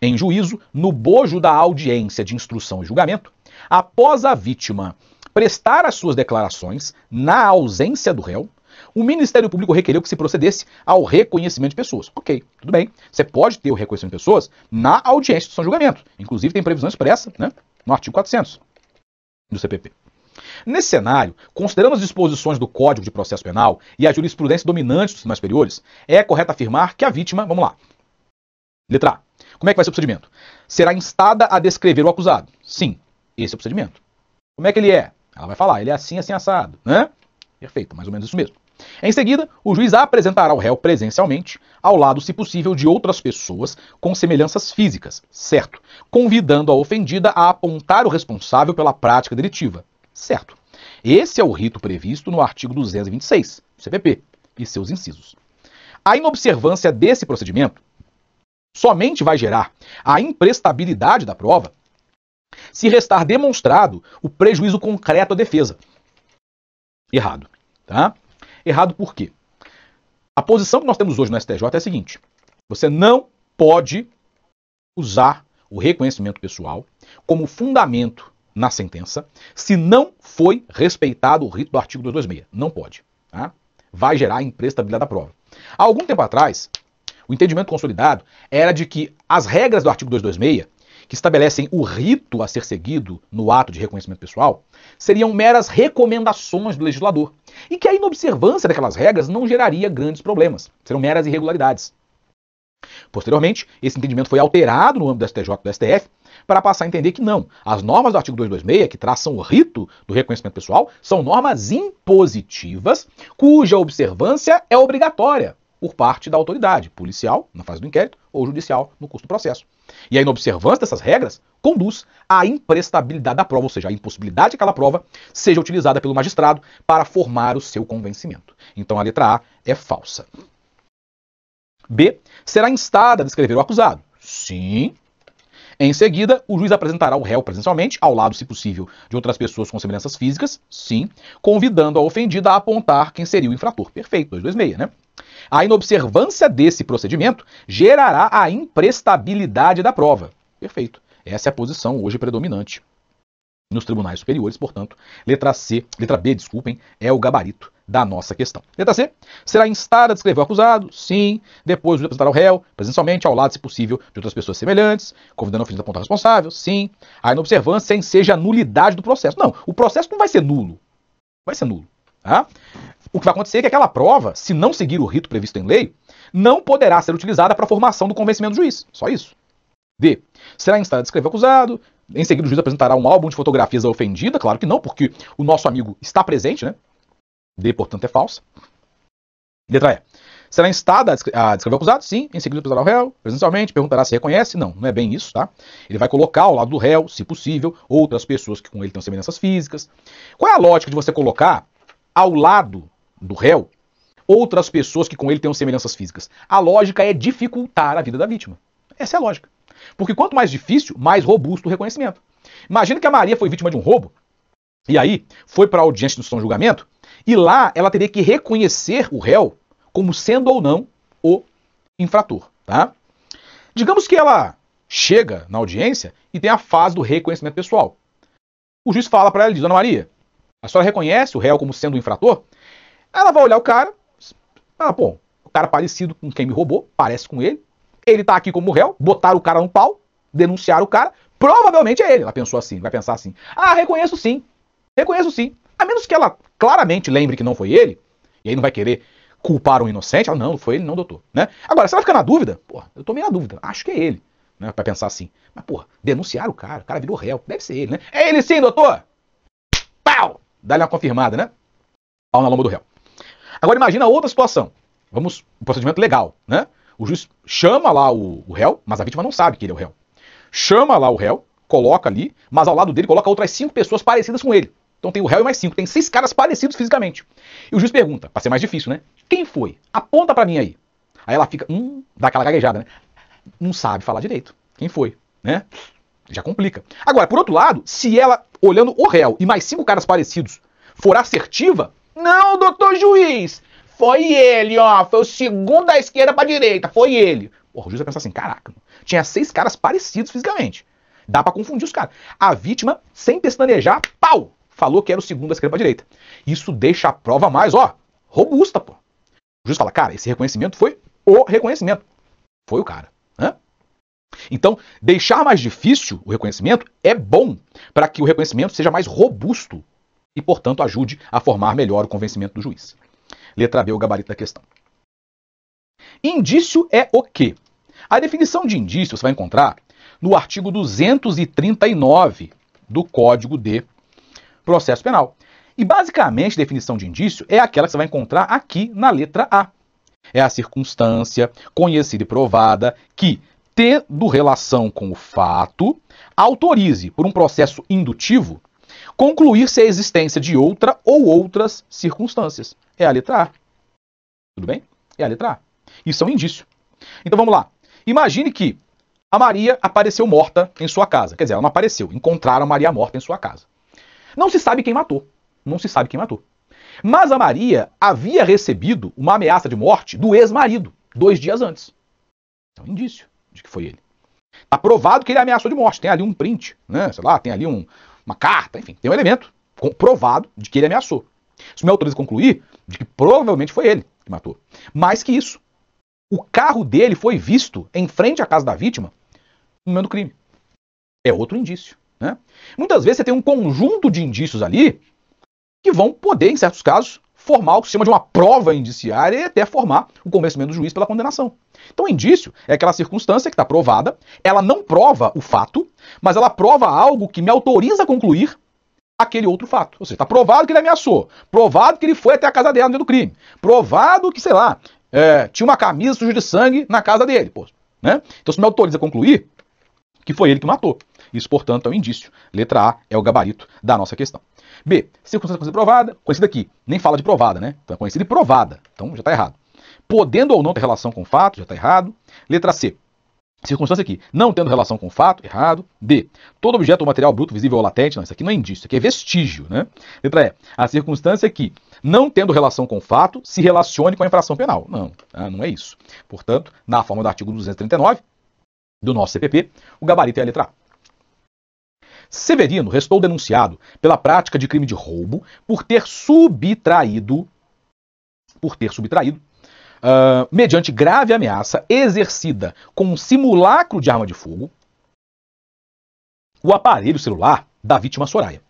Em juízo, no bojo da audiência de instrução e julgamento, após a vítima prestar as suas declarações na ausência do réu, o Ministério Público requereu que se procedesse ao reconhecimento de pessoas. Ok, tudo bem. Você pode ter o reconhecimento de pessoas na audiência de e Julgamento. Inclusive tem previsão expressa né, no artigo 400 do CPP. Nesse cenário, considerando as disposições do Código de Processo Penal e a jurisprudência dominante dos tribunais superiores, é correto afirmar que a vítima, vamos lá, letra A, como é que vai ser o procedimento? Será instada a descrever o acusado. Sim, esse é o procedimento. Como é que ele é? Ela vai falar, ele é assim, assim, assado, né? Perfeito, mais ou menos isso mesmo. Em seguida, o juiz apresentará o réu presencialmente, ao lado, se possível, de outras pessoas com semelhanças físicas, certo? Convidando a ofendida a apontar o responsável pela prática delitiva. Certo. Esse é o rito previsto no artigo 226, do CPP, e seus incisos. A inobservância desse procedimento somente vai gerar a imprestabilidade da prova se restar demonstrado o prejuízo concreto à defesa. Errado, tá? Errado por quê? A posição que nós temos hoje no STJ é a seguinte: você não pode usar o reconhecimento pessoal como fundamento na sentença se não foi respeitado o rito do artigo 226. Não pode. Tá? Vai gerar imprestabilidade da prova. Há algum tempo atrás, o entendimento consolidado era de que as regras do artigo 226, que estabelecem o rito a ser seguido no ato de reconhecimento pessoal, seriam meras recomendações do legislador e que a inobservância daquelas regras não geraria grandes problemas, seriam meras irregularidades. Posteriormente, esse entendimento foi alterado no âmbito do STJ e do STF para passar a entender que não. As normas do artigo 226, que traçam o rito do reconhecimento pessoal, são normas impositivas cuja observância é obrigatória por parte da autoridade policial, na fase do inquérito, ou judicial, no curso do processo. E a inobservância dessas regras conduz à imprestabilidade da prova, ou seja, à impossibilidade que aquela prova seja utilizada pelo magistrado para formar o seu convencimento. Então a letra A é falsa. B. Será instada a descrever o acusado? Sim. Em seguida, o juiz apresentará o réu presencialmente, ao lado, se possível, de outras pessoas com semelhanças físicas, sim, convidando a ofendida a apontar quem seria o infrator. Perfeito, 226, né? A inobservância desse procedimento gerará a imprestabilidade da prova. Perfeito. Essa é a posição hoje predominante nos tribunais superiores, portanto, letra C, letra B, desculpem, é o gabarito da nossa questão. Letra C, será instada a descrever o acusado? Sim. Depois de apresentar ao réu, presencialmente, ao lado, se possível, de outras pessoas semelhantes, convidando o ofendido da apontar responsável? Sim. A inobservância enseja a nulidade do processo. Não, o processo não vai ser nulo. Vai ser nulo. Tá? O que vai acontecer é que aquela prova, se não seguir o rito previsto em lei, não poderá ser utilizada para a formação do convencimento do juiz. Só isso. D. Será instada a descrever o acusado, em seguida, o juiz apresentará um álbum de fotografias da ofendida. Claro que não, porque o nosso amigo está presente, né? D, portanto, é falsa. Letra E. Será instada a descrever o acusado? Sim. Em seguida, apresentará o réu presencialmente, perguntará se reconhece. Não, não é bem isso, tá? Ele vai colocar ao lado do réu, se possível, outras pessoas que com ele têm semelhanças físicas. Qual é a lógica de você colocar ao lado do réu outras pessoas que com ele têm semelhanças físicas? A lógica é dificultar a vida da vítima. Essa é a lógica. Porque quanto mais difícil, mais robusto o reconhecimento. Imagina que a Maria foi vítima de um roubo, e aí foi para a audiência do seu julgamento, e lá ela teria que reconhecer o réu como sendo ou não o infrator. Tá? Digamos que ela chega na audiência e tem a fase do reconhecimento pessoal. O juiz fala para ela, diz, Dona Maria, a senhora reconhece o réu como sendo o infrator? Ela vai olhar o cara, ah, pô, o cara parecido com quem me roubou, parece com ele, ele tá aqui como réu, botaram o cara no pau, denunciaram o cara. Provavelmente é ele. Ela pensou assim, vai pensar assim. Ah, reconheço sim. Reconheço sim. A menos que ela claramente lembre que não foi ele, e aí não vai querer culpar um inocente. Ela, não, não foi ele, não, doutor. Né? Agora, se ela fica na dúvida, porra, eu estou meio na dúvida. Acho que é ele. Né, pra pensar assim. Mas, porra, denunciaram o cara, o cara virou réu. Deve ser ele, né? É ele sim, doutor! Pau! Dá-lhe uma confirmada, né? Pau na lomba do réu. Agora imagina outra situação. Vamos, um procedimento legal, né? O juiz chama lá o, o réu, mas a vítima não sabe que ele é o réu. Chama lá o réu, coloca ali, mas ao lado dele coloca outras cinco pessoas parecidas com ele. Então tem o réu e mais cinco, tem seis caras parecidos fisicamente. E o juiz pergunta, para ser mais difícil, né? Quem foi? Aponta para mim aí. Aí ela fica, hum, dá aquela gaguejada, né? Não sabe falar direito. Quem foi, né? Já complica. Agora, por outro lado, se ela, olhando o réu e mais cinco caras parecidos, for assertiva, não, doutor juiz, foi ele, ó. Foi o segundo da esquerda pra direita. Foi ele. Porra, o juiz vai pensar assim: caraca, tinha seis caras parecidos fisicamente. Dá para confundir os caras. A vítima, sem pestanejar, pau! Falou que era o segundo da esquerda pra direita. Isso deixa a prova mais, ó, robusta, pô. O juiz fala, cara, esse reconhecimento foi o reconhecimento. Foi o cara. Né? Então, deixar mais difícil o reconhecimento é bom para que o reconhecimento seja mais robusto e, portanto, ajude a formar melhor o convencimento do juiz. Letra B, o gabarito da questão. Indício é o quê? A definição de indício você vai encontrar no artigo 239 do Código de Processo Penal. E basicamente, a definição de indício é aquela que você vai encontrar aqui na letra A. É a circunstância conhecida e provada que, tendo relação com o fato, autorize por um processo indutivo concluir-se a existência de outra ou outras circunstâncias. É a letra A. Tudo bem? É a letra A. Isso é um indício. Então vamos lá. Imagine que a Maria apareceu morta em sua casa. Quer dizer, ela não apareceu. Encontraram a Maria morta em sua casa. Não se sabe quem matou. Não se sabe quem matou. Mas a Maria havia recebido uma ameaça de morte do ex-marido dois dias antes. é um indício de que foi ele. Está provado que ele ameaçou de morte. Tem ali um print, né? Sei lá, tem ali um, uma carta, enfim, tem um elemento comprovado de que ele ameaçou. Isso me autoriza a concluir de que provavelmente foi ele que matou. Mais que isso, o carro dele foi visto em frente à casa da vítima no momento do crime. É outro indício. Né? Muitas vezes você tem um conjunto de indícios ali que vão poder, em certos casos, formal, que se chama de uma prova indiciária, e até formar o convencimento do juiz pela condenação. Então, o indício é aquela circunstância que está provada, ela não prova o fato, mas ela prova algo que me autoriza a concluir aquele outro fato. Ou seja, está provado que ele ameaçou, provado que ele foi até a casa dela no dia do crime, provado que, sei lá, é, tinha uma camisa suja de sangue na casa dele. Pô, né? Então, se me autoriza a concluir que foi ele que matou. Isso, portanto, é um indício. Letra A é o gabarito da nossa questão. B. Circunstância conhecida provada, conhecida aqui. Nem fala de provada, né? Então é conhecida e provada. Então já está errado. Podendo ou não ter relação com o fato, já está errado. Letra C. Circunstância aqui, não tendo relação com o fato, errado. D. Todo objeto ou material bruto, visível ou latente, não, isso aqui não é indício, isso aqui é vestígio, né? Letra E. A circunstância é que, não tendo relação com o fato, se relacione com a infração penal. Não, tá? não é isso. Portanto, na forma do artigo 239 do nosso CPP, o gabarito é a letra A. Severino restou denunciado pela prática de crime de roubo por ter subtraído, por ter subtraído, uh, mediante grave ameaça exercida com um simulacro de arma de fogo, o aparelho celular da vítima Soraya,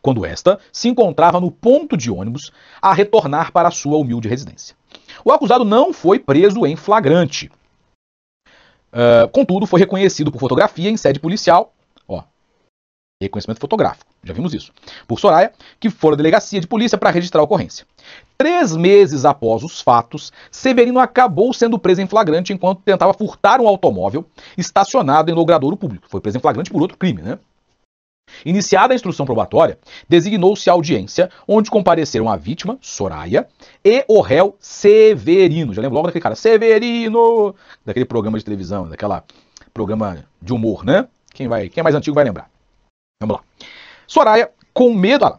quando esta se encontrava no ponto de ônibus a retornar para sua humilde residência. O acusado não foi preso em flagrante. Uh, contudo, foi reconhecido por fotografia em sede policial reconhecimento fotográfico, já vimos isso, por Soraya, que fora à delegacia de polícia para registrar a ocorrência. Três meses após os fatos, Severino acabou sendo preso em flagrante enquanto tentava furtar um automóvel estacionado em logradouro público. Foi preso em flagrante por outro crime, né? Iniciada a instrução probatória, designou-se audiência, onde compareceram a vítima, Soraya, e o réu Severino. Já lembro logo daquele cara, Severino, daquele programa de televisão, daquela programa de humor, né? Quem vai, quem é mais antigo vai lembrar. Vamos lá. Soraya, com medo.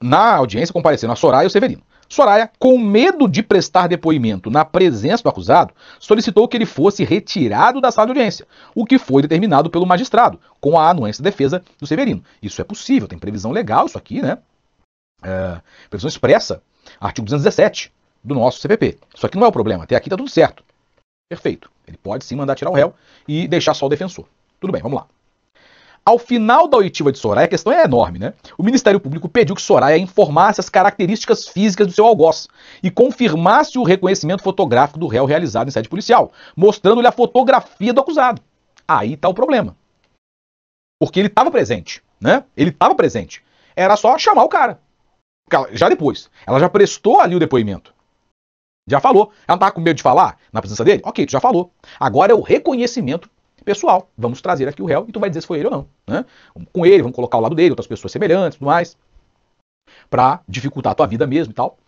na audiência compareceram a Soraya e o Severino. Soraya, com medo de prestar depoimento na presença do acusado, solicitou que ele fosse retirado da sala de audiência, o que foi determinado pelo magistrado, com a anuência da defesa do Severino. Isso é possível, tem previsão legal isso aqui, né? É, previsão expressa, artigo 217 do nosso CPP. Isso aqui não é o problema, até aqui tá tudo certo. Perfeito. Ele pode sim mandar tirar o réu e deixar só o defensor. Tudo bem, vamos lá. Ao final da oitiva de Soraya, a questão é enorme, né? O Ministério Público pediu que Soraya informasse as características físicas do seu algoz e confirmasse o reconhecimento fotográfico do réu realizado em sede policial, mostrando-lhe a fotografia do acusado. Aí está o problema. Porque ele estava presente, né? Ele estava presente. Era só chamar o cara. Já depois. Ela já prestou ali o depoimento. Já falou. Ela não estava com medo de falar na presença dele? Ok, tu já falou. Agora é o reconhecimento pessoal. Vamos trazer aqui o réu e tu vai dizer se foi ele ou não. Né? Com ele, vamos colocar o lado dele, outras pessoas semelhantes tudo mais, para dificultar a tua vida mesmo e tal.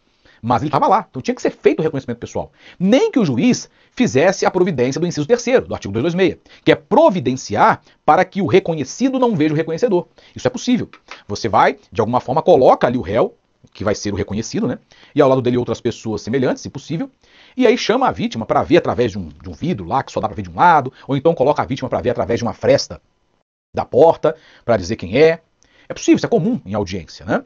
Mas ele estava lá, então tinha que ser feito o reconhecimento pessoal. Nem que o juiz fizesse a providência do inciso terceiro, do artigo 226, que é providenciar para que o reconhecido não veja o reconhecedor. Isso é possível. Você vai, de alguma forma, coloca ali o réu que vai ser o reconhecido, né? E ao lado dele outras pessoas semelhantes, se possível. E aí chama a vítima para ver através de um, de um vidro lá, que só dá para ver de um lado, ou então coloca a vítima para ver através de uma fresta da porta, para dizer quem é. É possível, isso é comum em audiência, né?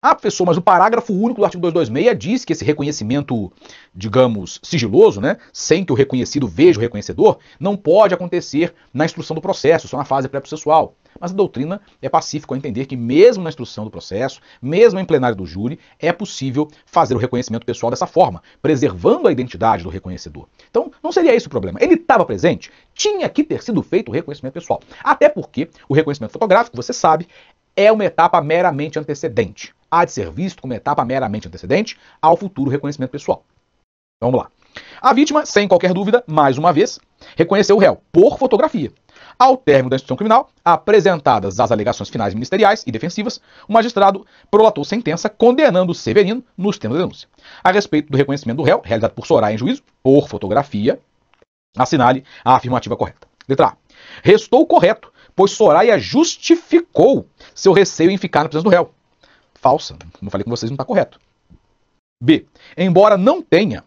Ah, professor, mas o parágrafo único do artigo 226 diz que esse reconhecimento, digamos, sigiloso, né, sem que o reconhecido veja o reconhecedor, não pode acontecer na instrução do processo, só na fase pré-processual. Mas a doutrina é pacífica a entender que, mesmo na instrução do processo, mesmo em plenário do júri, é possível fazer o reconhecimento pessoal dessa forma, preservando a identidade do reconhecedor. Então, não seria esse o problema. Ele estava presente, tinha que ter sido feito o reconhecimento pessoal. Até porque o reconhecimento fotográfico, você sabe, é uma etapa meramente antecedente há de ser visto como etapa meramente antecedente ao futuro reconhecimento pessoal. Vamos lá. A vítima, sem qualquer dúvida, mais uma vez, reconheceu o réu por fotografia. Ao término da instituição criminal, apresentadas as alegações finais ministeriais e defensivas, o magistrado prolatou sentença condenando Severino nos termos da denúncia. A respeito do reconhecimento do réu, realizado por Soraya em juízo, por fotografia, assinale a afirmativa correta. Letra A. Restou correto, pois Soraya justificou seu receio em ficar na presença do réu falsa. Como eu falei com vocês, não está correto. B. Embora não tenha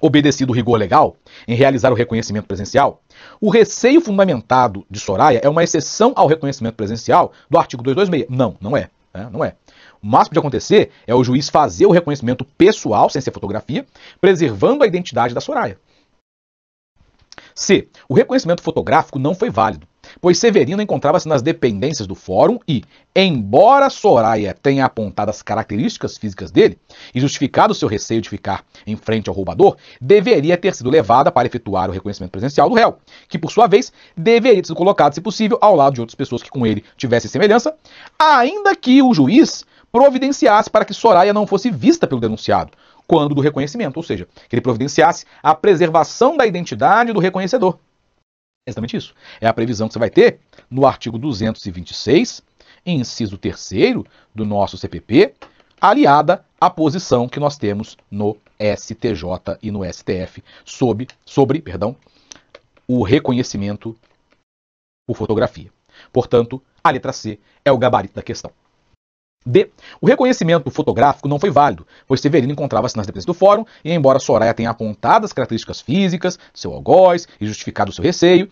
obedecido o rigor legal em realizar o reconhecimento presencial, o receio fundamentado de Soraya é uma exceção ao reconhecimento presencial do artigo 226. Não, não é. Né? Não é. O máximo de acontecer é o juiz fazer o reconhecimento pessoal, sem ser fotografia, preservando a identidade da Soraya. C. O reconhecimento fotográfico não foi válido, pois Severino encontrava-se nas dependências do fórum e, embora Soraya tenha apontado as características físicas dele e justificado seu receio de ficar em frente ao roubador, deveria ter sido levada para efetuar o reconhecimento presencial do réu, que por sua vez deveria ter sido colocado, se possível, ao lado de outras pessoas que com ele tivessem semelhança, ainda que o juiz providenciasse para que Soraya não fosse vista pelo denunciado, quando do reconhecimento, ou seja, que ele providenciasse a preservação da identidade do reconhecedor exatamente isso. É a previsão que você vai ter no artigo 226, inciso 3 do nosso CPP, aliada à posição que nós temos no STJ e no STF sobre, sobre perdão, o reconhecimento por fotografia. Portanto, a letra C é o gabarito da questão. D. O reconhecimento fotográfico não foi válido, pois Severino encontrava-se nas dependências do fórum, e embora Soraya tenha apontado as características físicas do seu algoz e justificado o seu receio,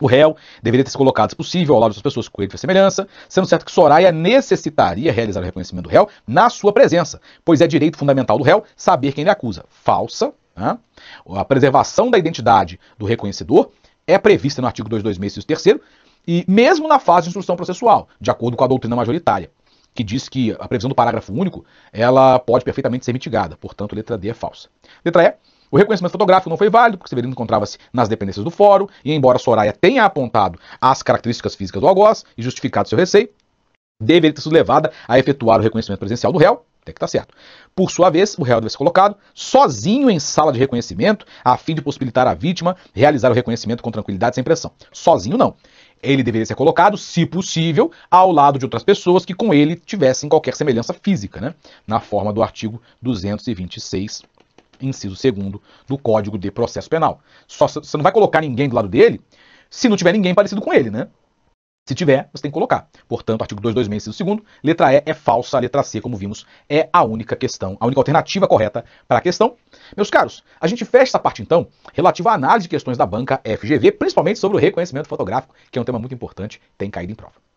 o réu deveria ter se colocado, se possível, ao lado das pessoas com ele de semelhança, sendo certo que Soraya necessitaria realizar o reconhecimento do réu na sua presença, pois é direito fundamental do réu saber quem ele acusa. Falsa, né? a preservação da identidade do reconhecedor é prevista no artigo 226, inciso 3 e mesmo na fase de instrução processual, de acordo com a doutrina majoritária que diz que a previsão do parágrafo único ela pode perfeitamente ser mitigada, portanto, letra D é falsa. Letra E. O reconhecimento fotográfico não foi válido, porque Severino encontrava-se nas dependências do fórum, e embora Soraya tenha apontado as características físicas do algoz e justificado seu receio, deveria ter sido levada a efetuar o reconhecimento presencial do réu, até que está certo. Por sua vez, o réu deve ser colocado sozinho em sala de reconhecimento, a fim de possibilitar à vítima realizar o reconhecimento com tranquilidade e sem pressão. Sozinho não. Ele deveria ser colocado, se possível, ao lado de outras pessoas que com ele tivessem qualquer semelhança física, né? na forma do artigo 226, inciso 2 do Código de Processo Penal. Só, você não vai colocar ninguém do lado dele se não tiver ninguém parecido com ele, né? Se tiver, você tem que colocar. Portanto, artigo 226, inciso segundo, letra E é falsa, a letra C, como vimos, é a única questão, a única alternativa correta para a questão. Meus caros, a gente fecha essa parte então relativa à análise de questões da banca FGV, principalmente sobre o reconhecimento fotográfico, que é um tema muito importante, tem caído em prova.